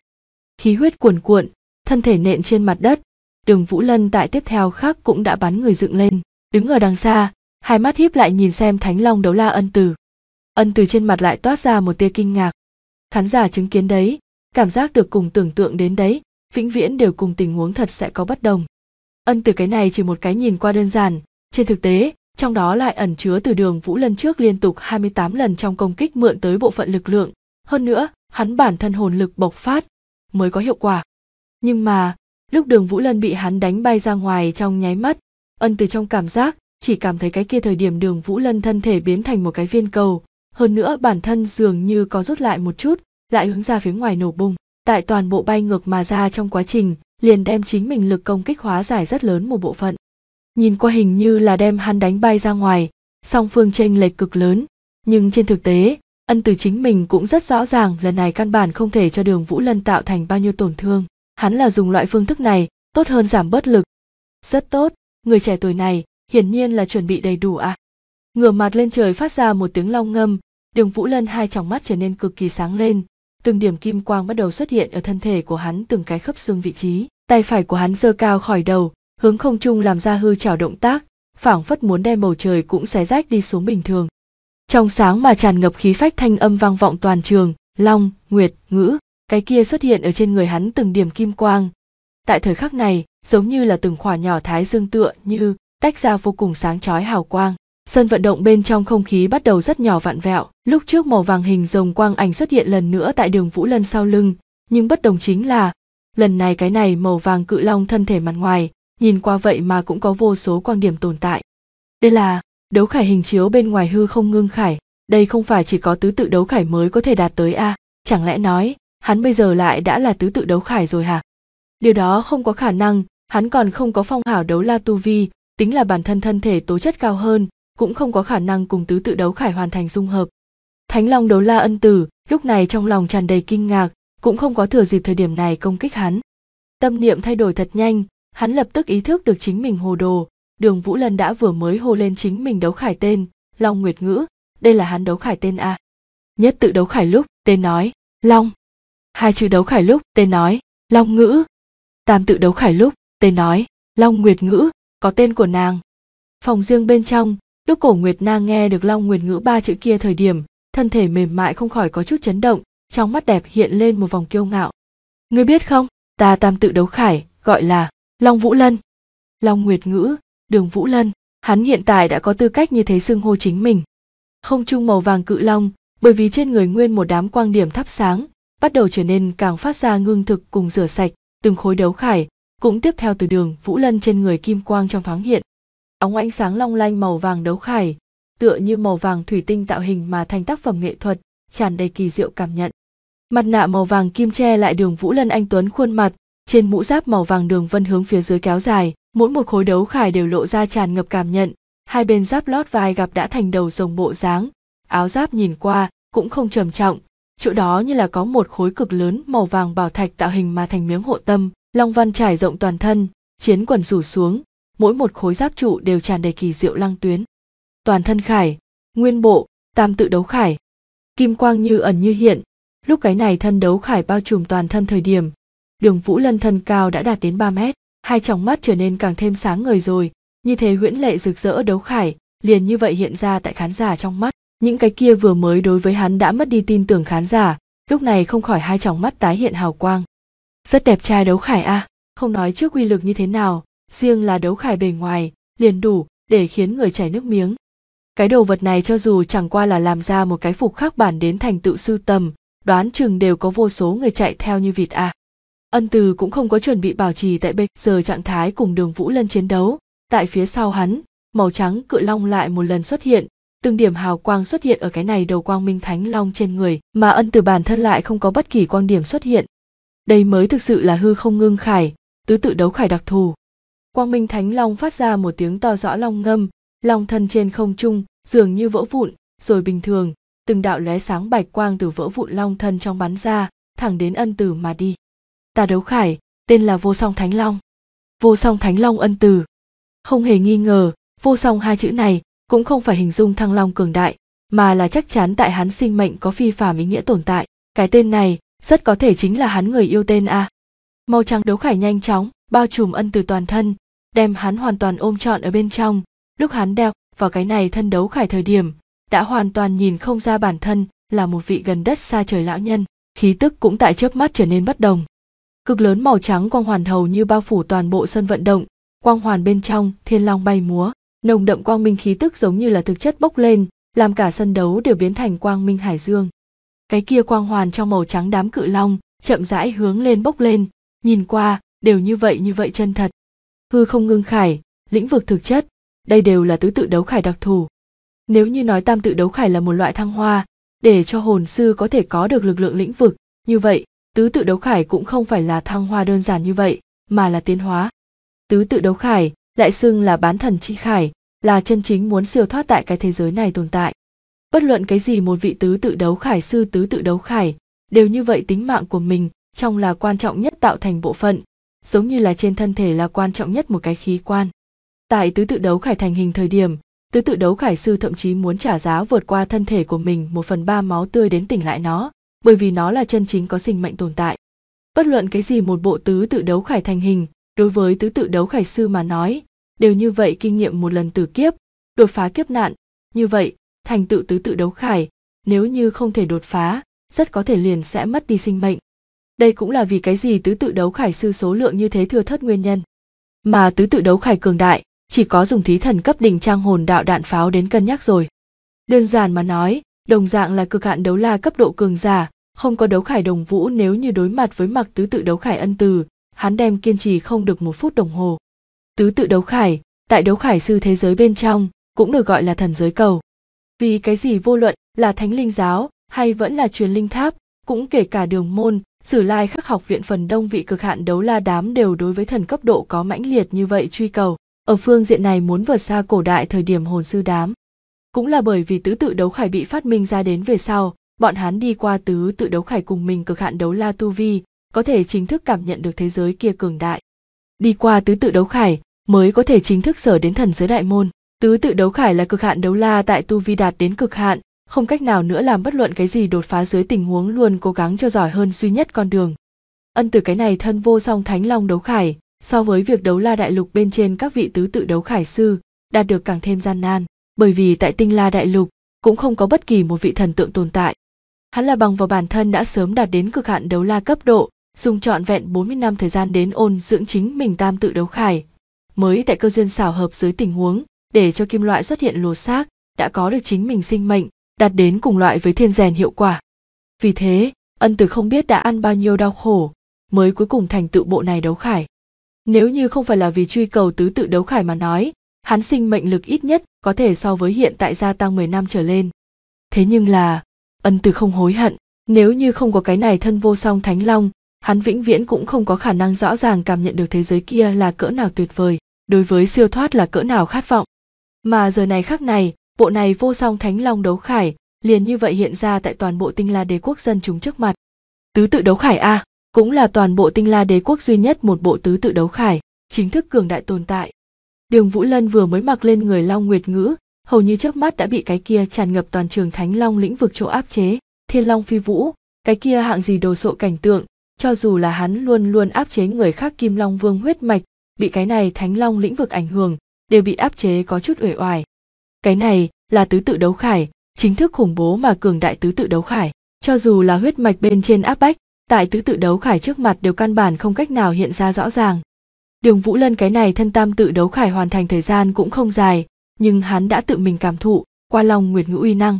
khí huyết cuồn cuộn thân thể nện trên mặt đất đường vũ lân tại tiếp theo khác cũng đã bắn người dựng lên đứng ở đằng xa hai mắt híp lại nhìn xem thánh long đấu la ân từ ân từ trên mặt lại toát ra một tia kinh ngạc khán giả chứng kiến đấy cảm giác được cùng tưởng tượng đến đấy vĩnh viễn đều cùng tình huống thật sẽ có bất đồng ân từ cái này chỉ một cái nhìn qua đơn giản trên thực tế trong đó lại ẩn chứa từ đường Vũ lần trước liên tục 28 lần trong công kích mượn tới bộ phận lực lượng, hơn nữa, hắn bản thân hồn lực bộc phát mới có hiệu quả. Nhưng mà, lúc Đường Vũ Lân bị hắn đánh bay ra ngoài trong nháy mắt, ân từ trong cảm giác, chỉ cảm thấy cái kia thời điểm Đường Vũ Lân thân thể biến thành một cái viên cầu, hơn nữa bản thân dường như có rút lại một chút, lại hướng ra phía ngoài nổ bung. Tại toàn bộ bay ngược mà ra trong quá trình, liền đem chính mình lực công kích hóa giải rất lớn một bộ phận nhìn qua hình như là đem hắn đánh bay ra ngoài song phương tranh lệch cực lớn nhưng trên thực tế ân từ chính mình cũng rất rõ ràng lần này căn bản không thể cho đường vũ lân tạo thành bao nhiêu tổn thương hắn là dùng loại phương thức này tốt hơn giảm bớt lực rất tốt người trẻ tuổi này hiển nhiên là chuẩn bị đầy đủ à ngửa mặt lên trời phát ra một tiếng long ngâm đường vũ lân hai tròng mắt trở nên cực kỳ sáng lên từng điểm kim quang bắt đầu xuất hiện ở thân thể của hắn từng cái khớp xương vị trí tay phải của hắn giơ cao khỏi đầu hướng không trung làm ra hư trảo động tác phảng phất muốn đem bầu trời cũng xé rách đi xuống bình thường trong sáng mà tràn ngập khí phách thanh âm vang vọng toàn trường long nguyệt ngữ cái kia xuất hiện ở trên người hắn từng điểm kim quang tại thời khắc này giống như là từng khỏa nhỏ thái dương tựa như tách ra vô cùng sáng chói hào quang sân vận động bên trong không khí bắt đầu rất nhỏ vạn vẹo lúc trước màu vàng hình rồng quang ảnh xuất hiện lần nữa tại đường vũ lân sau lưng nhưng bất đồng chính là lần này cái này màu vàng cự long thân thể mặt ngoài nhìn qua vậy mà cũng có vô số quan điểm tồn tại đây là đấu khải hình chiếu bên ngoài hư không ngưng khải đây không phải chỉ có tứ tự đấu khải mới có thể đạt tới a à? chẳng lẽ nói hắn bây giờ lại đã là tứ tự đấu khải rồi hả điều đó không có khả năng hắn còn không có phong hào đấu la tu vi tính là bản thân thân thể tố chất cao hơn cũng không có khả năng cùng tứ tự đấu khải hoàn thành dung hợp thánh long đấu la ân tử lúc này trong lòng tràn đầy kinh ngạc cũng không có thừa dịp thời điểm này công kích hắn tâm niệm thay đổi thật nhanh hắn lập tức ý thức được chính mình hồ đồ đường vũ lân đã vừa mới hô lên chính mình đấu khải tên long nguyệt ngữ đây là hắn đấu khải tên a nhất tự đấu khải lúc tên nói long hai chữ đấu khải lúc tên nói long ngữ tam tự đấu khải lúc tên nói long nguyệt ngữ có tên của nàng phòng riêng bên trong lúc cổ nguyệt nang nghe được long nguyệt ngữ ba chữ kia thời điểm thân thể mềm mại không khỏi có chút chấn động trong mắt đẹp hiện lên một vòng kiêu ngạo ngươi biết không ta tam tự đấu khải gọi là Long Vũ Lân, Long Nguyệt Ngữ, Đường Vũ Lân, hắn hiện tại đã có tư cách như thế xưng hô chính mình. Không trung màu vàng cự long, bởi vì trên người nguyên một đám quang điểm thắp sáng, bắt đầu trở nên càng phát ra ngưng thực cùng rửa sạch, từng khối đấu khải, cũng tiếp theo từ đường Vũ Lân trên người kim quang trong thoáng hiện. Óng ánh sáng long lanh màu vàng đấu khải, tựa như màu vàng thủy tinh tạo hình mà thành tác phẩm nghệ thuật, tràn đầy kỳ diệu cảm nhận. Mặt nạ màu vàng kim che lại đường Vũ Lân anh tuấn khuôn mặt, trên mũ giáp màu vàng đường vân hướng phía dưới kéo dài mỗi một khối đấu khải đều lộ ra tràn ngập cảm nhận hai bên giáp lót vai gặp đã thành đầu rồng bộ dáng áo giáp nhìn qua cũng không trầm trọng chỗ đó như là có một khối cực lớn màu vàng bảo thạch tạo hình mà thành miếng hộ tâm long văn trải rộng toàn thân chiến quần rủ xuống mỗi một khối giáp trụ đều tràn đầy kỳ diệu lăng tuyến toàn thân khải nguyên bộ tam tự đấu khải kim quang như ẩn như hiện lúc cái này thân đấu khải bao trùm toàn thân thời điểm Đường Vũ Lân thân cao đã đạt đến 3 mét, hai tròng mắt trở nên càng thêm sáng ngời rồi, như thế huyễn lệ rực rỡ đấu khải, liền như vậy hiện ra tại khán giả trong mắt. Những cái kia vừa mới đối với hắn đã mất đi tin tưởng khán giả, lúc này không khỏi hai tròng mắt tái hiện hào quang. Rất đẹp trai đấu khải a, à, không nói trước uy lực như thế nào, riêng là đấu khải bề ngoài, liền đủ để khiến người chảy nước miếng. Cái đồ vật này cho dù chẳng qua là làm ra một cái phục khắc bản đến thành tựu sưu tầm, đoán chừng đều có vô số người chạy theo như vịt à. Ân Từ cũng không có chuẩn bị bảo trì tại bây giờ trạng thái cùng đường Vũ Lân chiến đấu. Tại phía sau hắn, màu trắng cự long lại một lần xuất hiện, từng điểm hào quang xuất hiện ở cái này đầu quang minh thánh long trên người, mà ân từ bản thân lại không có bất kỳ quang điểm xuất hiện. Đây mới thực sự là hư không ngưng khải, tứ tự đấu khải đặc thù. Quang minh thánh long phát ra một tiếng to rõ long ngâm, long thân trên không trung, dường như vỡ vụn, rồi bình thường, từng đạo lóe sáng bạch quang từ vỡ vụn long thân trong bắn ra, thẳng đến ân từ mà đi ta đấu khải tên là vô song thánh long vô song thánh long ân từ không hề nghi ngờ vô song hai chữ này cũng không phải hình dung thăng long cường đại mà là chắc chắn tại hắn sinh mệnh có phi phàm ý nghĩa tồn tại cái tên này rất có thể chính là hắn người yêu tên a à. màu trắng đấu khải nhanh chóng bao trùm ân từ toàn thân đem hắn hoàn toàn ôm trọn ở bên trong lúc hắn đeo vào cái này thân đấu khải thời điểm đã hoàn toàn nhìn không ra bản thân là một vị gần đất xa trời lão nhân khí tức cũng tại chớp mắt trở nên bất đồng cực lớn màu trắng quang hoàn hầu như bao phủ toàn bộ sân vận động quang hoàn bên trong thiên long bay múa nồng đậm quang minh khí tức giống như là thực chất bốc lên làm cả sân đấu đều biến thành quang minh hải dương cái kia quang hoàn trong màu trắng đám cự long chậm rãi hướng lên bốc lên nhìn qua đều như vậy như vậy chân thật hư không ngưng khải lĩnh vực thực chất đây đều là tứ tự đấu khải đặc thù nếu như nói tam tự đấu khải là một loại thăng hoa để cho hồn sư có thể có được lực lượng lĩnh vực như vậy tứ tự đấu khải cũng không phải là thăng hoa đơn giản như vậy mà là tiến hóa tứ tự đấu khải lại xưng là bán thần chi khải là chân chính muốn siêu thoát tại cái thế giới này tồn tại bất luận cái gì một vị tứ tự đấu khải sư tứ tự đấu khải đều như vậy tính mạng của mình trong là quan trọng nhất tạo thành bộ phận giống như là trên thân thể là quan trọng nhất một cái khí quan tại tứ tự đấu khải thành hình thời điểm tứ tự đấu khải sư thậm chí muốn trả giá vượt qua thân thể của mình một phần ba máu tươi đến tỉnh lại nó bởi vì nó là chân chính có sinh mệnh tồn tại bất luận cái gì một bộ tứ tự đấu khải thành hình đối với tứ tự đấu khải sư mà nói đều như vậy kinh nghiệm một lần tử kiếp đột phá kiếp nạn như vậy thành tựu tứ tự đấu khải nếu như không thể đột phá rất có thể liền sẽ mất đi sinh mệnh đây cũng là vì cái gì tứ tự đấu khải sư số lượng như thế thừa thất nguyên nhân mà tứ tự đấu khải cường đại chỉ có dùng thí thần cấp đỉnh trang hồn đạo đạn pháo đến cân nhắc rồi đơn giản mà nói đồng dạng là cực hạn đấu la cấp độ cường giả không có đấu khải đồng vũ nếu như đối mặt với mặc tứ tự đấu khải ân từ, hắn đem kiên trì không được một phút đồng hồ. Tứ tự đấu khải, tại đấu khải sư thế giới bên trong, cũng được gọi là thần giới cầu. Vì cái gì vô luận là thánh linh giáo hay vẫn là truyền linh tháp, cũng kể cả đường môn, sử lai khắc học viện phần đông vị cực hạn đấu la đám đều đối với thần cấp độ có mãnh liệt như vậy truy cầu. Ở phương diện này muốn vượt xa cổ đại thời điểm hồn sư đám. Cũng là bởi vì tứ tự đấu khải bị phát minh ra đến về sau, bọn hắn đi qua tứ tự đấu khải cùng mình cực hạn đấu la tu vi có thể chính thức cảm nhận được thế giới kia cường đại đi qua tứ tự đấu khải mới có thể chính thức sở đến thần giới đại môn tứ tự đấu khải là cực hạn đấu la tại tu vi đạt đến cực hạn không cách nào nữa làm bất luận cái gì đột phá dưới tình huống luôn cố gắng cho giỏi hơn duy nhất con đường ân từ cái này thân vô song thánh long đấu khải so với việc đấu la đại lục bên trên các vị tứ tự đấu khải sư đạt được càng thêm gian nan bởi vì tại tinh la đại lục cũng không có bất kỳ một vị thần tượng tồn tại hắn là bằng vào bản thân đã sớm đạt đến cực hạn đấu la cấp độ, dùng trọn vẹn 40 năm thời gian đến ôn dưỡng chính mình tam tự đấu khải. Mới tại cơ duyên xảo hợp dưới tình huống, để cho kim loại xuất hiện lùa xác, đã có được chính mình sinh mệnh, đạt đến cùng loại với thiên rèn hiệu quả. Vì thế, ân tử không biết đã ăn bao nhiêu đau khổ, mới cuối cùng thành tự bộ này đấu khải. Nếu như không phải là vì truy cầu tứ tự đấu khải mà nói, hắn sinh mệnh lực ít nhất có thể so với hiện tại gia tăng 10 năm trở lên. Thế nhưng là, ân từ không hối hận nếu như không có cái này thân vô song thánh long hắn vĩnh viễn cũng không có khả năng rõ ràng cảm nhận được thế giới kia là cỡ nào tuyệt vời đối với siêu thoát là cỡ nào khát vọng mà giờ này khác này bộ này vô song thánh long đấu khải liền như vậy hiện ra tại toàn bộ tinh la đế quốc dân chúng trước mặt tứ tự đấu khải a cũng là toàn bộ tinh la đế quốc duy nhất một bộ tứ tự đấu khải chính thức cường đại tồn tại đường vũ lân vừa mới mặc lên người long nguyệt ngữ hầu như trước mắt đã bị cái kia tràn ngập toàn trường thánh long lĩnh vực chỗ áp chế thiên long phi vũ cái kia hạng gì đồ sộ cảnh tượng cho dù là hắn luôn luôn áp chế người khác kim long vương huyết mạch bị cái này thánh long lĩnh vực ảnh hưởng đều bị áp chế có chút uể oải cái này là tứ tự đấu khải chính thức khủng bố mà cường đại tứ tự đấu khải cho dù là huyết mạch bên trên áp bách tại tứ tự đấu khải trước mặt đều căn bản không cách nào hiện ra rõ ràng đường vũ lân cái này thân tam tự đấu khải hoàn thành thời gian cũng không dài nhưng hắn đã tự mình cảm thụ qua Long Nguyệt Ngữ uy năng.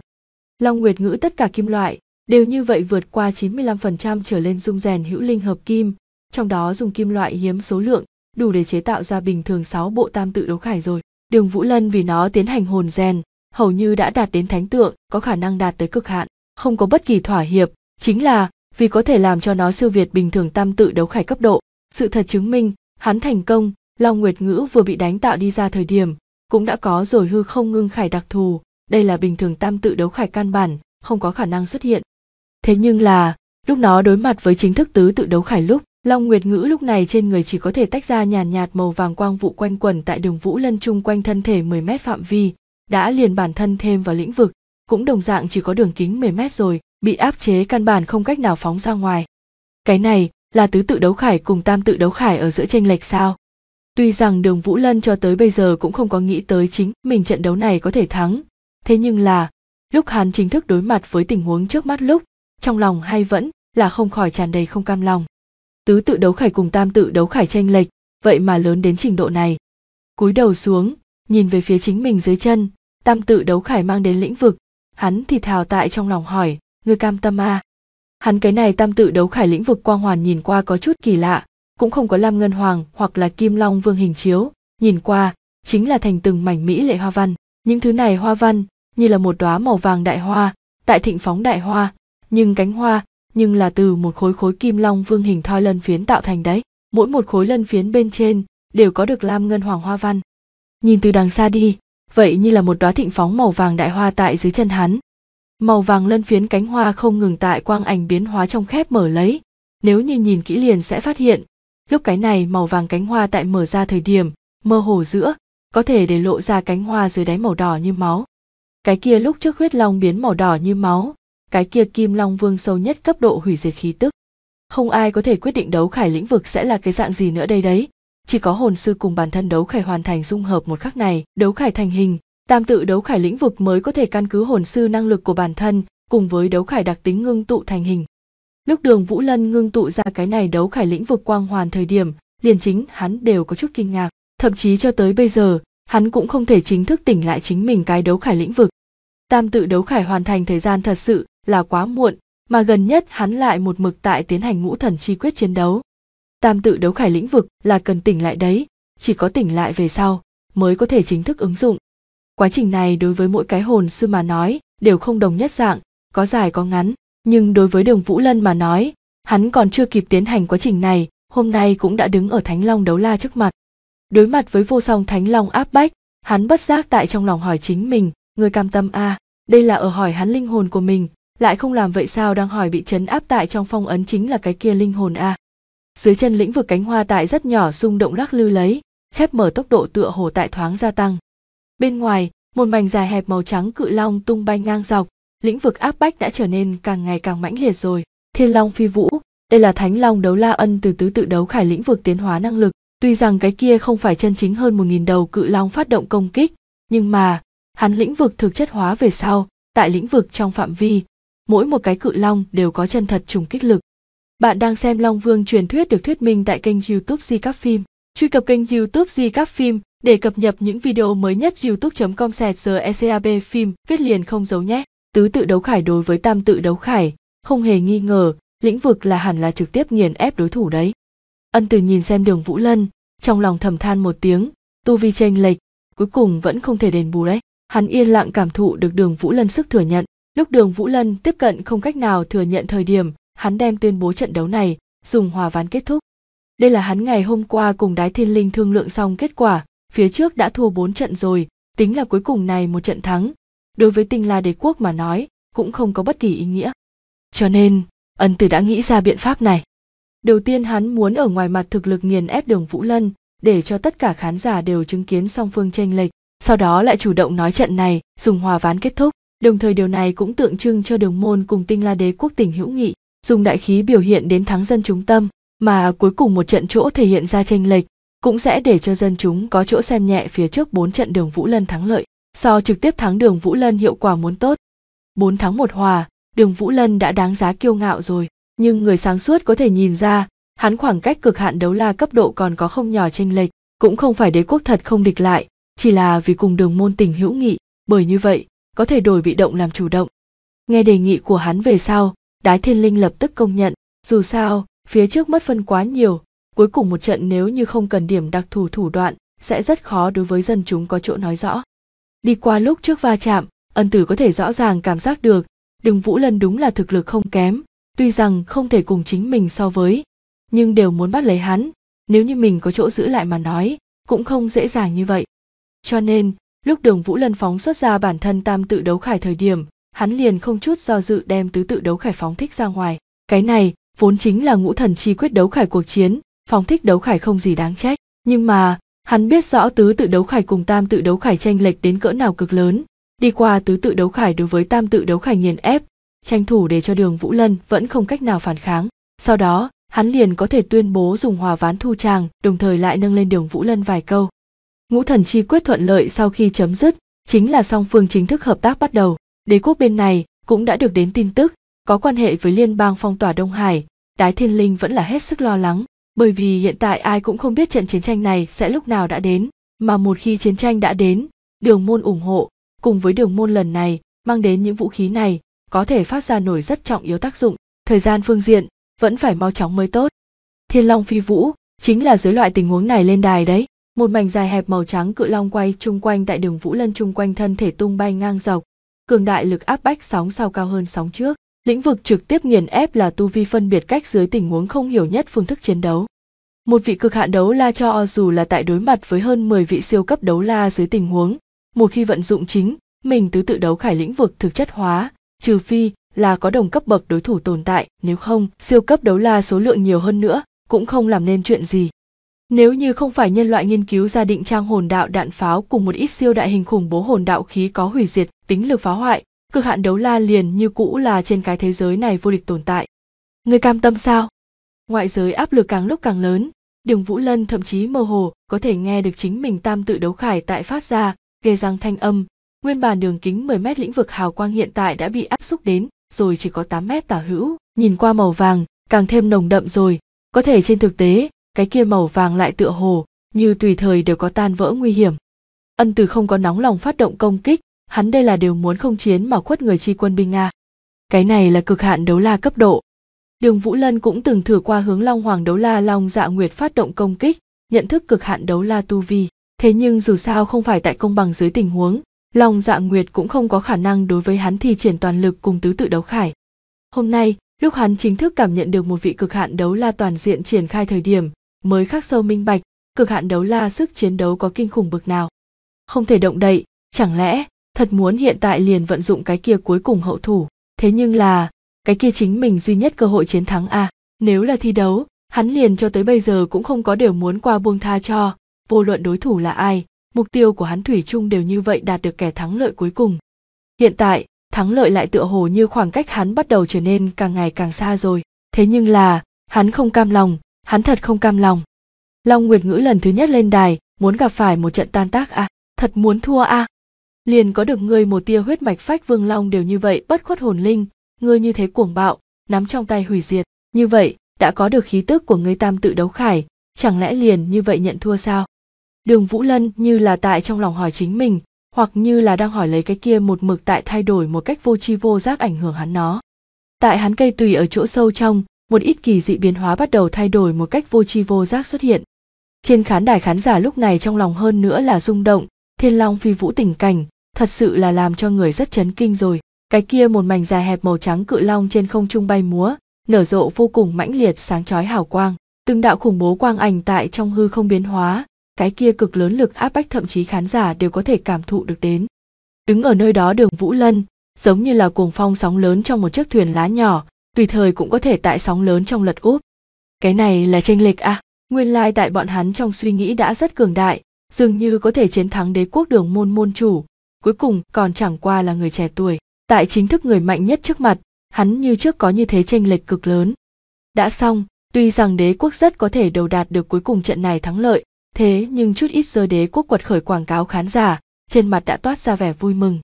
Long Nguyệt Ngữ tất cả kim loại đều như vậy vượt qua 95% trở lên dung rèn hữu linh hợp kim, trong đó dùng kim loại hiếm số lượng đủ để chế tạo ra bình thường 6 bộ tam tự đấu khải rồi. Đường Vũ Lân vì nó tiến hành hồn rèn, hầu như đã đạt đến thánh tượng, có khả năng đạt tới cực hạn, không có bất kỳ thỏa hiệp, chính là vì có thể làm cho nó siêu việt bình thường tam tự đấu khải cấp độ. Sự thật chứng minh, hắn thành công, Long Nguyệt Ngữ vừa bị đánh tạo đi ra thời điểm, cũng đã có rồi hư không ngưng khải đặc thù đây là bình thường tam tự đấu khải căn bản không có khả năng xuất hiện thế nhưng là lúc nó đối mặt với chính thức tứ tự đấu khải lúc long nguyệt ngữ lúc này trên người chỉ có thể tách ra nhàn nhạt, màu vàng quang vụ quanh quẩn tại đường vũ lân chung quanh thân thể 10 mét phạm vi đã liền bản thân thêm vào lĩnh vực cũng đồng dạng chỉ có đường kính 10 mét rồi bị áp chế căn bản không cách nào phóng ra ngoài cái này là tứ tự đấu khải cùng tam tự đấu khải ở giữa tranh lệch sao Tuy rằng đường Vũ Lân cho tới bây giờ cũng không có nghĩ tới chính mình trận đấu này có thể thắng, thế nhưng là lúc hắn chính thức đối mặt với tình huống trước mắt lúc, trong lòng hay vẫn là không khỏi tràn đầy không cam lòng. Tứ tự đấu khải cùng tam tự đấu khải tranh lệch, vậy mà lớn đến trình độ này. Cúi đầu xuống, nhìn về phía chính mình dưới chân, tam tự đấu khải mang đến lĩnh vực, hắn thì thào tại trong lòng hỏi, người cam tâm à. Hắn cái này tam tự đấu khải lĩnh vực quang hoàn nhìn qua có chút kỳ lạ, cũng không có lam ngân hoàng hoặc là kim long vương hình chiếu nhìn qua chính là thành từng mảnh mỹ lệ hoa văn những thứ này hoa văn như là một đóa màu vàng đại hoa tại thịnh phóng đại hoa nhưng cánh hoa nhưng là từ một khối khối kim long vương hình thoi lân phiến tạo thành đấy mỗi một khối lân phiến bên trên đều có được lam ngân hoàng hoa văn nhìn từ đằng xa đi vậy như là một đóa thịnh phóng màu vàng đại hoa tại dưới chân hắn màu vàng lân phiến cánh hoa không ngừng tại quang ảnh biến hóa trong khép mở lấy nếu như nhìn kỹ liền sẽ phát hiện lúc cái này màu vàng cánh hoa tại mở ra thời điểm mơ hồ giữa có thể để lộ ra cánh hoa dưới đáy màu đỏ như máu cái kia lúc trước huyết long biến màu đỏ như máu cái kia kim long vương sâu nhất cấp độ hủy diệt khí tức không ai có thể quyết định đấu khải lĩnh vực sẽ là cái dạng gì nữa đây đấy chỉ có hồn sư cùng bản thân đấu khải hoàn thành dung hợp một khắc này đấu khải thành hình tam tự đấu khải lĩnh vực mới có thể căn cứ hồn sư năng lực của bản thân cùng với đấu khải đặc tính ngưng tụ thành hình lúc đường vũ lân ngưng tụ ra cái này đấu khải lĩnh vực quang hoàn thời điểm liền chính hắn đều có chút kinh ngạc thậm chí cho tới bây giờ hắn cũng không thể chính thức tỉnh lại chính mình cái đấu khải lĩnh vực tam tự đấu khải hoàn thành thời gian thật sự là quá muộn mà gần nhất hắn lại một mực tại tiến hành ngũ thần chi quyết chiến đấu tam tự đấu khải lĩnh vực là cần tỉnh lại đấy chỉ có tỉnh lại về sau mới có thể chính thức ứng dụng quá trình này đối với mỗi cái hồn sư mà nói đều không đồng nhất dạng có dài có ngắn nhưng đối với đường vũ lân mà nói hắn còn chưa kịp tiến hành quá trình này hôm nay cũng đã đứng ở thánh long đấu la trước mặt đối mặt với vô song thánh long áp bách hắn bất giác tại trong lòng hỏi chính mình người cam tâm a à, đây là ở hỏi hắn linh hồn của mình lại không làm vậy sao đang hỏi bị chấn áp tại trong phong ấn chính là cái kia linh hồn a à. dưới chân lĩnh vực cánh hoa tại rất nhỏ rung động lắc lư lấy khép mở tốc độ tựa hồ tại thoáng gia tăng bên ngoài một mảnh dài hẹp màu trắng cự long tung bay ngang dọc lĩnh vực áp bách đã trở nên càng ngày càng mãnh liệt rồi. Thiên Long phi vũ, đây là Thánh Long đấu la ân từ tứ tự đấu khải lĩnh vực tiến hóa năng lực. Tuy rằng cái kia không phải chân chính hơn một nghìn đầu cự long phát động công kích, nhưng mà, hắn lĩnh vực thực chất hóa về sau, tại lĩnh vực trong phạm vi, mỗi một cái cự long đều có chân thật trùng kích lực. Bạn đang xem Long Vương truyền thuyết được thuyết minh tại kênh YouTube Di Các Phim. Truy cập kênh YouTube Di Các Phim để cập nhật những video mới nhất youtube.com sẹt phim viết liền không giấu nhé tứ tự đấu khải đối với tam tự đấu khải không hề nghi ngờ lĩnh vực là hẳn là trực tiếp nghiền ép đối thủ đấy ân từ nhìn xem đường vũ lân trong lòng thầm than một tiếng tu vi chênh lệch cuối cùng vẫn không thể đền bù đấy hắn yên lặng cảm thụ được đường vũ lân sức thừa nhận lúc đường vũ lân tiếp cận không cách nào thừa nhận thời điểm hắn đem tuyên bố trận đấu này dùng hòa ván kết thúc đây là hắn ngày hôm qua cùng đái thiên linh thương lượng xong kết quả phía trước đã thua bốn trận rồi tính là cuối cùng này một trận thắng đối với tinh la đế quốc mà nói cũng không có bất kỳ ý nghĩa cho nên ân tử đã nghĩ ra biện pháp này đầu tiên hắn muốn ở ngoài mặt thực lực nghiền ép đường vũ lân để cho tất cả khán giả đều chứng kiến song phương tranh lệch sau đó lại chủ động nói trận này dùng hòa ván kết thúc đồng thời điều này cũng tượng trưng cho đường môn cùng tinh la đế quốc tình hữu nghị dùng đại khí biểu hiện đến thắng dân chúng tâm mà cuối cùng một trận chỗ thể hiện ra tranh lệch cũng sẽ để cho dân chúng có chỗ xem nhẹ phía trước bốn trận đường vũ lân thắng lợi so trực tiếp thắng đường Vũ Lân hiệu quả muốn tốt. 4 thắng một hòa, đường Vũ Lân đã đáng giá kiêu ngạo rồi, nhưng người sáng suốt có thể nhìn ra, hắn khoảng cách cực hạn đấu la cấp độ còn có không nhỏ tranh lệch, cũng không phải đế quốc thật không địch lại, chỉ là vì cùng đường môn tình hữu nghị, bởi như vậy, có thể đổi bị động làm chủ động. Nghe đề nghị của hắn về sau, Đái Thiên Linh lập tức công nhận, dù sao, phía trước mất phân quá nhiều, cuối cùng một trận nếu như không cần điểm đặc thù thủ đoạn, sẽ rất khó đối với dân chúng có chỗ nói rõ đi qua lúc trước va chạm ân tử có thể rõ ràng cảm giác được đừng vũ lân đúng là thực lực không kém tuy rằng không thể cùng chính mình so với nhưng đều muốn bắt lấy hắn nếu như mình có chỗ giữ lại mà nói cũng không dễ dàng như vậy cho nên lúc đường vũ lân phóng xuất ra bản thân tam tự đấu khải thời điểm hắn liền không chút do dự đem tứ tự đấu khải phóng thích ra ngoài cái này vốn chính là ngũ thần chi quyết đấu khải cuộc chiến phóng thích đấu khải không gì đáng trách nhưng mà Hắn biết rõ tứ tự đấu khải cùng tam tự đấu khải tranh lệch đến cỡ nào cực lớn, đi qua tứ tự đấu khải đối với tam tự đấu khải nghiền ép, tranh thủ để cho đường Vũ Lân vẫn không cách nào phản kháng. Sau đó, hắn liền có thể tuyên bố dùng hòa ván thu tràng, đồng thời lại nâng lên đường Vũ Lân vài câu. Ngũ thần chi quyết thuận lợi sau khi chấm dứt, chính là song phương chính thức hợp tác bắt đầu. Đế quốc bên này cũng đã được đến tin tức, có quan hệ với liên bang phong tỏa Đông Hải, Đái Thiên Linh vẫn là hết sức lo lắng, bởi vì hiện tại ai cũng không biết trận chiến tranh này sẽ lúc nào đã đến mà một khi chiến tranh đã đến đường môn ủng hộ cùng với đường môn lần này mang đến những vũ khí này có thể phát ra nổi rất trọng yếu tác dụng thời gian phương diện vẫn phải mau chóng mới tốt thiên long phi vũ chính là dưới loại tình huống này lên đài đấy một mảnh dài hẹp màu trắng cự long quay chung quanh tại đường vũ lân chung quanh thân thể tung bay ngang dọc cường đại lực áp bách sóng sau cao hơn sóng trước Lĩnh vực trực tiếp nghiền ép là tu vi phân biệt cách dưới tình huống không hiểu nhất phương thức chiến đấu. Một vị cực hạn đấu la cho dù là tại đối mặt với hơn 10 vị siêu cấp đấu la dưới tình huống, một khi vận dụng chính, mình tứ tự đấu khải lĩnh vực thực chất hóa, trừ phi là có đồng cấp bậc đối thủ tồn tại, nếu không, siêu cấp đấu la số lượng nhiều hơn nữa, cũng không làm nên chuyện gì. Nếu như không phải nhân loại nghiên cứu ra định trang hồn đạo đạn pháo cùng một ít siêu đại hình khủng bố hồn đạo khí có hủy diệt, tính lực phá hoại, cực hạn đấu la liền như cũ là trên cái thế giới này vô địch tồn tại người cam tâm sao ngoại giới áp lực càng lúc càng lớn đường vũ lân thậm chí mơ hồ có thể nghe được chính mình tam tự đấu khải tại phát ra ghê răng thanh âm nguyên bản đường kính 10 mét lĩnh vực hào quang hiện tại đã bị áp xúc đến rồi chỉ có 8 mét tả hữu nhìn qua màu vàng càng thêm nồng đậm rồi có thể trên thực tế cái kia màu vàng lại tựa hồ như tùy thời đều có tan vỡ nguy hiểm ân từ không có nóng lòng phát động công kích hắn đây là đều muốn không chiến mà khuất người chi quân binh nga cái này là cực hạn đấu la cấp độ đường vũ lân cũng từng thử qua hướng long hoàng đấu la long dạ nguyệt phát động công kích nhận thức cực hạn đấu la tu vi thế nhưng dù sao không phải tại công bằng dưới tình huống long dạ nguyệt cũng không có khả năng đối với hắn thi triển toàn lực cùng tứ tự đấu khải hôm nay lúc hắn chính thức cảm nhận được một vị cực hạn đấu la toàn diện triển khai thời điểm mới khắc sâu minh bạch cực hạn đấu la sức chiến đấu có kinh khủng bực nào không thể động đậy chẳng lẽ thật muốn hiện tại liền vận dụng cái kia cuối cùng hậu thủ thế nhưng là cái kia chính mình duy nhất cơ hội chiến thắng a à. nếu là thi đấu hắn liền cho tới bây giờ cũng không có điều muốn qua buông tha cho vô luận đối thủ là ai mục tiêu của hắn thủy chung đều như vậy đạt được kẻ thắng lợi cuối cùng hiện tại thắng lợi lại tựa hồ như khoảng cách hắn bắt đầu trở nên càng ngày càng xa rồi thế nhưng là hắn không cam lòng hắn thật không cam lòng long nguyệt ngữ lần thứ nhất lên đài muốn gặp phải một trận tan tác à thật muốn thua à liền có được ngươi một tia huyết mạch phách vương long đều như vậy bất khuất hồn linh ngươi như thế cuồng bạo nắm trong tay hủy diệt như vậy đã có được khí tức của ngươi tam tự đấu khải chẳng lẽ liền như vậy nhận thua sao đường vũ lân như là tại trong lòng hỏi chính mình hoặc như là đang hỏi lấy cái kia một mực tại thay đổi một cách vô tri vô giác ảnh hưởng hắn nó tại hắn cây tùy ở chỗ sâu trong một ít kỳ dị biến hóa bắt đầu thay đổi một cách vô tri vô giác xuất hiện trên khán đài khán giả lúc này trong lòng hơn nữa là rung động thiên long phi vũ tình cảnh thật sự là làm cho người rất chấn kinh rồi cái kia một mảnh dài hẹp màu trắng cự long trên không trung bay múa nở rộ vô cùng mãnh liệt sáng chói hào quang từng đạo khủng bố quang ảnh tại trong hư không biến hóa cái kia cực lớn lực áp bách thậm chí khán giả đều có thể cảm thụ được đến đứng ở nơi đó đường vũ lân giống như là cuồng phong sóng lớn trong một chiếc thuyền lá nhỏ tùy thời cũng có thể tại sóng lớn trong lật úp cái này là tranh lệch à nguyên lai tại bọn hắn trong suy nghĩ đã rất cường đại dường như có thể chiến thắng đế quốc đường môn môn chủ cuối cùng còn chẳng qua là người trẻ tuổi tại chính thức người mạnh nhất trước mặt hắn như trước có như thế tranh lệch cực lớn đã xong tuy rằng đế quốc rất có thể đầu đạt được cuối cùng trận này thắng lợi thế nhưng chút ít giờ đế quốc quật khởi quảng cáo khán giả trên mặt đã toát ra vẻ vui mừng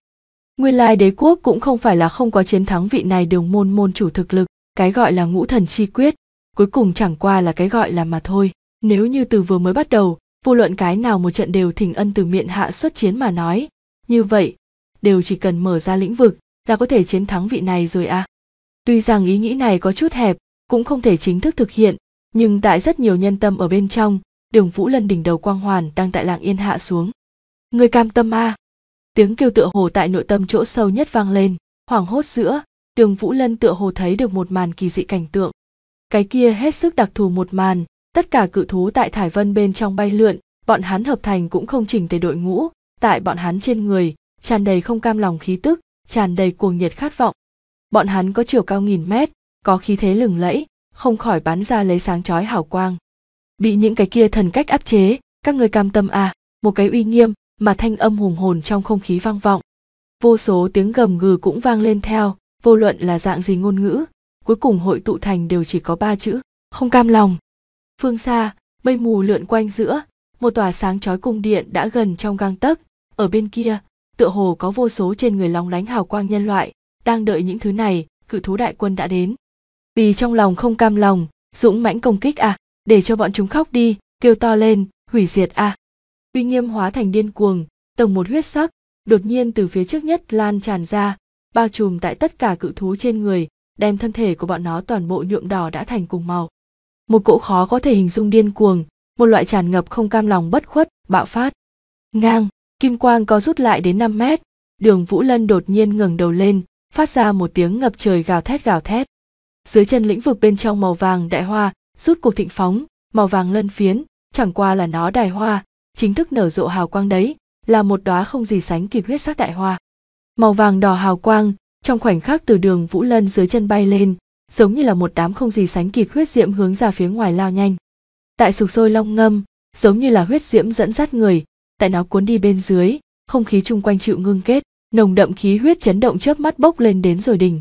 nguyên lai đế quốc cũng không phải là không có chiến thắng vị này đường môn môn chủ thực lực cái gọi là ngũ thần chi quyết cuối cùng chẳng qua là cái gọi là mà thôi nếu như từ vừa mới bắt đầu vô luận cái nào một trận đều thỉnh ân từ miệng hạ xuất chiến mà nói như vậy đều chỉ cần mở ra lĩnh vực là có thể chiến thắng vị này rồi à tuy rằng ý nghĩ này có chút hẹp cũng không thể chính thức thực hiện nhưng tại rất nhiều nhân tâm ở bên trong đường vũ lân đỉnh đầu quang hoàn đang tại làng yên hạ xuống người cam tâm a tiếng kêu tựa hồ tại nội tâm chỗ sâu nhất vang lên hoảng hốt giữa đường vũ lân tựa hồ thấy được một màn kỳ dị cảnh tượng cái kia hết sức đặc thù một màn tất cả cự thú tại thải vân bên trong bay lượn bọn hắn hợp thành cũng không chỉnh tề đội ngũ tại bọn hắn trên người tràn đầy không cam lòng khí tức tràn đầy cuồng nhiệt khát vọng bọn hắn có chiều cao nghìn mét có khí thế lừng lẫy không khỏi bắn ra lấy sáng chói hào quang bị những cái kia thần cách áp chế các người cam tâm à một cái uy nghiêm mà thanh âm hùng hồn trong không khí vang vọng vô số tiếng gầm gừ cũng vang lên theo vô luận là dạng gì ngôn ngữ cuối cùng hội tụ thành đều chỉ có ba chữ không cam lòng phương xa mây mù lượn quanh giữa một tòa sáng chói cung điện đã gần trong gang tấc ở bên kia tựa hồ có vô số trên người lóng lánh hào quang nhân loại đang đợi những thứ này cự thú đại quân đã đến vì trong lòng không cam lòng dũng mãnh công kích à để cho bọn chúng khóc đi kêu to lên hủy diệt à uy nghiêm hóa thành điên cuồng tầng một huyết sắc đột nhiên từ phía trước nhất lan tràn ra bao trùm tại tất cả cự thú trên người đem thân thể của bọn nó toàn bộ nhuộm đỏ đã thành cùng màu một cỗ khó có thể hình dung điên cuồng một loại tràn ngập không cam lòng bất khuất bạo phát ngang kim quang có rút lại đến 5 mét, đường Vũ Lân đột nhiên ngẩng đầu lên, phát ra một tiếng ngập trời gào thét gào thét. Dưới chân lĩnh vực bên trong màu vàng đại hoa, rút cuộc thịnh phóng, màu vàng lân phiến, chẳng qua là nó đài hoa, chính thức nở rộ hào quang đấy, là một đóa không gì sánh kịp huyết sắc đại hoa. Màu vàng đỏ hào quang, trong khoảnh khắc từ đường Vũ Lân dưới chân bay lên, giống như là một đám không gì sánh kịp huyết diễm hướng ra phía ngoài lao nhanh. Tại sục sôi long ngâm, giống như là huyết diễm dẫn dắt người, tại nó cuốn đi bên dưới không khí chung quanh chịu ngưng kết nồng đậm khí huyết chấn động chớp mắt bốc lên đến rồi đỉnh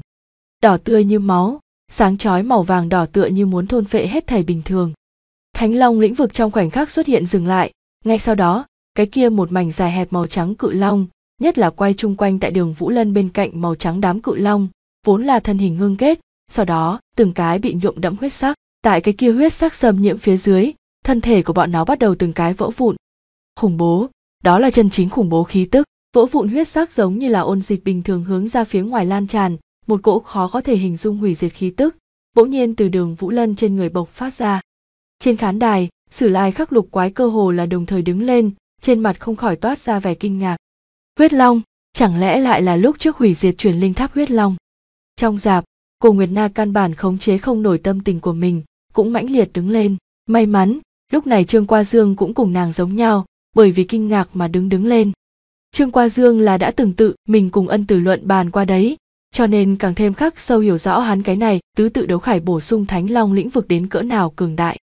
đỏ tươi như máu sáng chói màu vàng đỏ tựa như muốn thôn phệ hết thảy bình thường thánh long lĩnh vực trong khoảnh khắc xuất hiện dừng lại ngay sau đó cái kia một mảnh dài hẹp màu trắng cự long nhất là quay chung quanh tại đường vũ lân bên cạnh màu trắng đám cự long vốn là thân hình ngưng kết sau đó từng cái bị nhuộm đẫm huyết sắc tại cái kia huyết sắc xâm nhiễm phía dưới thân thể của bọn nó bắt đầu từng cái vỡ vụn khủng bố đó là chân chính khủng bố khí tức vỗ vụn huyết sắc giống như là ôn dịch bình thường hướng ra phía ngoài lan tràn một cỗ khó có thể hình dung hủy diệt khí tức bỗng nhiên từ đường vũ lân trên người bộc phát ra trên khán đài sử lai khắc lục quái cơ hồ là đồng thời đứng lên trên mặt không khỏi toát ra vẻ kinh ngạc huyết long chẳng lẽ lại là lúc trước hủy diệt truyền linh tháp huyết long trong dạp cô nguyệt na căn bản khống chế không nổi tâm tình của mình cũng mãnh liệt đứng lên may mắn lúc này trương qua dương cũng cùng nàng giống nhau bởi vì kinh ngạc mà đứng đứng lên trương qua dương là đã từng tự mình cùng ân tử luận bàn qua đấy cho nên càng thêm khắc sâu hiểu rõ hắn cái này tứ tự đấu khải bổ sung thánh long lĩnh vực đến cỡ nào cường đại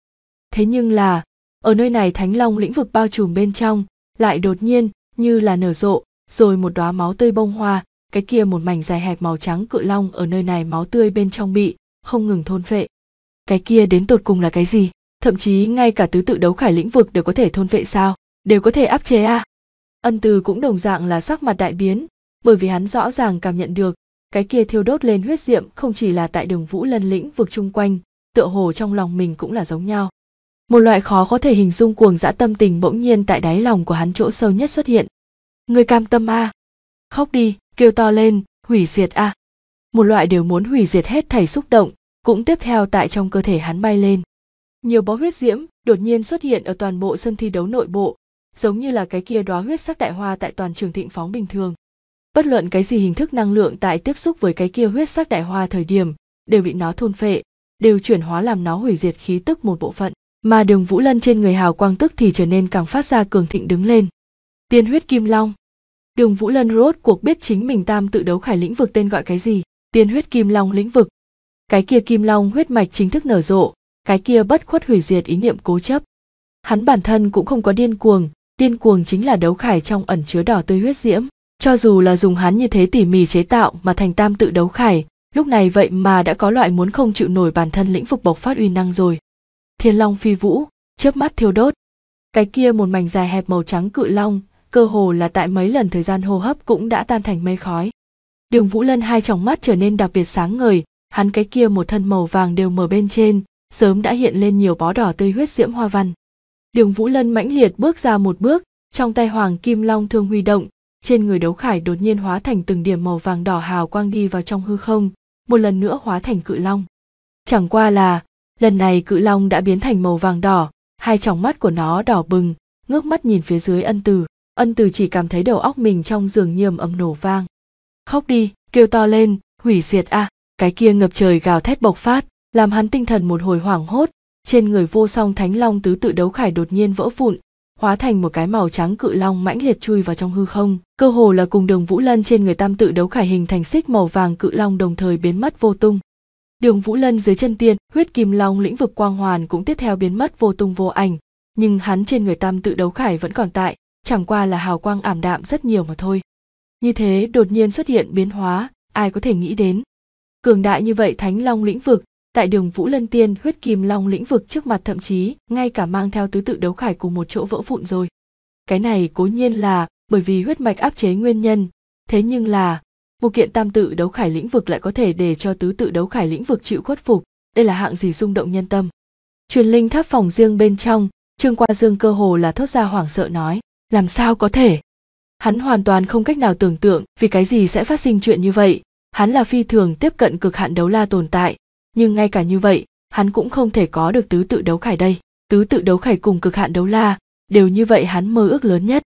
thế nhưng là ở nơi này thánh long lĩnh vực bao trùm bên trong lại đột nhiên như là nở rộ rồi một đóa máu tươi bông hoa cái kia một mảnh dài hẹp màu trắng cự long ở nơi này máu tươi bên trong bị không ngừng thôn phệ cái kia đến tột cùng là cái gì thậm chí ngay cả tứ tự đấu khải lĩnh vực đều có thể thôn phệ sao đều có thể áp chế a à? ân từ cũng đồng dạng là sắc mặt đại biến bởi vì hắn rõ ràng cảm nhận được cái kia thiêu đốt lên huyết diệm không chỉ là tại đường vũ lân lĩnh vực chung quanh tựa hồ trong lòng mình cũng là giống nhau một loại khó có thể hình dung cuồng dã tâm tình bỗng nhiên tại đáy lòng của hắn chỗ sâu nhất xuất hiện người cam tâm a à? khóc đi kêu to lên hủy diệt a à? một loại đều muốn hủy diệt hết thảy xúc động cũng tiếp theo tại trong cơ thể hắn bay lên nhiều bó huyết diễm đột nhiên xuất hiện ở toàn bộ sân thi đấu nội bộ giống như là cái kia đóa huyết sắc đại hoa tại toàn trường thịnh phóng bình thường bất luận cái gì hình thức năng lượng tại tiếp xúc với cái kia huyết sắc đại hoa thời điểm đều bị nó thôn phệ đều chuyển hóa làm nó hủy diệt khí tức một bộ phận mà đường vũ lân trên người hào quang tức thì trở nên càng phát ra cường thịnh đứng lên tiên huyết kim long đường vũ lân rốt cuộc biết chính mình tam tự đấu khải lĩnh vực tên gọi cái gì tiên huyết kim long lĩnh vực cái kia kim long huyết mạch chính thức nở rộ cái kia bất khuất hủy diệt ý niệm cố chấp hắn bản thân cũng không có điên cuồng điên cuồng chính là đấu khải trong ẩn chứa đỏ tươi huyết diễm cho dù là dùng hắn như thế tỉ mỉ chế tạo mà thành tam tự đấu khải lúc này vậy mà đã có loại muốn không chịu nổi bản thân lĩnh vực bộc phát uy năng rồi thiên long phi vũ chớp mắt thiêu đốt cái kia một mảnh dài hẹp màu trắng cự long cơ hồ là tại mấy lần thời gian hô hấp cũng đã tan thành mây khói đường vũ lân hai tròng mắt trở nên đặc biệt sáng ngời hắn cái kia một thân màu vàng đều mở bên trên sớm đã hiện lên nhiều bó đỏ tươi huyết diễm hoa văn Đường Vũ Lân mãnh liệt bước ra một bước, trong tay Hoàng Kim Long thương huy động, trên người đấu khải đột nhiên hóa thành từng điểm màu vàng đỏ hào quang đi vào trong hư không, một lần nữa hóa thành cự long. Chẳng qua là, lần này cự long đã biến thành màu vàng đỏ, hai tròng mắt của nó đỏ bừng, ngước mắt nhìn phía dưới ân từ, ân từ chỉ cảm thấy đầu óc mình trong giường như ầm nổ vang. Khóc đi, kêu to lên, hủy diệt a, à, cái kia ngập trời gào thét bộc phát, làm hắn tinh thần một hồi hoảng hốt, trên người vô song thánh long tứ tự đấu khải đột nhiên vỡ vụn hóa thành một cái màu trắng cự long mãnh liệt chui vào trong hư không cơ hồ là cùng đường vũ lân trên người tam tự đấu khải hình thành xích màu vàng cự long đồng thời biến mất vô tung đường vũ lân dưới chân tiên huyết kim long lĩnh vực quang hoàn cũng tiếp theo biến mất vô tung vô ảnh nhưng hắn trên người tam tự đấu khải vẫn còn tại chẳng qua là hào quang ảm đạm rất nhiều mà thôi như thế đột nhiên xuất hiện biến hóa ai có thể nghĩ đến cường đại như vậy thánh long lĩnh vực tại đường Vũ Lân Tiên huyết kim long lĩnh vực trước mặt thậm chí ngay cả mang theo tứ tự đấu khải cùng một chỗ vỡ vụn rồi. Cái này cố nhiên là bởi vì huyết mạch áp chế nguyên nhân, thế nhưng là một kiện tam tự đấu khải lĩnh vực lại có thể để cho tứ tự đấu khải lĩnh vực chịu khuất phục, đây là hạng gì rung động nhân tâm. Truyền linh tháp phòng riêng bên trong, Trương Qua Dương cơ hồ là thốt ra hoảng sợ nói, làm sao có thể? Hắn hoàn toàn không cách nào tưởng tượng vì cái gì sẽ phát sinh chuyện như vậy, hắn là phi thường tiếp cận cực hạn đấu la tồn tại, nhưng ngay cả như vậy hắn cũng không thể có được tứ tự đấu khải đây tứ tự đấu khải cùng cực hạn đấu la đều như vậy hắn mơ ước lớn nhất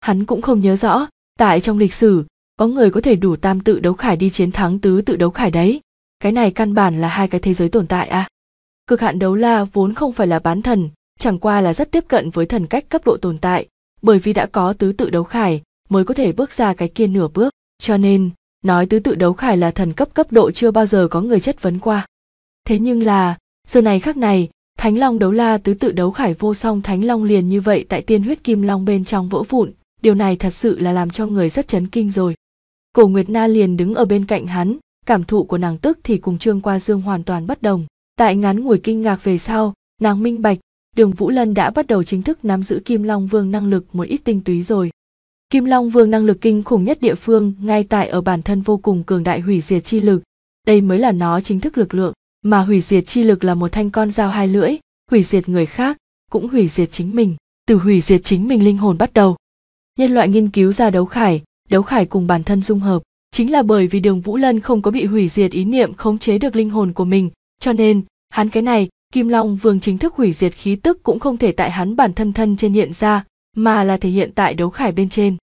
hắn cũng không nhớ rõ tại trong lịch sử có người có thể đủ tam tự đấu khải đi chiến thắng tứ tự đấu khải đấy cái này căn bản là hai cái thế giới tồn tại à cực hạn đấu la vốn không phải là bán thần chẳng qua là rất tiếp cận với thần cách cấp độ tồn tại bởi vì đã có tứ tự đấu khải mới có thể bước ra cái kia nửa bước cho nên nói tứ tự đấu khải là thần cấp cấp độ chưa bao giờ có người chất vấn qua thế nhưng là giờ này khác này thánh long đấu la tứ tự đấu khải vô song thánh long liền như vậy tại tiên huyết kim long bên trong vỡ vụn điều này thật sự là làm cho người rất chấn kinh rồi cổ nguyệt na liền đứng ở bên cạnh hắn cảm thụ của nàng tức thì cùng trương qua dương hoàn toàn bất đồng tại ngắn ngồi kinh ngạc về sau nàng minh bạch đường vũ lân đã bắt đầu chính thức nắm giữ kim long vương năng lực một ít tinh túy rồi kim long vương năng lực kinh khủng nhất địa phương ngay tại ở bản thân vô cùng cường đại hủy diệt chi lực đây mới là nó chính thức lực lượng mà hủy diệt chi lực là một thanh con dao hai lưỡi hủy diệt người khác cũng hủy diệt chính mình từ hủy diệt chính mình linh hồn bắt đầu nhân loại nghiên cứu ra đấu khải đấu khải cùng bản thân dung hợp chính là bởi vì đường vũ lân không có bị hủy diệt ý niệm khống chế được linh hồn của mình cho nên hắn cái này kim long vương chính thức hủy diệt khí tức cũng không thể tại hắn bản thân thân trên hiện ra mà là thể hiện tại đấu khải bên trên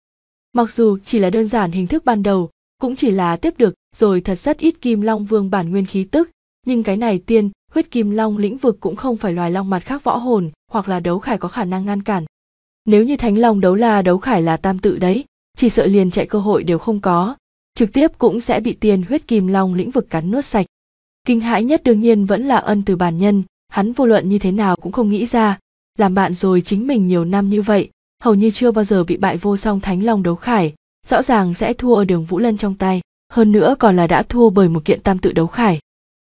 mặc dù chỉ là đơn giản hình thức ban đầu cũng chỉ là tiếp được rồi thật rất ít kim long vương bản nguyên khí tức nhưng cái này tiên huyết kim long lĩnh vực cũng không phải loài long mặt khác võ hồn hoặc là đấu khải có khả năng ngăn cản nếu như thánh long đấu la đấu khải là tam tự đấy chỉ sợ liền chạy cơ hội đều không có trực tiếp cũng sẽ bị tiên huyết kim long lĩnh vực cắn nuốt sạch kinh hãi nhất đương nhiên vẫn là ân từ bản nhân hắn vô luận như thế nào cũng không nghĩ ra làm bạn rồi chính mình nhiều năm như vậy hầu như chưa bao giờ bị bại vô song thánh long đấu khải rõ ràng sẽ thua ở đường vũ lân trong tay hơn nữa còn là đã thua bởi một kiện tam tự đấu khải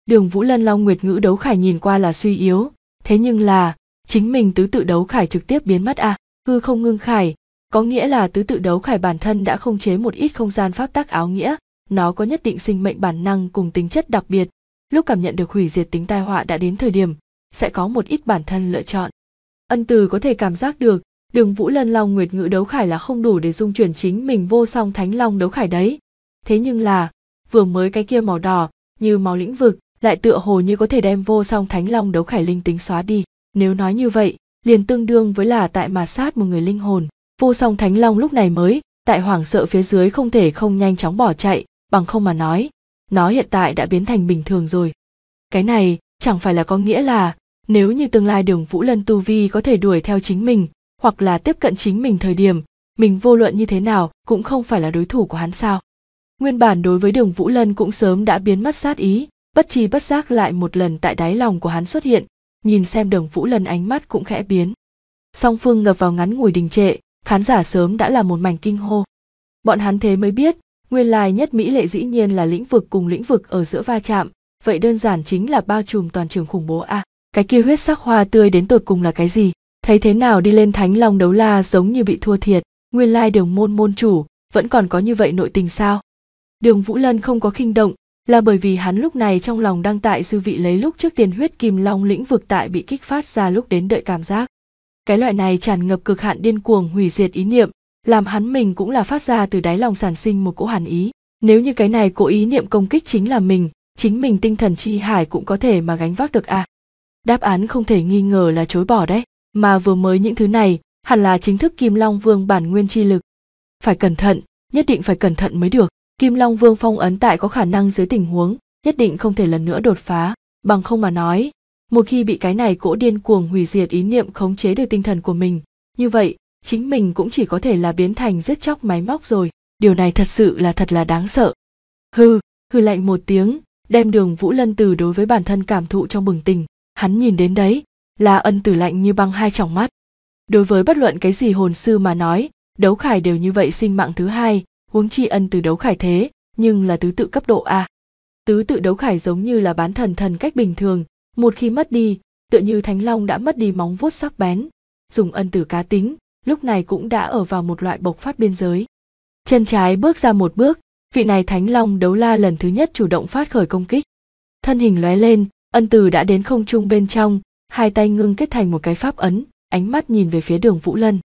đường vũ lân long nguyệt ngữ đấu khải nhìn qua là suy yếu thế nhưng là chính mình tứ tự đấu khải trực tiếp biến mất à hư không ngưng khải có nghĩa là tứ tự đấu khải bản thân đã không chế một ít không gian pháp tác áo nghĩa nó có nhất định sinh mệnh bản năng cùng tính chất đặc biệt lúc cảm nhận được hủy diệt tính tai họa đã đến thời điểm sẽ có một ít bản thân lựa chọn ân từ có thể cảm giác được đường vũ lân long nguyệt ngữ đấu khải là không đủ để dung chuyển chính mình vô song thánh long đấu khải đấy thế nhưng là vừa mới cái kia màu đỏ như máu lĩnh vực lại tựa hồ như có thể đem vô song thánh long đấu khải linh tính xóa đi nếu nói như vậy liền tương đương với là tại mà sát một người linh hồn vô song thánh long lúc này mới tại hoảng sợ phía dưới không thể không nhanh chóng bỏ chạy bằng không mà nói nó hiện tại đã biến thành bình thường rồi cái này chẳng phải là có nghĩa là nếu như tương lai đường vũ lân tu vi có thể đuổi theo chính mình hoặc là tiếp cận chính mình thời điểm mình vô luận như thế nào cũng không phải là đối thủ của hắn sao nguyên bản đối với đường vũ lân cũng sớm đã biến mất sát ý bất tri bất giác lại một lần tại đáy lòng của hắn xuất hiện nhìn xem đường vũ lần ánh mắt cũng khẽ biến song phương ngập vào ngắn ngủi đình trệ khán giả sớm đã là một mảnh kinh hô bọn hắn thế mới biết nguyên lai nhất mỹ lệ dĩ nhiên là lĩnh vực cùng lĩnh vực ở giữa va chạm vậy đơn giản chính là bao trùm toàn trường khủng bố a à, cái kia huyết sắc hoa tươi đến tột cùng là cái gì thấy thế nào đi lên thánh long đấu la giống như bị thua thiệt nguyên lai đường môn môn chủ vẫn còn có như vậy nội tình sao đường vũ lân không có khinh động là bởi vì hắn lúc này trong lòng đang tại dư vị lấy lúc trước tiền huyết kim long lĩnh vực tại bị kích phát ra lúc đến đợi cảm giác. Cái loại này tràn ngập cực hạn điên cuồng hủy diệt ý niệm, làm hắn mình cũng là phát ra từ đáy lòng sản sinh một cỗ hàn ý. Nếu như cái này cỗ ý niệm công kích chính là mình, chính mình tinh thần chi hải cũng có thể mà gánh vác được à. Đáp án không thể nghi ngờ là chối bỏ đấy, mà vừa mới những thứ này, hẳn là chính thức Kim Long Vương bản nguyên chi lực. Phải cẩn thận, nhất định phải cẩn thận mới được. Kim Long Vương phong ấn tại có khả năng dưới tình huống, nhất định không thể lần nữa đột phá, bằng không mà nói, một khi bị cái này cỗ điên cuồng hủy diệt ý niệm khống chế được tinh thần của mình, như vậy, chính mình cũng chỉ có thể là biến thành giết chóc máy móc rồi, điều này thật sự là thật là đáng sợ. Hừ, hừ lạnh một tiếng, đem đường Vũ Lân Từ đối với bản thân cảm thụ trong bừng tình, hắn nhìn đến đấy, là ân tử lạnh như băng hai tròng mắt. Đối với bất luận cái gì hồn sư mà nói, đấu khải đều như vậy sinh mạng thứ hai, huống chi ân từ đấu khải thế nhưng là tứ tự cấp độ a tứ tự đấu khải giống như là bán thần thần cách bình thường một khi mất đi tựa như thánh long đã mất đi móng vuốt sắc bén dùng ân tử cá tính lúc này cũng đã ở vào một loại bộc phát biên giới chân trái bước ra một bước vị này thánh long đấu la lần thứ nhất chủ động phát khởi công kích thân hình lóe lên ân từ đã đến không trung bên trong hai tay ngưng kết thành một cái pháp ấn ánh mắt nhìn về phía đường vũ lân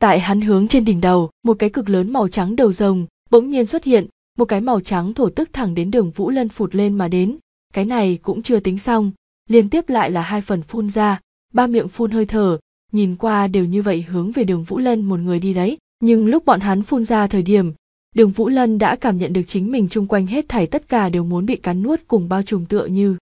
tại hắn hướng trên đỉnh đầu một cái cực lớn màu trắng đầu rồng bỗng nhiên xuất hiện một cái màu trắng thổ tức thẳng đến đường vũ lân phụt lên mà đến cái này cũng chưa tính xong liên tiếp lại là hai phần phun ra ba miệng phun hơi thở nhìn qua đều như vậy hướng về đường vũ lân một người đi đấy nhưng lúc bọn hắn phun ra thời điểm đường vũ lân đã cảm nhận được chính mình chung quanh hết thảy tất cả đều muốn bị cắn nuốt cùng bao trùm tựa như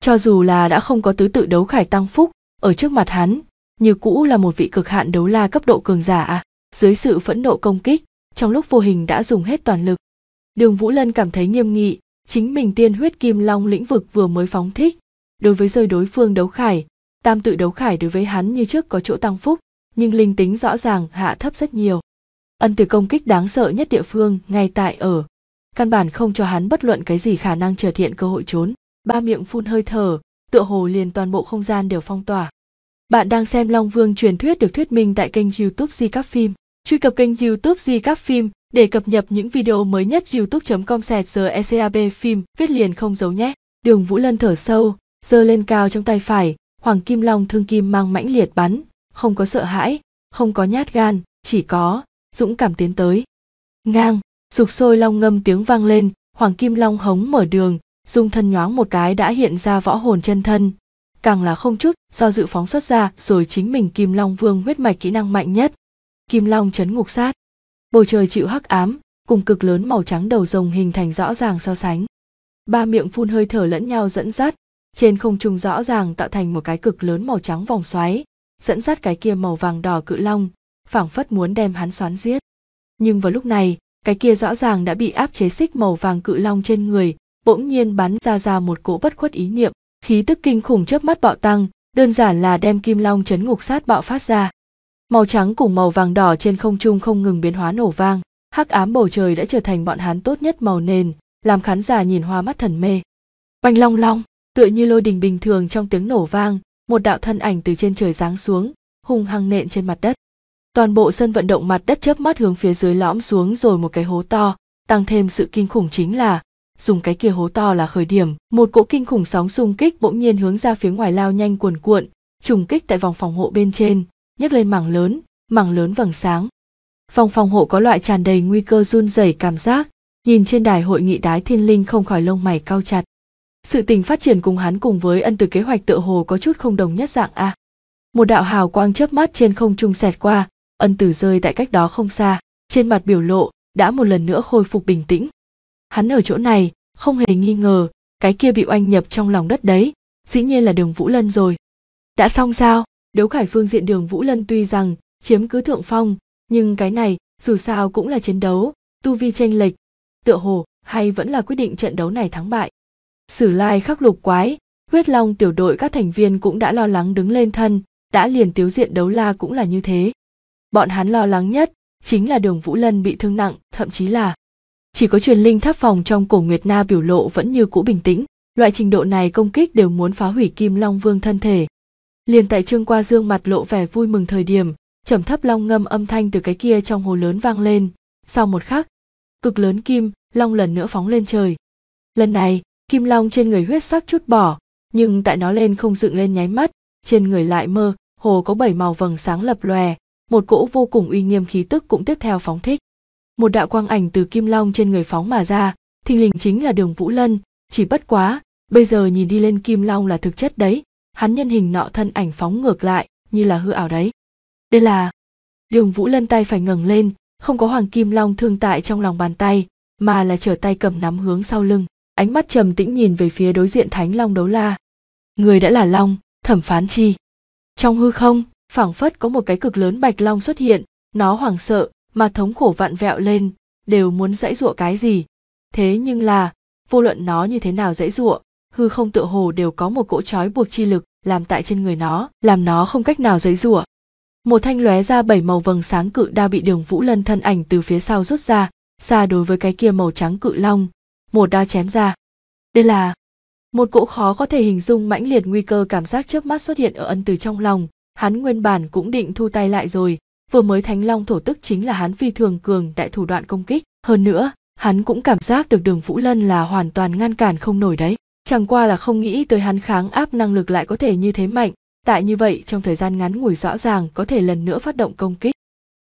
cho dù là đã không có tứ tự đấu khải tăng phúc ở trước mặt hắn như cũ là một vị cực hạn đấu la cấp độ cường giả à dưới sự phẫn nộ công kích trong lúc vô hình đã dùng hết toàn lực đường vũ lân cảm thấy nghiêm nghị chính mình tiên huyết kim long lĩnh vực vừa mới phóng thích đối với rơi đối phương đấu khải tam tự đấu khải đối với hắn như trước có chỗ tăng phúc nhưng linh tính rõ ràng hạ thấp rất nhiều ân từ công kích đáng sợ nhất địa phương ngay tại ở căn bản không cho hắn bất luận cái gì khả năng trở thiện cơ hội trốn ba miệng phun hơi thở tựa hồ liền toàn bộ không gian đều phong tỏa bạn đang xem Long Vương truyền thuyết được thuyết minh tại kênh YouTube Di Các Phim. Truy cập kênh YouTube Di Các Phim để cập nhật những video mới nhất youtube.com sẹt giờ ECAB phim viết liền không giấu nhé. Đường Vũ Lân thở sâu, giơ lên cao trong tay phải, Hoàng Kim Long thương kim mang mãnh liệt bắn, không có sợ hãi, không có nhát gan, chỉ có dũng cảm tiến tới. Ngang, sục sôi long ngâm tiếng vang lên, Hoàng Kim Long hống mở đường, dung thân nhoáng một cái đã hiện ra võ hồn chân thân, càng là không chút do dự phóng xuất ra rồi chính mình kim long vương huyết mạch kỹ năng mạnh nhất kim long chấn ngục sát bầu trời chịu hắc ám cùng cực lớn màu trắng đầu rồng hình thành rõ ràng so sánh ba miệng phun hơi thở lẫn nhau dẫn dắt trên không trung rõ ràng tạo thành một cái cực lớn màu trắng vòng xoáy dẫn dắt cái kia màu vàng đỏ cự long phảng phất muốn đem hắn xoắn giết nhưng vào lúc này cái kia rõ ràng đã bị áp chế xích màu vàng cự long trên người bỗng nhiên bắn ra ra một cỗ bất khuất ý niệm khí tức kinh khủng chớp mắt bạo tăng đơn giản là đem kim long chấn ngục sát bạo phát ra màu trắng cùng màu vàng đỏ trên không trung không ngừng biến hóa nổ vang hắc ám bầu trời đã trở thành bọn hắn tốt nhất màu nền làm khán giả nhìn hoa mắt thần mê oanh long long tựa như lôi đình bình thường trong tiếng nổ vang một đạo thân ảnh từ trên trời giáng xuống hung hăng nện trên mặt đất toàn bộ sân vận động mặt đất chớp mắt hướng phía dưới lõm xuống rồi một cái hố to tăng thêm sự kinh khủng chính là dùng cái kia hố to là khởi điểm một cỗ kinh khủng sóng xung kích bỗng nhiên hướng ra phía ngoài lao nhanh cuồn cuộn trùng kích tại vòng phòng hộ bên trên nhấc lên mảng lớn mảng lớn vầng sáng vòng phòng hộ có loại tràn đầy nguy cơ run rẩy cảm giác nhìn trên đài hội nghị đái thiên linh không khỏi lông mày cao chặt sự tình phát triển cùng hắn cùng với ân từ kế hoạch tựa hồ có chút không đồng nhất dạng a à. một đạo hào quang chớp mắt trên không trung xẹt qua ân tử rơi tại cách đó không xa trên mặt biểu lộ đã một lần nữa khôi phục bình tĩnh hắn ở chỗ này không hề nghi ngờ cái kia bị oanh nhập trong lòng đất đấy dĩ nhiên là đường vũ lân rồi đã xong sao đấu khải phương diện đường vũ lân tuy rằng chiếm cứ thượng phong nhưng cái này dù sao cũng là chiến đấu tu vi tranh lệch tựa hồ hay vẫn là quyết định trận đấu này thắng bại sử lai khắc lục quái huyết long tiểu đội các thành viên cũng đã lo lắng đứng lên thân đã liền tiếu diện đấu la cũng là như thế bọn hắn lo lắng nhất chính là đường vũ lân bị thương nặng thậm chí là chỉ có truyền linh tháp phòng trong cổ nguyệt na biểu lộ vẫn như cũ bình tĩnh loại trình độ này công kích đều muốn phá hủy kim long vương thân thể liền tại trương qua dương mặt lộ vẻ vui mừng thời điểm trầm thấp long ngâm âm thanh từ cái kia trong hồ lớn vang lên sau một khắc cực lớn kim long lần nữa phóng lên trời lần này kim long trên người huyết sắc chút bỏ nhưng tại nó lên không dựng lên nháy mắt trên người lại mơ hồ có bảy màu vầng sáng lập lòe một cỗ vô cùng uy nghiêm khí tức cũng tiếp theo phóng thích một đạo quang ảnh từ kim long trên người phóng mà ra thình lình chính là đường vũ lân chỉ bất quá bây giờ nhìn đi lên kim long là thực chất đấy hắn nhân hình nọ thân ảnh phóng ngược lại như là hư ảo đấy đây là đường vũ lân tay phải ngẩng lên không có hoàng kim long thương tại trong lòng bàn tay mà là trở tay cầm nắm hướng sau lưng ánh mắt trầm tĩnh nhìn về phía đối diện thánh long đấu la người đã là long thẩm phán chi trong hư không phảng phất có một cái cực lớn bạch long xuất hiện nó hoảng sợ mà thống khổ vặn vẹo lên đều muốn dãy giụa cái gì thế nhưng là vô luận nó như thế nào dãy giụa hư không tựa hồ đều có một cỗ trói buộc chi lực làm tại trên người nó làm nó không cách nào dãy giụa một thanh lóe ra bảy màu vầng sáng cự đao bị đường vũ lân thân ảnh từ phía sau rút ra xa đối với cái kia màu trắng cự long một đao chém ra đây là một cỗ khó có thể hình dung mãnh liệt nguy cơ cảm giác chớp mắt xuất hiện ở ân từ trong lòng hắn nguyên bản cũng định thu tay lại rồi vừa mới thánh long thổ tức chính là hắn phi thường cường đại thủ đoạn công kích hơn nữa hắn cũng cảm giác được đường vũ lân là hoàn toàn ngăn cản không nổi đấy chẳng qua là không nghĩ tới hắn kháng áp năng lực lại có thể như thế mạnh tại như vậy trong thời gian ngắn ngủi rõ ràng có thể lần nữa phát động công kích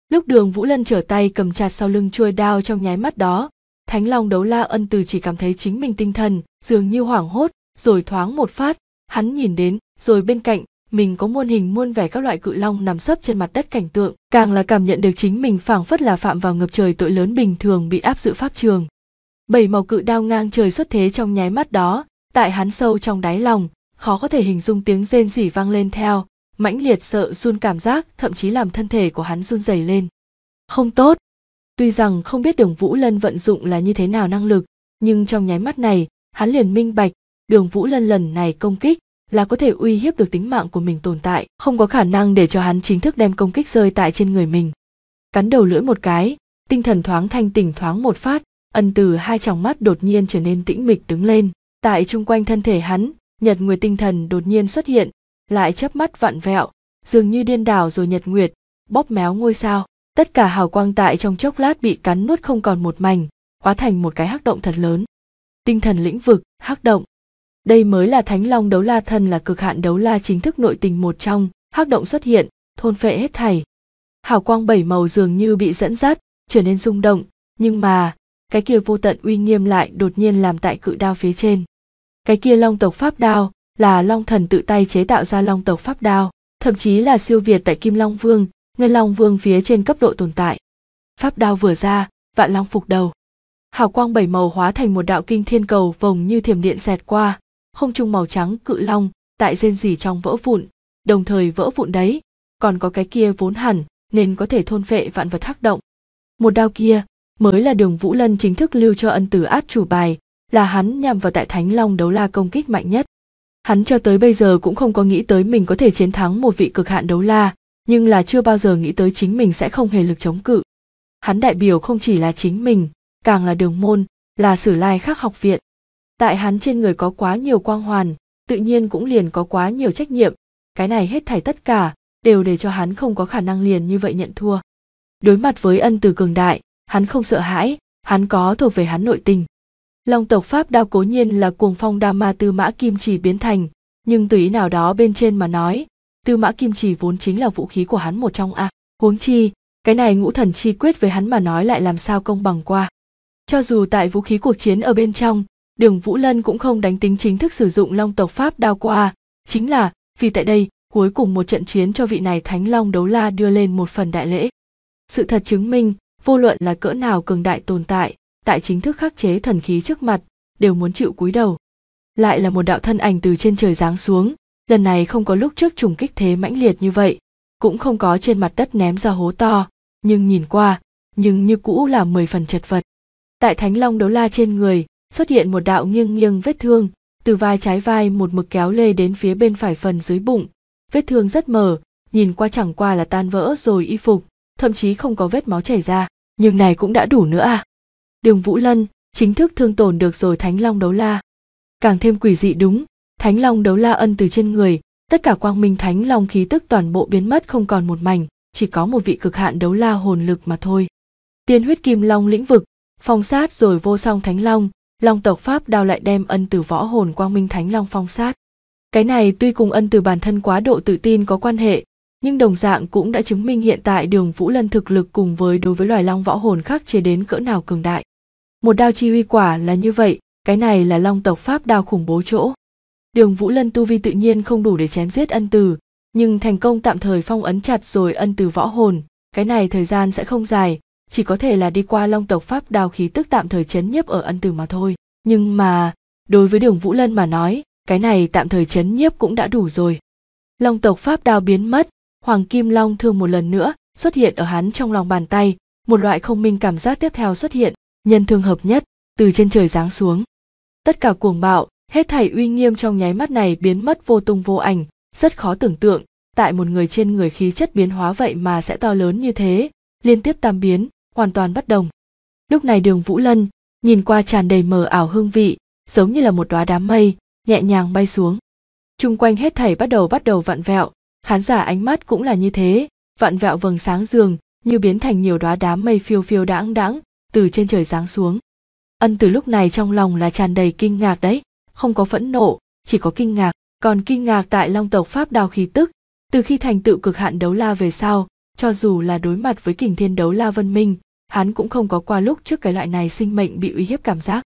lúc đường vũ lân trở tay cầm chặt sau lưng chuôi đao trong nháy mắt đó thánh long đấu la ân từ chỉ cảm thấy chính mình tinh thần dường như hoảng hốt rồi thoáng một phát hắn nhìn đến rồi bên cạnh mình có muôn hình muôn vẻ các loại cự long nằm sấp trên mặt đất cảnh tượng càng là cảm nhận được chính mình phảng phất là phạm vào ngập trời tội lớn bình thường bị áp dự pháp trường bảy màu cự đao ngang trời xuất thế trong nháy mắt đó tại hắn sâu trong đáy lòng khó có thể hình dung tiếng rên rỉ vang lên theo mãnh liệt sợ run cảm giác thậm chí làm thân thể của hắn run rẩy lên không tốt tuy rằng không biết đường vũ lân vận dụng là như thế nào năng lực nhưng trong nháy mắt này hắn liền minh bạch đường vũ lân lần này công kích là có thể uy hiếp được tính mạng của mình tồn tại không có khả năng để cho hắn chính thức đem công kích rơi tại trên người mình cắn đầu lưỡi một cái tinh thần thoáng thanh tỉnh thoáng một phát ân từ hai tròng mắt đột nhiên trở nên tĩnh mịch đứng lên tại chung quanh thân thể hắn nhật nguyệt tinh thần đột nhiên xuất hiện lại chớp mắt vặn vẹo dường như điên đảo rồi nhật nguyệt bóp méo ngôi sao tất cả hào quang tại trong chốc lát bị cắn nuốt không còn một mảnh hóa thành một cái hắc động thật lớn tinh thần lĩnh vực hắc động đây mới là thánh long đấu la thân là cực hạn đấu la chính thức nội tình một trong hắc động xuất hiện thôn phệ hết thảy hào quang bảy màu dường như bị dẫn dắt trở nên rung động nhưng mà cái kia vô tận uy nghiêm lại đột nhiên làm tại cự đao phía trên cái kia long tộc pháp đao là long thần tự tay chế tạo ra long tộc pháp đao thậm chí là siêu việt tại kim long vương ngân long vương phía trên cấp độ tồn tại pháp đao vừa ra vạn long phục đầu hào quang bảy màu hóa thành một đạo kinh thiên cầu vồng như thiểm điện xẹt qua không trung màu trắng cự long tại rên rỉ trong vỡ vụn đồng thời vỡ vụn đấy còn có cái kia vốn hẳn nên có thể thôn phệ vạn vật hắc động một đao kia mới là đường vũ lân chính thức lưu cho ân tử át chủ bài là hắn nhằm vào tại thánh long đấu la công kích mạnh nhất hắn cho tới bây giờ cũng không có nghĩ tới mình có thể chiến thắng một vị cực hạn đấu la nhưng là chưa bao giờ nghĩ tới chính mình sẽ không hề lực chống cự hắn đại biểu không chỉ là chính mình càng là đường môn là sử lai khác học viện tại hắn trên người có quá nhiều quang hoàn tự nhiên cũng liền có quá nhiều trách nhiệm cái này hết thảy tất cả đều để cho hắn không có khả năng liền như vậy nhận thua đối mặt với ân từ cường đại hắn không sợ hãi hắn có thuộc về hắn nội tình long tộc pháp đao cố nhiên là cuồng phong đa ma tư mã kim chỉ biến thành nhưng tùy ý nào đó bên trên mà nói tư mã kim chỉ vốn chính là vũ khí của hắn một trong a huống chi cái này ngũ thần chi quyết với hắn mà nói lại làm sao công bằng qua cho dù tại vũ khí cuộc chiến ở bên trong Đường Vũ Lân cũng không đánh tính chính thức sử dụng long tộc Pháp đao qua, chính là vì tại đây cuối cùng một trận chiến cho vị này Thánh Long Đấu La đưa lên một phần đại lễ. Sự thật chứng minh, vô luận là cỡ nào cường đại tồn tại, tại chính thức khắc chế thần khí trước mặt, đều muốn chịu cúi đầu. Lại là một đạo thân ảnh từ trên trời giáng xuống, lần này không có lúc trước trùng kích thế mãnh liệt như vậy, cũng không có trên mặt đất ném ra hố to, nhưng nhìn qua, nhưng như cũ là mười phần chật vật. Tại Thánh Long Đấu La trên người, xuất hiện một đạo nghiêng nghiêng vết thương, từ vai trái vai một mực kéo lê đến phía bên phải phần dưới bụng. Vết thương rất mờ, nhìn qua chẳng qua là tan vỡ rồi y phục, thậm chí không có vết máu chảy ra, nhưng này cũng đã đủ nữa à. Đường Vũ Lân, chính thức thương tổn được rồi Thánh Long đấu la. Càng thêm quỷ dị đúng, Thánh Long đấu la ân từ trên người, tất cả quang minh Thánh Long khí tức toàn bộ biến mất không còn một mảnh, chỉ có một vị cực hạn đấu la hồn lực mà thôi. Tiên huyết kim long lĩnh vực, phong sát rồi vô song Thánh Long, long tộc pháp đao lại đem ân từ võ hồn quang minh thánh long phong sát cái này tuy cùng ân từ bản thân quá độ tự tin có quan hệ nhưng đồng dạng cũng đã chứng minh hiện tại đường vũ lân thực lực cùng với đối với loài long võ hồn khác chế đến cỡ nào cường đại một đao chi uy quả là như vậy cái này là long tộc pháp đao khủng bố chỗ đường vũ lân tu vi tự nhiên không đủ để chém giết ân từ nhưng thành công tạm thời phong ấn chặt rồi ân từ võ hồn cái này thời gian sẽ không dài chỉ có thể là đi qua long tộc pháp đào khí tức tạm thời chấn nhiếp ở ân từ mà thôi nhưng mà đối với đường vũ lân mà nói cái này tạm thời chấn nhiếp cũng đã đủ rồi long tộc pháp đao biến mất hoàng kim long thương một lần nữa xuất hiện ở hắn trong lòng bàn tay một loại không minh cảm giác tiếp theo xuất hiện nhân thương hợp nhất từ trên trời giáng xuống tất cả cuồng bạo hết thảy uy nghiêm trong nháy mắt này biến mất vô tung vô ảnh rất khó tưởng tượng tại một người trên người khí chất biến hóa vậy mà sẽ to lớn như thế liên tiếp tam biến hoàn toàn bất đồng lúc này đường vũ lân nhìn qua tràn đầy mờ ảo hương vị giống như là một đóa đám mây nhẹ nhàng bay xuống Trung quanh hết thảy bắt đầu bắt đầu vặn vẹo khán giả ánh mắt cũng là như thế vặn vẹo vầng sáng giường như biến thành nhiều đóa đám mây phiêu phiêu đãng đãng từ trên trời giáng xuống ân từ lúc này trong lòng là tràn đầy kinh ngạc đấy không có phẫn nộ chỉ có kinh ngạc còn kinh ngạc tại long tộc pháp đào khí tức từ khi thành tựu cực hạn đấu la về sau cho dù là đối mặt với kình thiên đấu la vân minh hắn cũng không có qua lúc trước cái loại này sinh mệnh bị uy hiếp cảm giác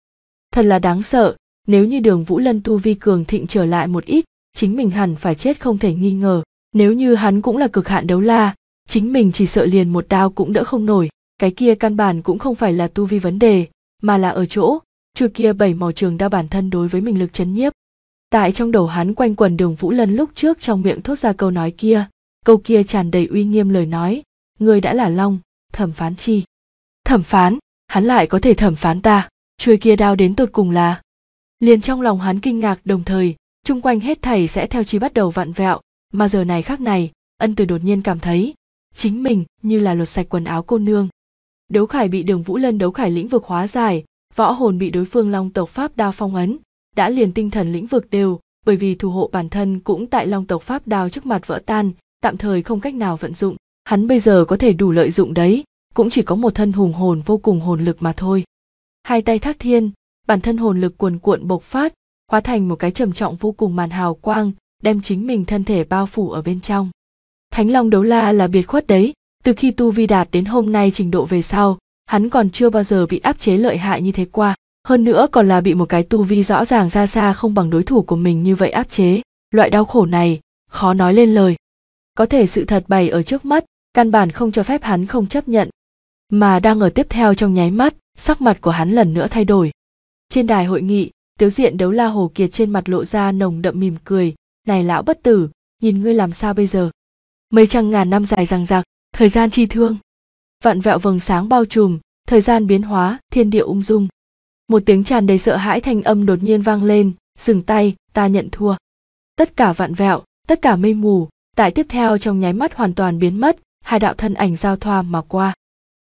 thật là đáng sợ nếu như đường vũ lân tu vi cường thịnh trở lại một ít chính mình hẳn phải chết không thể nghi ngờ nếu như hắn cũng là cực hạn đấu la chính mình chỉ sợ liền một đao cũng đỡ không nổi cái kia căn bản cũng không phải là tu vi vấn đề mà là ở chỗ chuôi kia bảy màu trường đao bản thân đối với mình lực chấn nhiếp tại trong đầu hắn quanh quần đường vũ lân lúc trước trong miệng thốt ra câu nói kia câu kia tràn đầy uy nghiêm lời nói người đã là long thẩm phán chi thẩm phán hắn lại có thể thẩm phán ta chuôi kia đao đến tột cùng là liền trong lòng hắn kinh ngạc đồng thời chung quanh hết thảy sẽ theo chi bắt đầu vặn vẹo mà giờ này khác này ân từ đột nhiên cảm thấy chính mình như là lột sạch quần áo cô nương đấu khải bị đường vũ lân đấu khải lĩnh vực hóa giải võ hồn bị đối phương long tộc pháp đao phong ấn đã liền tinh thần lĩnh vực đều bởi vì thủ hộ bản thân cũng tại long tộc pháp đao trước mặt vỡ tan tạm thời không cách nào vận dụng hắn bây giờ có thể đủ lợi dụng đấy cũng chỉ có một thân hùng hồn vô cùng hồn lực mà thôi hai tay thác thiên bản thân hồn lực cuồn cuộn bộc phát hóa thành một cái trầm trọng vô cùng màn hào quang đem chính mình thân thể bao phủ ở bên trong thánh long đấu la là biệt khuất đấy từ khi tu vi đạt đến hôm nay trình độ về sau hắn còn chưa bao giờ bị áp chế lợi hại như thế qua hơn nữa còn là bị một cái tu vi rõ ràng ra xa không bằng đối thủ của mình như vậy áp chế loại đau khổ này khó nói lên lời có thể sự thật bày ở trước mắt căn bản không cho phép hắn không chấp nhận mà đang ở tiếp theo trong nháy mắt sắc mặt của hắn lần nữa thay đổi trên đài hội nghị tiếu diện đấu la hồ kiệt trên mặt lộ ra nồng đậm mỉm cười này lão bất tử nhìn ngươi làm sao bây giờ mấy trăm ngàn năm dài rằng rạc thời gian chi thương vạn vẹo vầng sáng bao trùm thời gian biến hóa thiên địa ung dung một tiếng tràn đầy sợ hãi thanh âm đột nhiên vang lên dừng tay ta nhận thua tất cả vạn vẹo tất cả mây mù tại tiếp theo trong nháy mắt hoàn toàn biến mất hai đạo thân ảnh giao thoa mà qua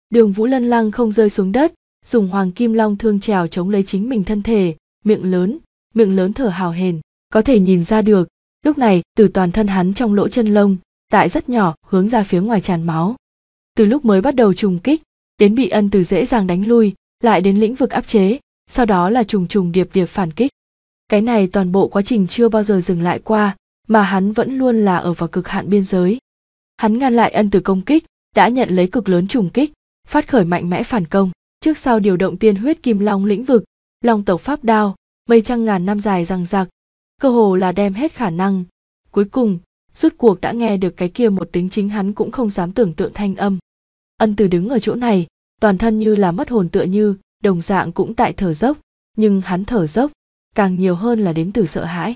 đường vũ lân lăng không rơi xuống đất dùng hoàng kim long thương trèo chống lấy chính mình thân thể miệng lớn miệng lớn thở hào hền có thể nhìn ra được lúc này từ toàn thân hắn trong lỗ chân lông tại rất nhỏ hướng ra phía ngoài tràn máu từ lúc mới bắt đầu trùng kích đến bị ân từ dễ dàng đánh lui lại đến lĩnh vực áp chế sau đó là trùng trùng điệp điệp phản kích cái này toàn bộ quá trình chưa bao giờ dừng lại qua mà hắn vẫn luôn là ở vào cực hạn biên giới hắn ngăn lại ân từ công kích đã nhận lấy cực lớn trùng kích phát khởi mạnh mẽ phản công trước sau điều động tiên huyết kim long lĩnh vực long tộc pháp đao mây trăng ngàn năm dài răng giặc cơ hồ là đem hết khả năng cuối cùng rút cuộc đã nghe được cái kia một tính chính hắn cũng không dám tưởng tượng thanh âm ân từ đứng ở chỗ này toàn thân như là mất hồn tựa như đồng dạng cũng tại thở dốc nhưng hắn thở dốc càng nhiều hơn là đến từ sợ hãi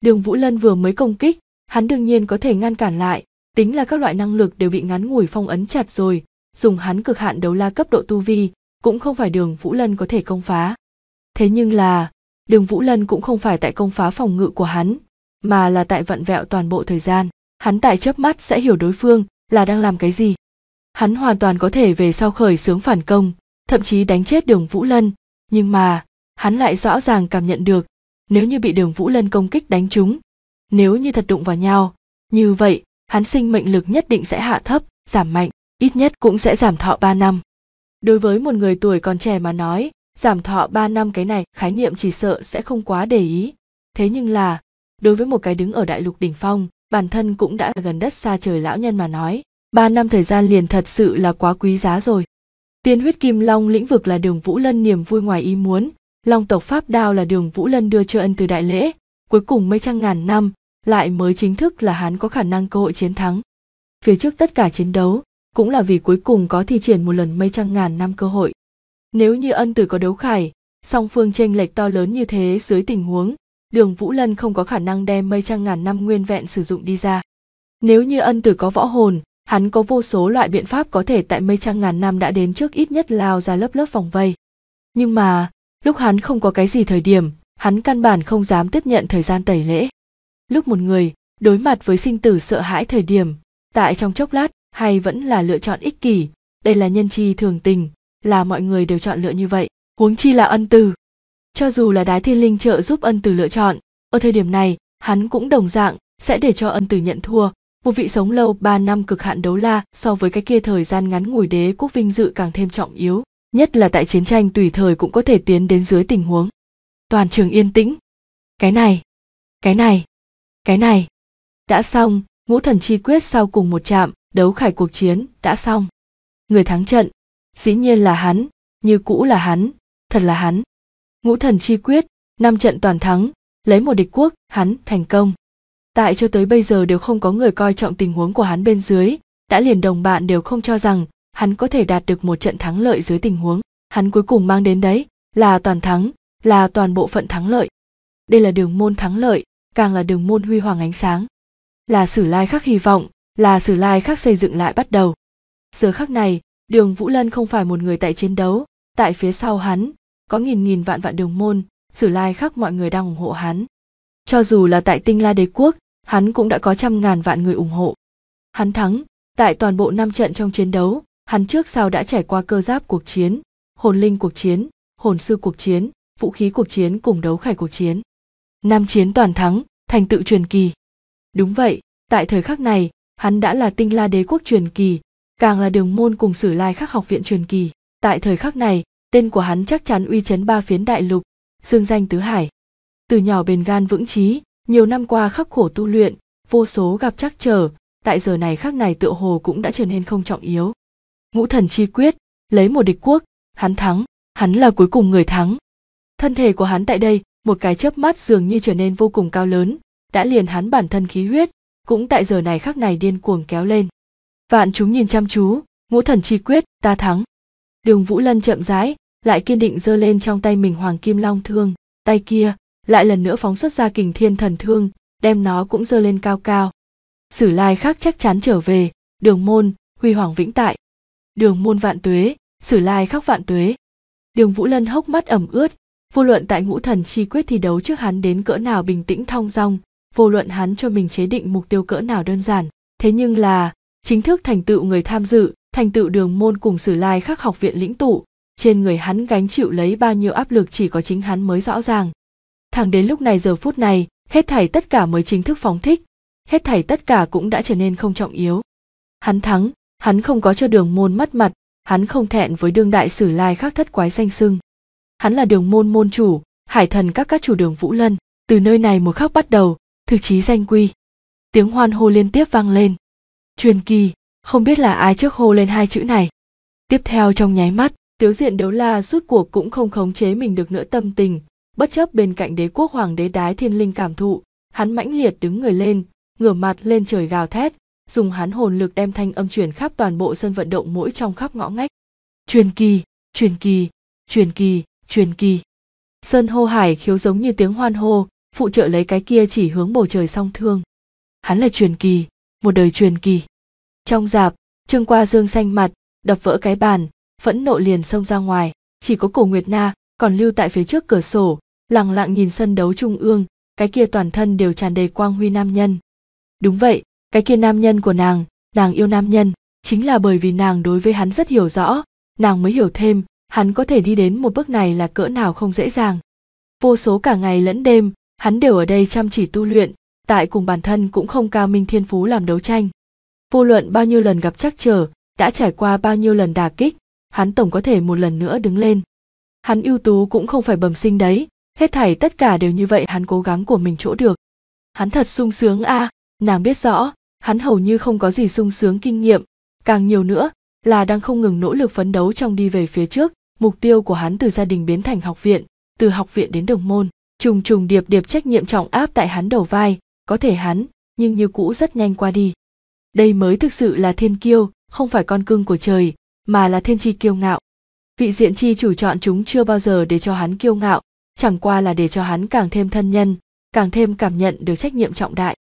đường vũ lân vừa mới công kích hắn đương nhiên có thể ngăn cản lại tính là các loại năng lực đều bị ngắn ngủi phong ấn chặt rồi dùng hắn cực hạn đấu la cấp độ tu vi cũng không phải đường vũ lân có thể công phá thế nhưng là đường vũ lân cũng không phải tại công phá phòng ngự của hắn mà là tại vận vẹo toàn bộ thời gian hắn tại chớp mắt sẽ hiểu đối phương là đang làm cái gì hắn hoàn toàn có thể về sau khởi xướng phản công thậm chí đánh chết đường vũ lân nhưng mà hắn lại rõ ràng cảm nhận được nếu như bị đường vũ lân công kích đánh trúng nếu như thật đụng vào nhau như vậy hắn sinh mệnh lực nhất định sẽ hạ thấp giảm mạnh ít nhất cũng sẽ giảm thọ 3 năm. Đối với một người tuổi còn trẻ mà nói, giảm thọ 3 năm cái này khái niệm chỉ sợ sẽ không quá để ý. Thế nhưng là, đối với một cái đứng ở đại lục đỉnh phong, bản thân cũng đã gần đất xa trời lão nhân mà nói, 3 năm thời gian liền thật sự là quá quý giá rồi. Tiên huyết kim long lĩnh vực là đường Vũ Lân niềm vui ngoài ý muốn, long tộc Pháp Đao là đường Vũ Lân đưa cho ân từ đại lễ, cuối cùng mấy trăm ngàn năm, lại mới chính thức là hắn có khả năng cơ hội chiến thắng. Phía trước tất cả chiến đấu, cũng là vì cuối cùng có thi triển một lần mây trăng ngàn năm cơ hội. Nếu như ân tử có đấu khải, song phương tranh lệch to lớn như thế dưới tình huống, đường Vũ Lân không có khả năng đem mây trăng ngàn năm nguyên vẹn sử dụng đi ra. Nếu như ân tử có võ hồn, hắn có vô số loại biện pháp có thể tại mây trăng ngàn năm đã đến trước ít nhất lao ra lớp lớp vòng vây. Nhưng mà, lúc hắn không có cái gì thời điểm, hắn căn bản không dám tiếp nhận thời gian tẩy lễ. Lúc một người, đối mặt với sinh tử sợ hãi thời điểm, tại trong chốc lát, hay vẫn là lựa chọn ích kỷ đây là nhân chi thường tình là mọi người đều chọn lựa như vậy huống chi là ân từ cho dù là đái thiên linh trợ giúp ân từ lựa chọn ở thời điểm này hắn cũng đồng dạng sẽ để cho ân từ nhận thua một vị sống lâu ba năm cực hạn đấu la so với cái kia thời gian ngắn ngủi đế quốc vinh dự càng thêm trọng yếu nhất là tại chiến tranh tùy thời cũng có thể tiến đến dưới tình huống toàn trường yên tĩnh cái này cái này cái này đã xong ngũ thần chi quyết sau cùng một chạm đấu khải cuộc chiến đã xong người thắng trận dĩ nhiên là hắn như cũ là hắn thật là hắn ngũ thần chi quyết năm trận toàn thắng lấy một địch quốc hắn thành công tại cho tới bây giờ đều không có người coi trọng tình huống của hắn bên dưới đã liền đồng bạn đều không cho rằng hắn có thể đạt được một trận thắng lợi dưới tình huống hắn cuối cùng mang đến đấy là toàn thắng là toàn bộ phận thắng lợi đây là đường môn thắng lợi càng là đường môn huy hoàng ánh sáng là sử lai khắc hy vọng là sử lai khác xây dựng lại bắt đầu giờ khắc này đường vũ lân không phải một người tại chiến đấu tại phía sau hắn có nghìn nghìn vạn vạn đường môn sử lai khác mọi người đang ủng hộ hắn cho dù là tại tinh la đế quốc hắn cũng đã có trăm ngàn vạn người ủng hộ hắn thắng tại toàn bộ năm trận trong chiến đấu hắn trước sau đã trải qua cơ giáp cuộc chiến hồn linh cuộc chiến hồn sư cuộc chiến vũ khí cuộc chiến cùng đấu khải cuộc chiến Nam chiến toàn thắng thành tựu truyền kỳ đúng vậy tại thời khắc này hắn đã là tinh la đế quốc truyền kỳ càng là đường môn cùng sử lai khắc học viện truyền kỳ tại thời khắc này tên của hắn chắc chắn uy chấn ba phiến đại lục dương danh tứ hải từ nhỏ bền gan vững trí nhiều năm qua khắc khổ tu luyện vô số gặp trắc trở tại giờ này khắc này tựa hồ cũng đã trở nên không trọng yếu ngũ thần chi quyết lấy một địch quốc hắn thắng hắn là cuối cùng người thắng thân thể của hắn tại đây một cái chớp mắt dường như trở nên vô cùng cao lớn đã liền hắn bản thân khí huyết cũng tại giờ này khắc này điên cuồng kéo lên vạn chúng nhìn chăm chú ngũ thần chi quyết ta thắng đường vũ lân chậm rãi lại kiên định giơ lên trong tay mình hoàng kim long thương tay kia lại lần nữa phóng xuất ra kình thiên thần thương đem nó cũng giơ lên cao cao sử lai khắc chắc chắn trở về đường môn huy hoàng vĩnh tại đường môn vạn tuế sử lai khắc vạn tuế đường vũ lân hốc mắt ẩm ướt vô luận tại ngũ thần chi quyết thi đấu trước hắn đến cỡ nào bình tĩnh thong dong vô luận hắn cho mình chế định mục tiêu cỡ nào đơn giản thế nhưng là chính thức thành tựu người tham dự thành tựu đường môn cùng sử lai khắc học viện lĩnh tụ trên người hắn gánh chịu lấy bao nhiêu áp lực chỉ có chính hắn mới rõ ràng thẳng đến lúc này giờ phút này hết thảy tất cả mới chính thức phóng thích hết thảy tất cả cũng đã trở nên không trọng yếu hắn thắng hắn không có cho đường môn mất mặt hắn không thẹn với đương đại sử lai khắc thất quái danh sưng hắn là đường môn môn chủ hải thần các các chủ đường vũ lân từ nơi này một khắc bắt đầu thực chí danh quy tiếng hoan hô liên tiếp vang lên truyền kỳ không biết là ai trước hô lên hai chữ này tiếp theo trong nháy mắt tiếu diện đấu la rút cuộc cũng không khống chế mình được nữa tâm tình bất chấp bên cạnh đế quốc hoàng đế đái thiên linh cảm thụ hắn mãnh liệt đứng người lên ngửa mặt lên trời gào thét dùng hắn hồn lực đem thanh âm truyền khắp toàn bộ sân vận động mỗi trong khắp ngõ ngách truyền kỳ truyền kỳ truyền kỳ truyền kỳ sơn hô hải khiếu giống như tiếng hoan hô phụ trợ lấy cái kia chỉ hướng bầu trời song thương hắn là truyền kỳ một đời truyền kỳ trong dạp trương qua dương xanh mặt đập vỡ cái bàn phẫn nộ liền xông ra ngoài chỉ có cổ nguyệt na còn lưu tại phía trước cửa sổ lặng lặng nhìn sân đấu trung ương cái kia toàn thân đều tràn đầy quang huy nam nhân đúng vậy cái kia nam nhân của nàng nàng yêu nam nhân chính là bởi vì nàng đối với hắn rất hiểu rõ nàng mới hiểu thêm hắn có thể đi đến một bước này là cỡ nào không dễ dàng vô số cả ngày lẫn đêm hắn đều ở đây chăm chỉ tu luyện tại cùng bản thân cũng không cao minh thiên phú làm đấu tranh vô luận bao nhiêu lần gặp trắc trở đã trải qua bao nhiêu lần đà kích hắn tổng có thể một lần nữa đứng lên hắn ưu tú cũng không phải bẩm sinh đấy hết thảy tất cả đều như vậy hắn cố gắng của mình chỗ được hắn thật sung sướng a à, nàng biết rõ hắn hầu như không có gì sung sướng kinh nghiệm càng nhiều nữa là đang không ngừng nỗ lực phấn đấu trong đi về phía trước mục tiêu của hắn từ gia đình biến thành học viện từ học viện đến đồng môn trùng trùng điệp điệp trách nhiệm trọng áp tại hắn đầu vai có thể hắn nhưng như cũ rất nhanh qua đi đây mới thực sự là thiên kiêu không phải con cưng của trời mà là thiên chi kiêu ngạo vị diện chi chủ chọn chúng chưa bao giờ để cho hắn kiêu ngạo chẳng qua là để cho hắn càng thêm thân nhân càng thêm cảm nhận được trách nhiệm trọng đại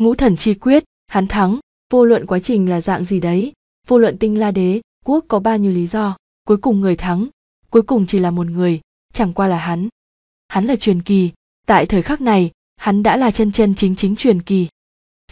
ngũ thần chi quyết hắn thắng vô luận quá trình là dạng gì đấy vô luận tinh la đế quốc có bao nhiêu lý do cuối cùng người thắng cuối cùng chỉ là một người chẳng qua là hắn hắn là truyền kỳ tại thời khắc này hắn đã là chân chân chính chính truyền kỳ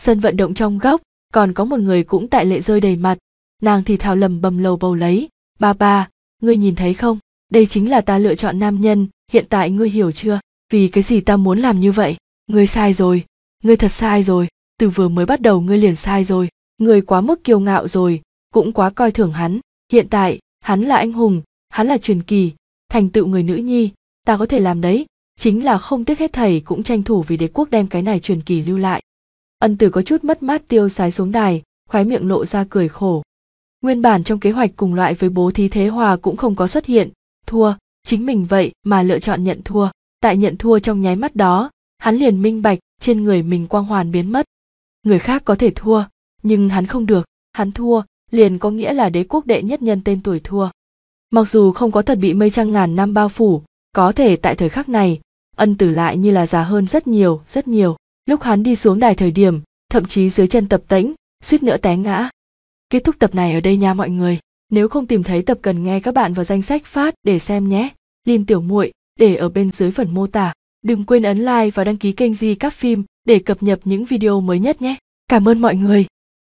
sân vận động trong góc còn có một người cũng tại lệ rơi đầy mặt nàng thì thào lầm bầm lầu bầu lấy ba ba ngươi nhìn thấy không đây chính là ta lựa chọn nam nhân hiện tại ngươi hiểu chưa vì cái gì ta muốn làm như vậy ngươi sai rồi ngươi thật sai rồi từ vừa mới bắt đầu ngươi liền sai rồi ngươi quá mức kiêu ngạo rồi cũng quá coi thường hắn hiện tại hắn là anh hùng hắn là truyền kỳ thành tựu người nữ nhi ta có thể làm đấy chính là không tiếc hết thầy cũng tranh thủ vì đế quốc đem cái này truyền kỳ lưu lại ân tử có chút mất mát tiêu sái xuống đài khoái miệng lộ ra cười khổ nguyên bản trong kế hoạch cùng loại với bố thí thế hòa cũng không có xuất hiện thua chính mình vậy mà lựa chọn nhận thua tại nhận thua trong nháy mắt đó hắn liền minh bạch trên người mình quang hoàn biến mất người khác có thể thua nhưng hắn không được hắn thua liền có nghĩa là đế quốc đệ nhất nhân tên tuổi thua mặc dù không có thật bị mây trăng ngàn năm bao phủ có thể tại thời khắc này ân tử lại như là già hơn rất nhiều rất nhiều lúc hắn đi xuống đài thời điểm thậm chí dưới chân tập tễnh suýt nữa té ngã kết thúc tập này ở đây nha mọi người nếu không tìm thấy tập cần nghe các bạn vào danh sách phát để xem nhé lin tiểu muội để ở bên dưới phần mô tả đừng quên ấn like và đăng ký kênh di các phim để cập nhật những video mới nhất nhé cảm ơn mọi người